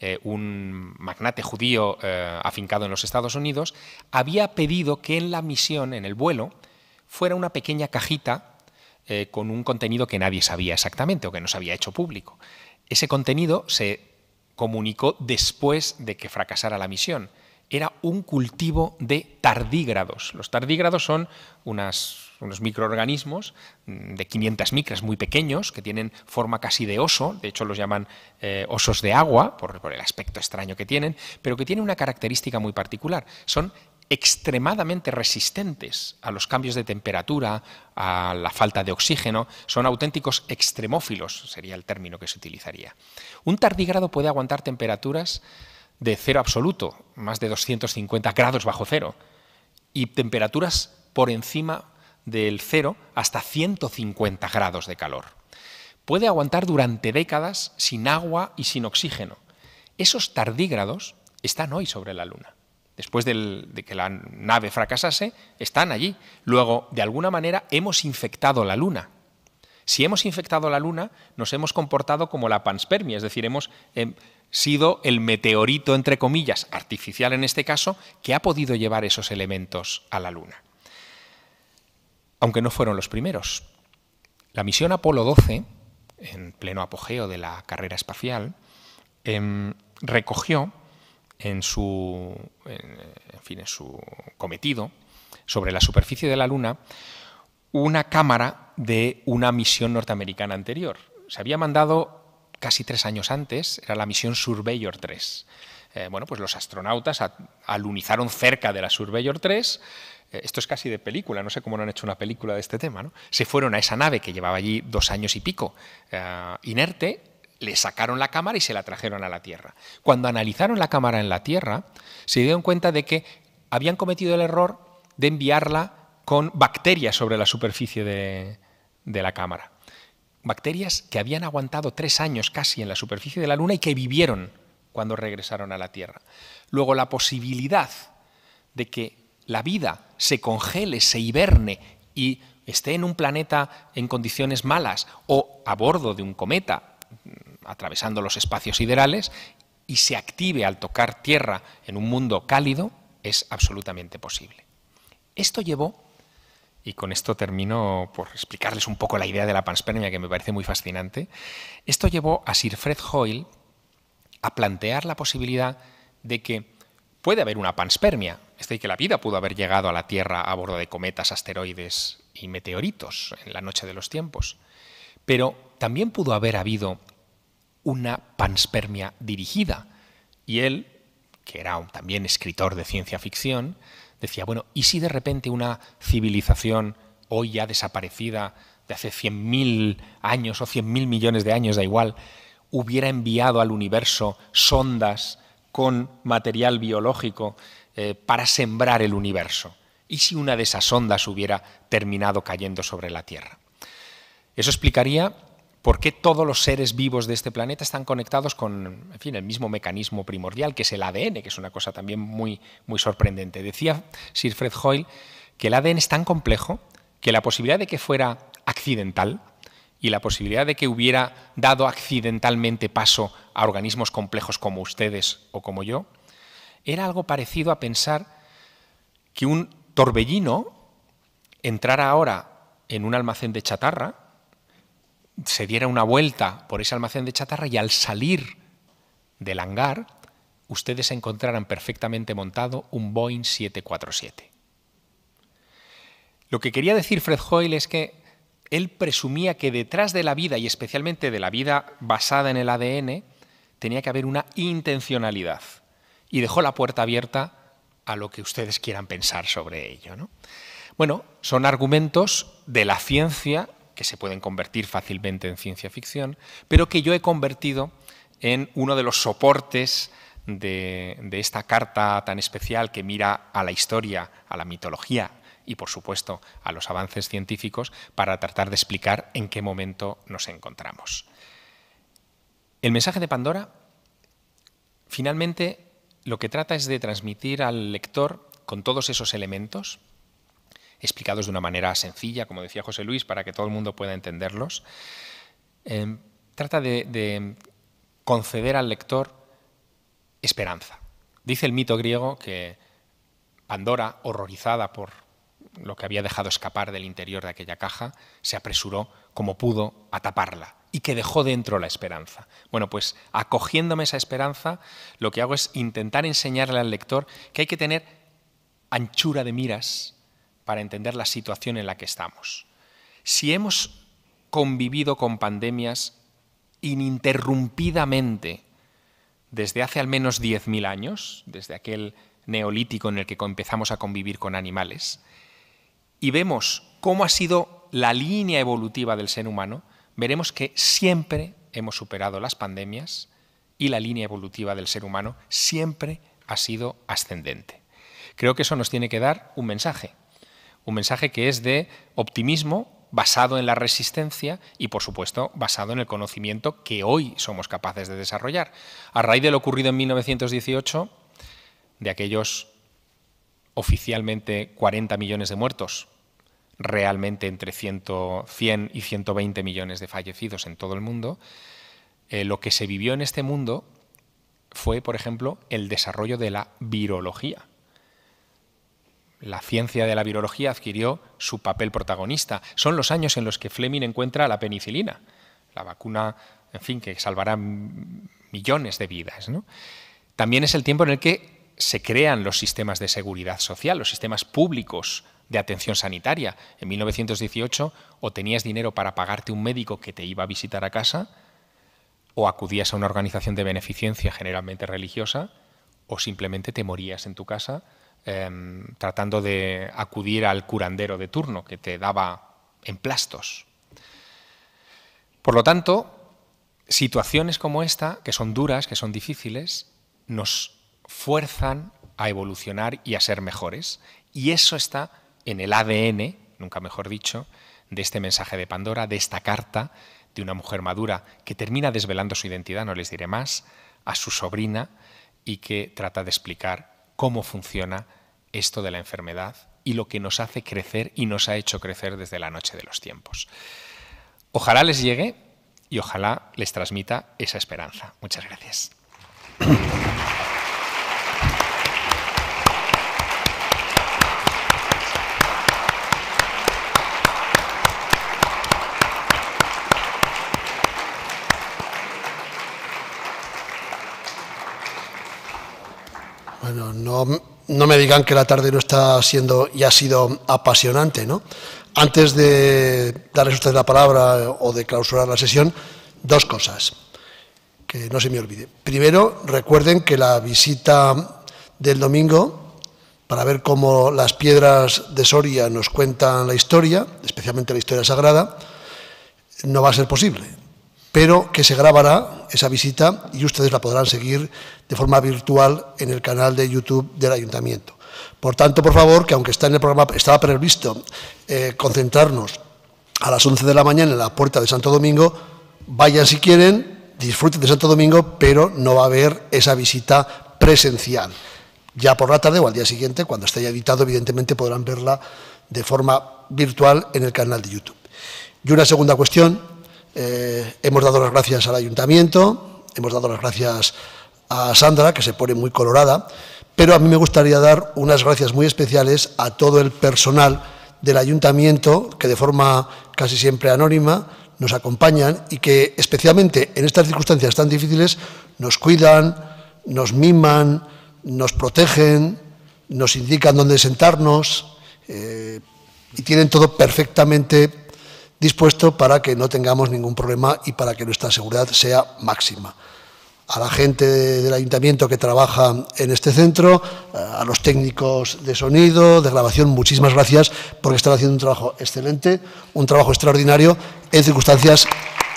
eh, un magnate judío eh, afincado en los Estados Unidos, había pedido que en la misión, en el vuelo, fuera una pequeña cajita eh, con un contenido que nadie sabía exactamente o que no se había hecho público. Ese contenido se comunicó después de que fracasara la misión. Era un cultivo de tardígrados. Los tardígrados son unas unos microorganismos mm, de 500 micras muy pequeños que tienen forma casi de oso, de hecho los llaman eh, osos de agua por, el aspecto extraño que tienen, pero que tienen una característica muy particular. Son extremadamente resistentes a los cambios de temperatura, a la falta de oxígeno, son auténticos extremófilos, sería el término que se utilizaría. Un tardígrado puede aguantar temperaturas de cero absoluto, más de 250 grados bajo cero, y temperaturas por encima del cero hasta 150 grados de calor. Puede aguantar durante décadas sin agua y sin oxígeno. Esos tardígrados están hoy sobre la Luna. Después de que la nave fracasase, están allí. Luego, de alguna manera, hemos infectado la Luna. Si hemos infectado la Luna, nos hemos comportado como la panspermia, es decir, hemos em, sido el meteorito, entre comillas, artificial en este caso, que ha podido llevar esos elementos a la Luna aunque no fueron los primeros. La misión Apolo 12, en pleno apogeo de la carrera espacial, em, recogió en su, en, su cometido sobre la superficie de la Luna una cámara de una misión norteamericana anterior. Se había mandado casi tres años antes, era la misión Surveyor 3. Eh, bueno, pues los astronautas alunizaron cerca de la Surveyor 3 eh, esto es casi de película, no sé cómo no han hecho una película de este tema, ¿no? se fueron a esa nave que llevaba allí dos años y pico eh, inerte, le sacaron la cámara y se la trajeron a la Tierra. Cuando analizaron la cámara en la Tierra, se dieron cuenta de que habían cometido el error de enviarla con bacterias sobre la superficie de la cámara. Bacterias que habían aguantado tres años casi en la superficie de la Luna y que vivieron cuando regresaron a la Tierra. Luego, la posibilidad de que la vida se congele, se hiberne y esté en un planeta en condiciones malas o a bordo de un cometa mm, atravesando los espacios siderales y se active al tocar tierra en un mundo cálido, es absolutamente posible. Esto llevó, y con esto termino por explicarles un poco la idea de la panspermia que me parece muy fascinante, esto llevó a Sir Fred Hoyle a plantear la posibilidad de que puede haber una panspermia, este que la vida pudo haber llegado a la Tierra a bordo de cometas, asteroides y meteoritos en la noche de los tiempos. Pero también pudo haber habido una panspermia dirigida. Y él, que era también escritor de ciencia ficción, decía, bueno, ¿y si de repente una civilización hoy ya desaparecida de hace 100.000 años o 100.000 millones de años, da igual, hubiera enviado al universo sondas con material biológico eh, para sembrar el universo. ¿Y si una de esas ondas hubiera terminado cayendo sobre la Tierra? Eso explicaría por qué todos los seres vivos de este planeta están conectados con en fin, el mismo mecanismo primordial, que es el ADN, que es una cosa también muy, muy sorprendente. Decía Sir Fred Hoyle que el ADN es tan complejo que la posibilidad de que fuera accidental, y la posibilidad de que hubiera dado accidentalmente paso a organismos complejos como ustedes o como yo, era algo parecido a pensar que un torbellino entrara ahora en un almacén de chatarra, se diera una vuelta por ese almacén de chatarra y al salir del hangar, ustedes encontraran perfectamente montado un Boeing 747. Lo que quería decir Fred Hoyle es que él presumía que detrás de la vida, y especialmente de la vida basada en el ADN, tenía que haber una intencionalidad y dejó la puerta abierta a lo que ustedes quieran pensar sobre ello. Bueno, son argumentos de la ciencia que se pueden convertir fácilmente en ciencia ficción, pero que yo he convertido en uno de los soportes de, de, esta carta tan especial que mira a la historia, a la mitología y, por supuesto, a los avances científicos para tratar de explicar en qué momento nos encontramos. El mensaje de Pandora finalmente lo que trata es de transmitir al lector con todos esos elementos, explicados de una manera sencilla, como decía José Luis, para que todo el mundo pueda entenderlos, eh, trata de conceder al lector esperanza. Dice el mito griego que Pandora, horrorizada por lo que había dejado escapar del interior de aquella caja, se apresuró como pudo a taparla y que dejó dentro la esperanza. Bueno, pues acogiéndome esa esperanza, lo que hago es intentar enseñarle al lector que hay que tener anchura de miras para entender la situación en la que estamos. Si hemos convivido con pandemias ininterrumpidamente desde hace al menos 10.000 años, desde aquel neolítico en el que empezamos a convivir con animales, y vemos cómo ha sido la línea evolutiva del ser humano, veremos que siempre hemos superado las pandemias y la línea evolutiva del ser humano siempre ha sido ascendente. Creo que eso nos tiene que dar un mensaje, un mensaje que es de optimismo basado en la resistencia y, por supuesto, basado en el conocimiento que hoy somos capaces de desarrollar. A raíz de lo ocurrido en 1918, de aquellos oficialmente 40 millones de muertos, realmente entre 100, y 120 millones de fallecidos en todo el mundo, eh, lo que se vivió en este mundo fue, por ejemplo, el desarrollo de la virología. La ciencia de la virología adquirió su papel protagonista. Son los años en los que Fleming encuentra la penicilina, la vacuna, en fin, que salvará millones de vidas. También es el tiempo en el que se crean los sistemas de seguridad social, los sistemas públicos de atención sanitaria. En 1918 o tenías dinero para pagarte un médico que te iba a visitar a casa, o acudías a una organización de beneficencia generalmente religiosa, o simplemente te morías en tu casa em, tratando de acudir al curandero de turno que te daba emplastos. Por lo tanto, situaciones como esta, que son duras, que son difíciles, nos fuerzan a evolucionar y a ser mejores. Y eso está en el ADN, nunca mejor dicho, de este mensaje de Pandora, de esta carta de una mujer madura que termina desvelando su identidad, no les diré más, a su sobrina y que trata de explicar cómo funciona esto de la enfermedad y lo que nos hace crecer y nos ha hecho crecer desde la noche de los tiempos. Ojalá les llegue y ojalá les transmita esa esperanza. Muchas gracias. no, me digan que la tarde no está siendo y ha sido apasionante, ¿no? Antes de darles ustedes la palabra o de clausurar la sesión, dos cosas que no se me olvide. Primero, recuerden que la visita del domingo para ver cómo las piedras de Soria nos cuentan la historia, especialmente la historia sagrada, no va a ser posible pero que se grabará esa visita y ustedes la podrán seguir de forma virtual en el canal de YouTube del Ayuntamiento. Por tanto, por favor, que aunque está en el programa, estaba previsto eh, concentrarnos a las 11 de la mañana en la puerta de Santo Domingo, vayan si quieren, disfruten de Santo Domingo, pero no va a haber esa visita presencial. Ya por la tarde o al día siguiente, cuando esté editado, evidentemente podrán verla de forma virtual en el canal de YouTube. Y una segunda cuestión eh, hemos dado las gracias al ayuntamiento, hemos dado las gracias a Sandra, que se pone muy colorada, pero a mí me gustaría dar unas gracias muy especiales a todo el personal del ayuntamiento, que de forma casi siempre anónima nos acompañan y que especialmente en estas circunstancias tan difíciles nos cuidan, nos miman, nos protegen, nos indican dónde sentarnos eh, y tienen todo perfectamente dispuesto para que no tengamos ningún problema y para que nuestra seguridad sea máxima. A la gente del ayuntamiento que trabaja en este centro, eh, a los técnicos de sonido, de grabación, muchísimas gracias porque están haciendo un trabajo excelente, un trabajo extraordinario en circunstancias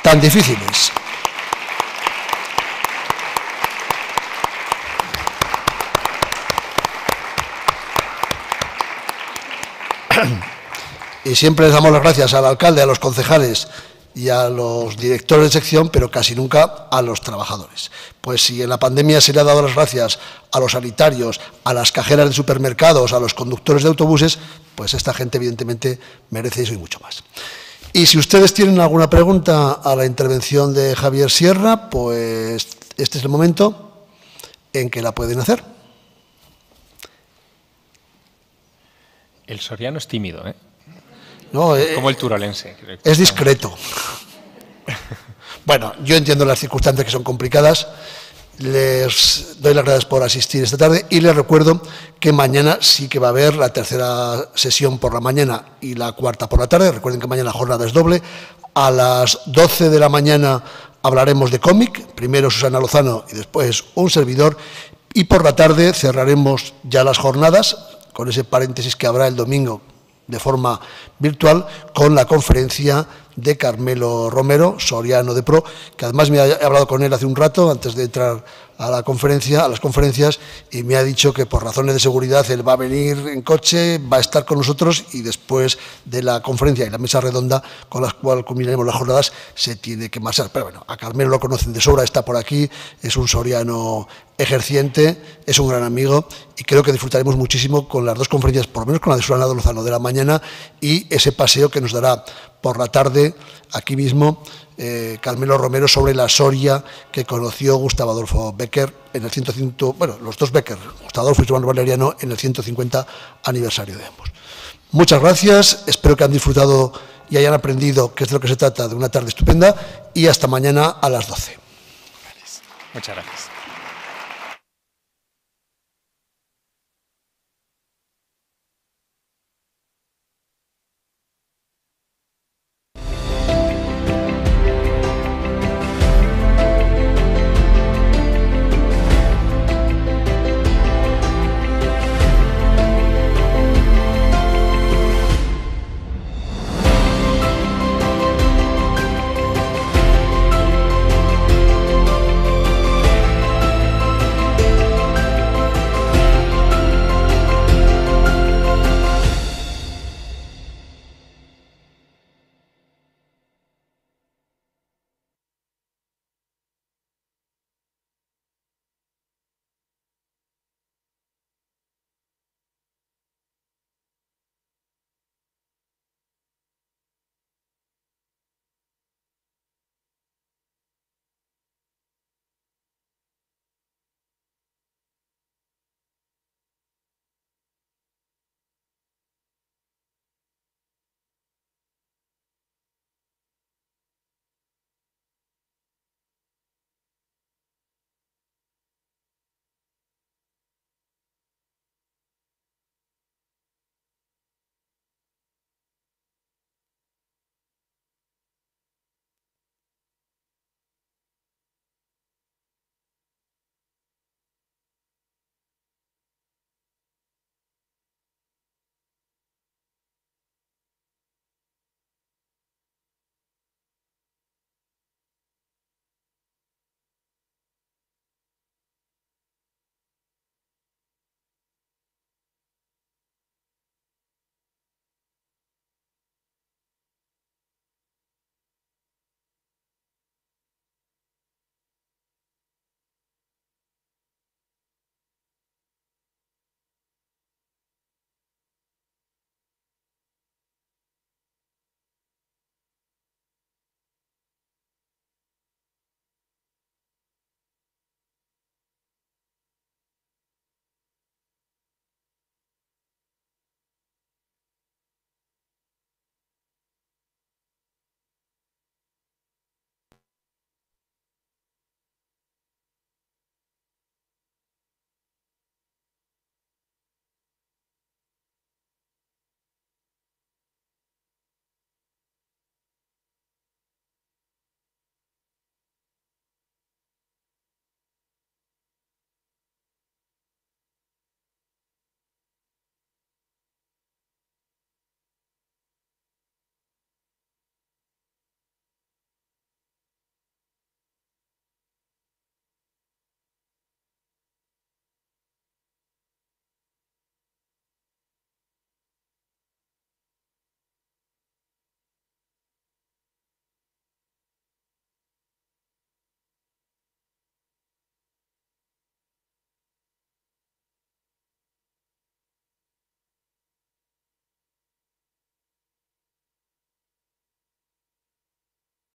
tan difíciles. Y siempre les damos las gracias al alcalde, a los concejales y a los directores de sección, pero casi nunca a los trabajadores. Pues si en la pandemia se le ha dado las gracias a los sanitarios, a las cajeras de supermercados, a los conductores de autobuses, pues esta gente evidentemente merece eso y mucho más. Y si ustedes tienen alguna pregunta a la intervención de Javier Sierra, pues este es el momento en que la pueden hacer. El soriano es tímido, ¿eh? Eh, como el turalense. es discreto. bueno, yo entiendo las circunstancias que son complicadas. Les doy las gracias por asistir esta tarde y les recuerdo que mañana sí que va a haber la tercera sesión por la mañana y la cuarta por la tarde. Recuerden que mañana la jornada es doble. A las 12 de la mañana hablaremos de cómic, primero Susana Lozano y después un servidor. Y por la tarde cerraremos ya las jornadas con ese paréntesis que habrá el domingo de forma virtual con la conferencia de Carmelo Romero, soriano de PRO, que además me ha hablado con él hace un rato, antes de entrar a la conferencia, a las conferencias, y me ha dicho que por razones de seguridad él va a venir en coche, va a estar con nosotros y después de la conferencia y la mesa redonda con la cual culminaremos las jornadas, se tiene que marchar. Pero bueno, a Carmelo lo conocen de sobra, está por aquí, es un soriano ejerciente, es un gran amigo y creo que disfrutaremos muchísimo con las dos conferencias, por lo menos con la de Solana Lozano de la mañana y ese paseo que nos dará por la tarde aquí mismo eh, Carmelo Romero sobre la Soria que conoció Gustavo Adolfo Becker en el 150, bueno, los dos Becker, Gustavo y Valeriano, en el 150 aniversario de ambos. Muchas gracias, espero que han disfrutado y hayan aprendido qué es de lo que se trata de una tarde estupenda y hasta mañana a las 12. Muchas gracias.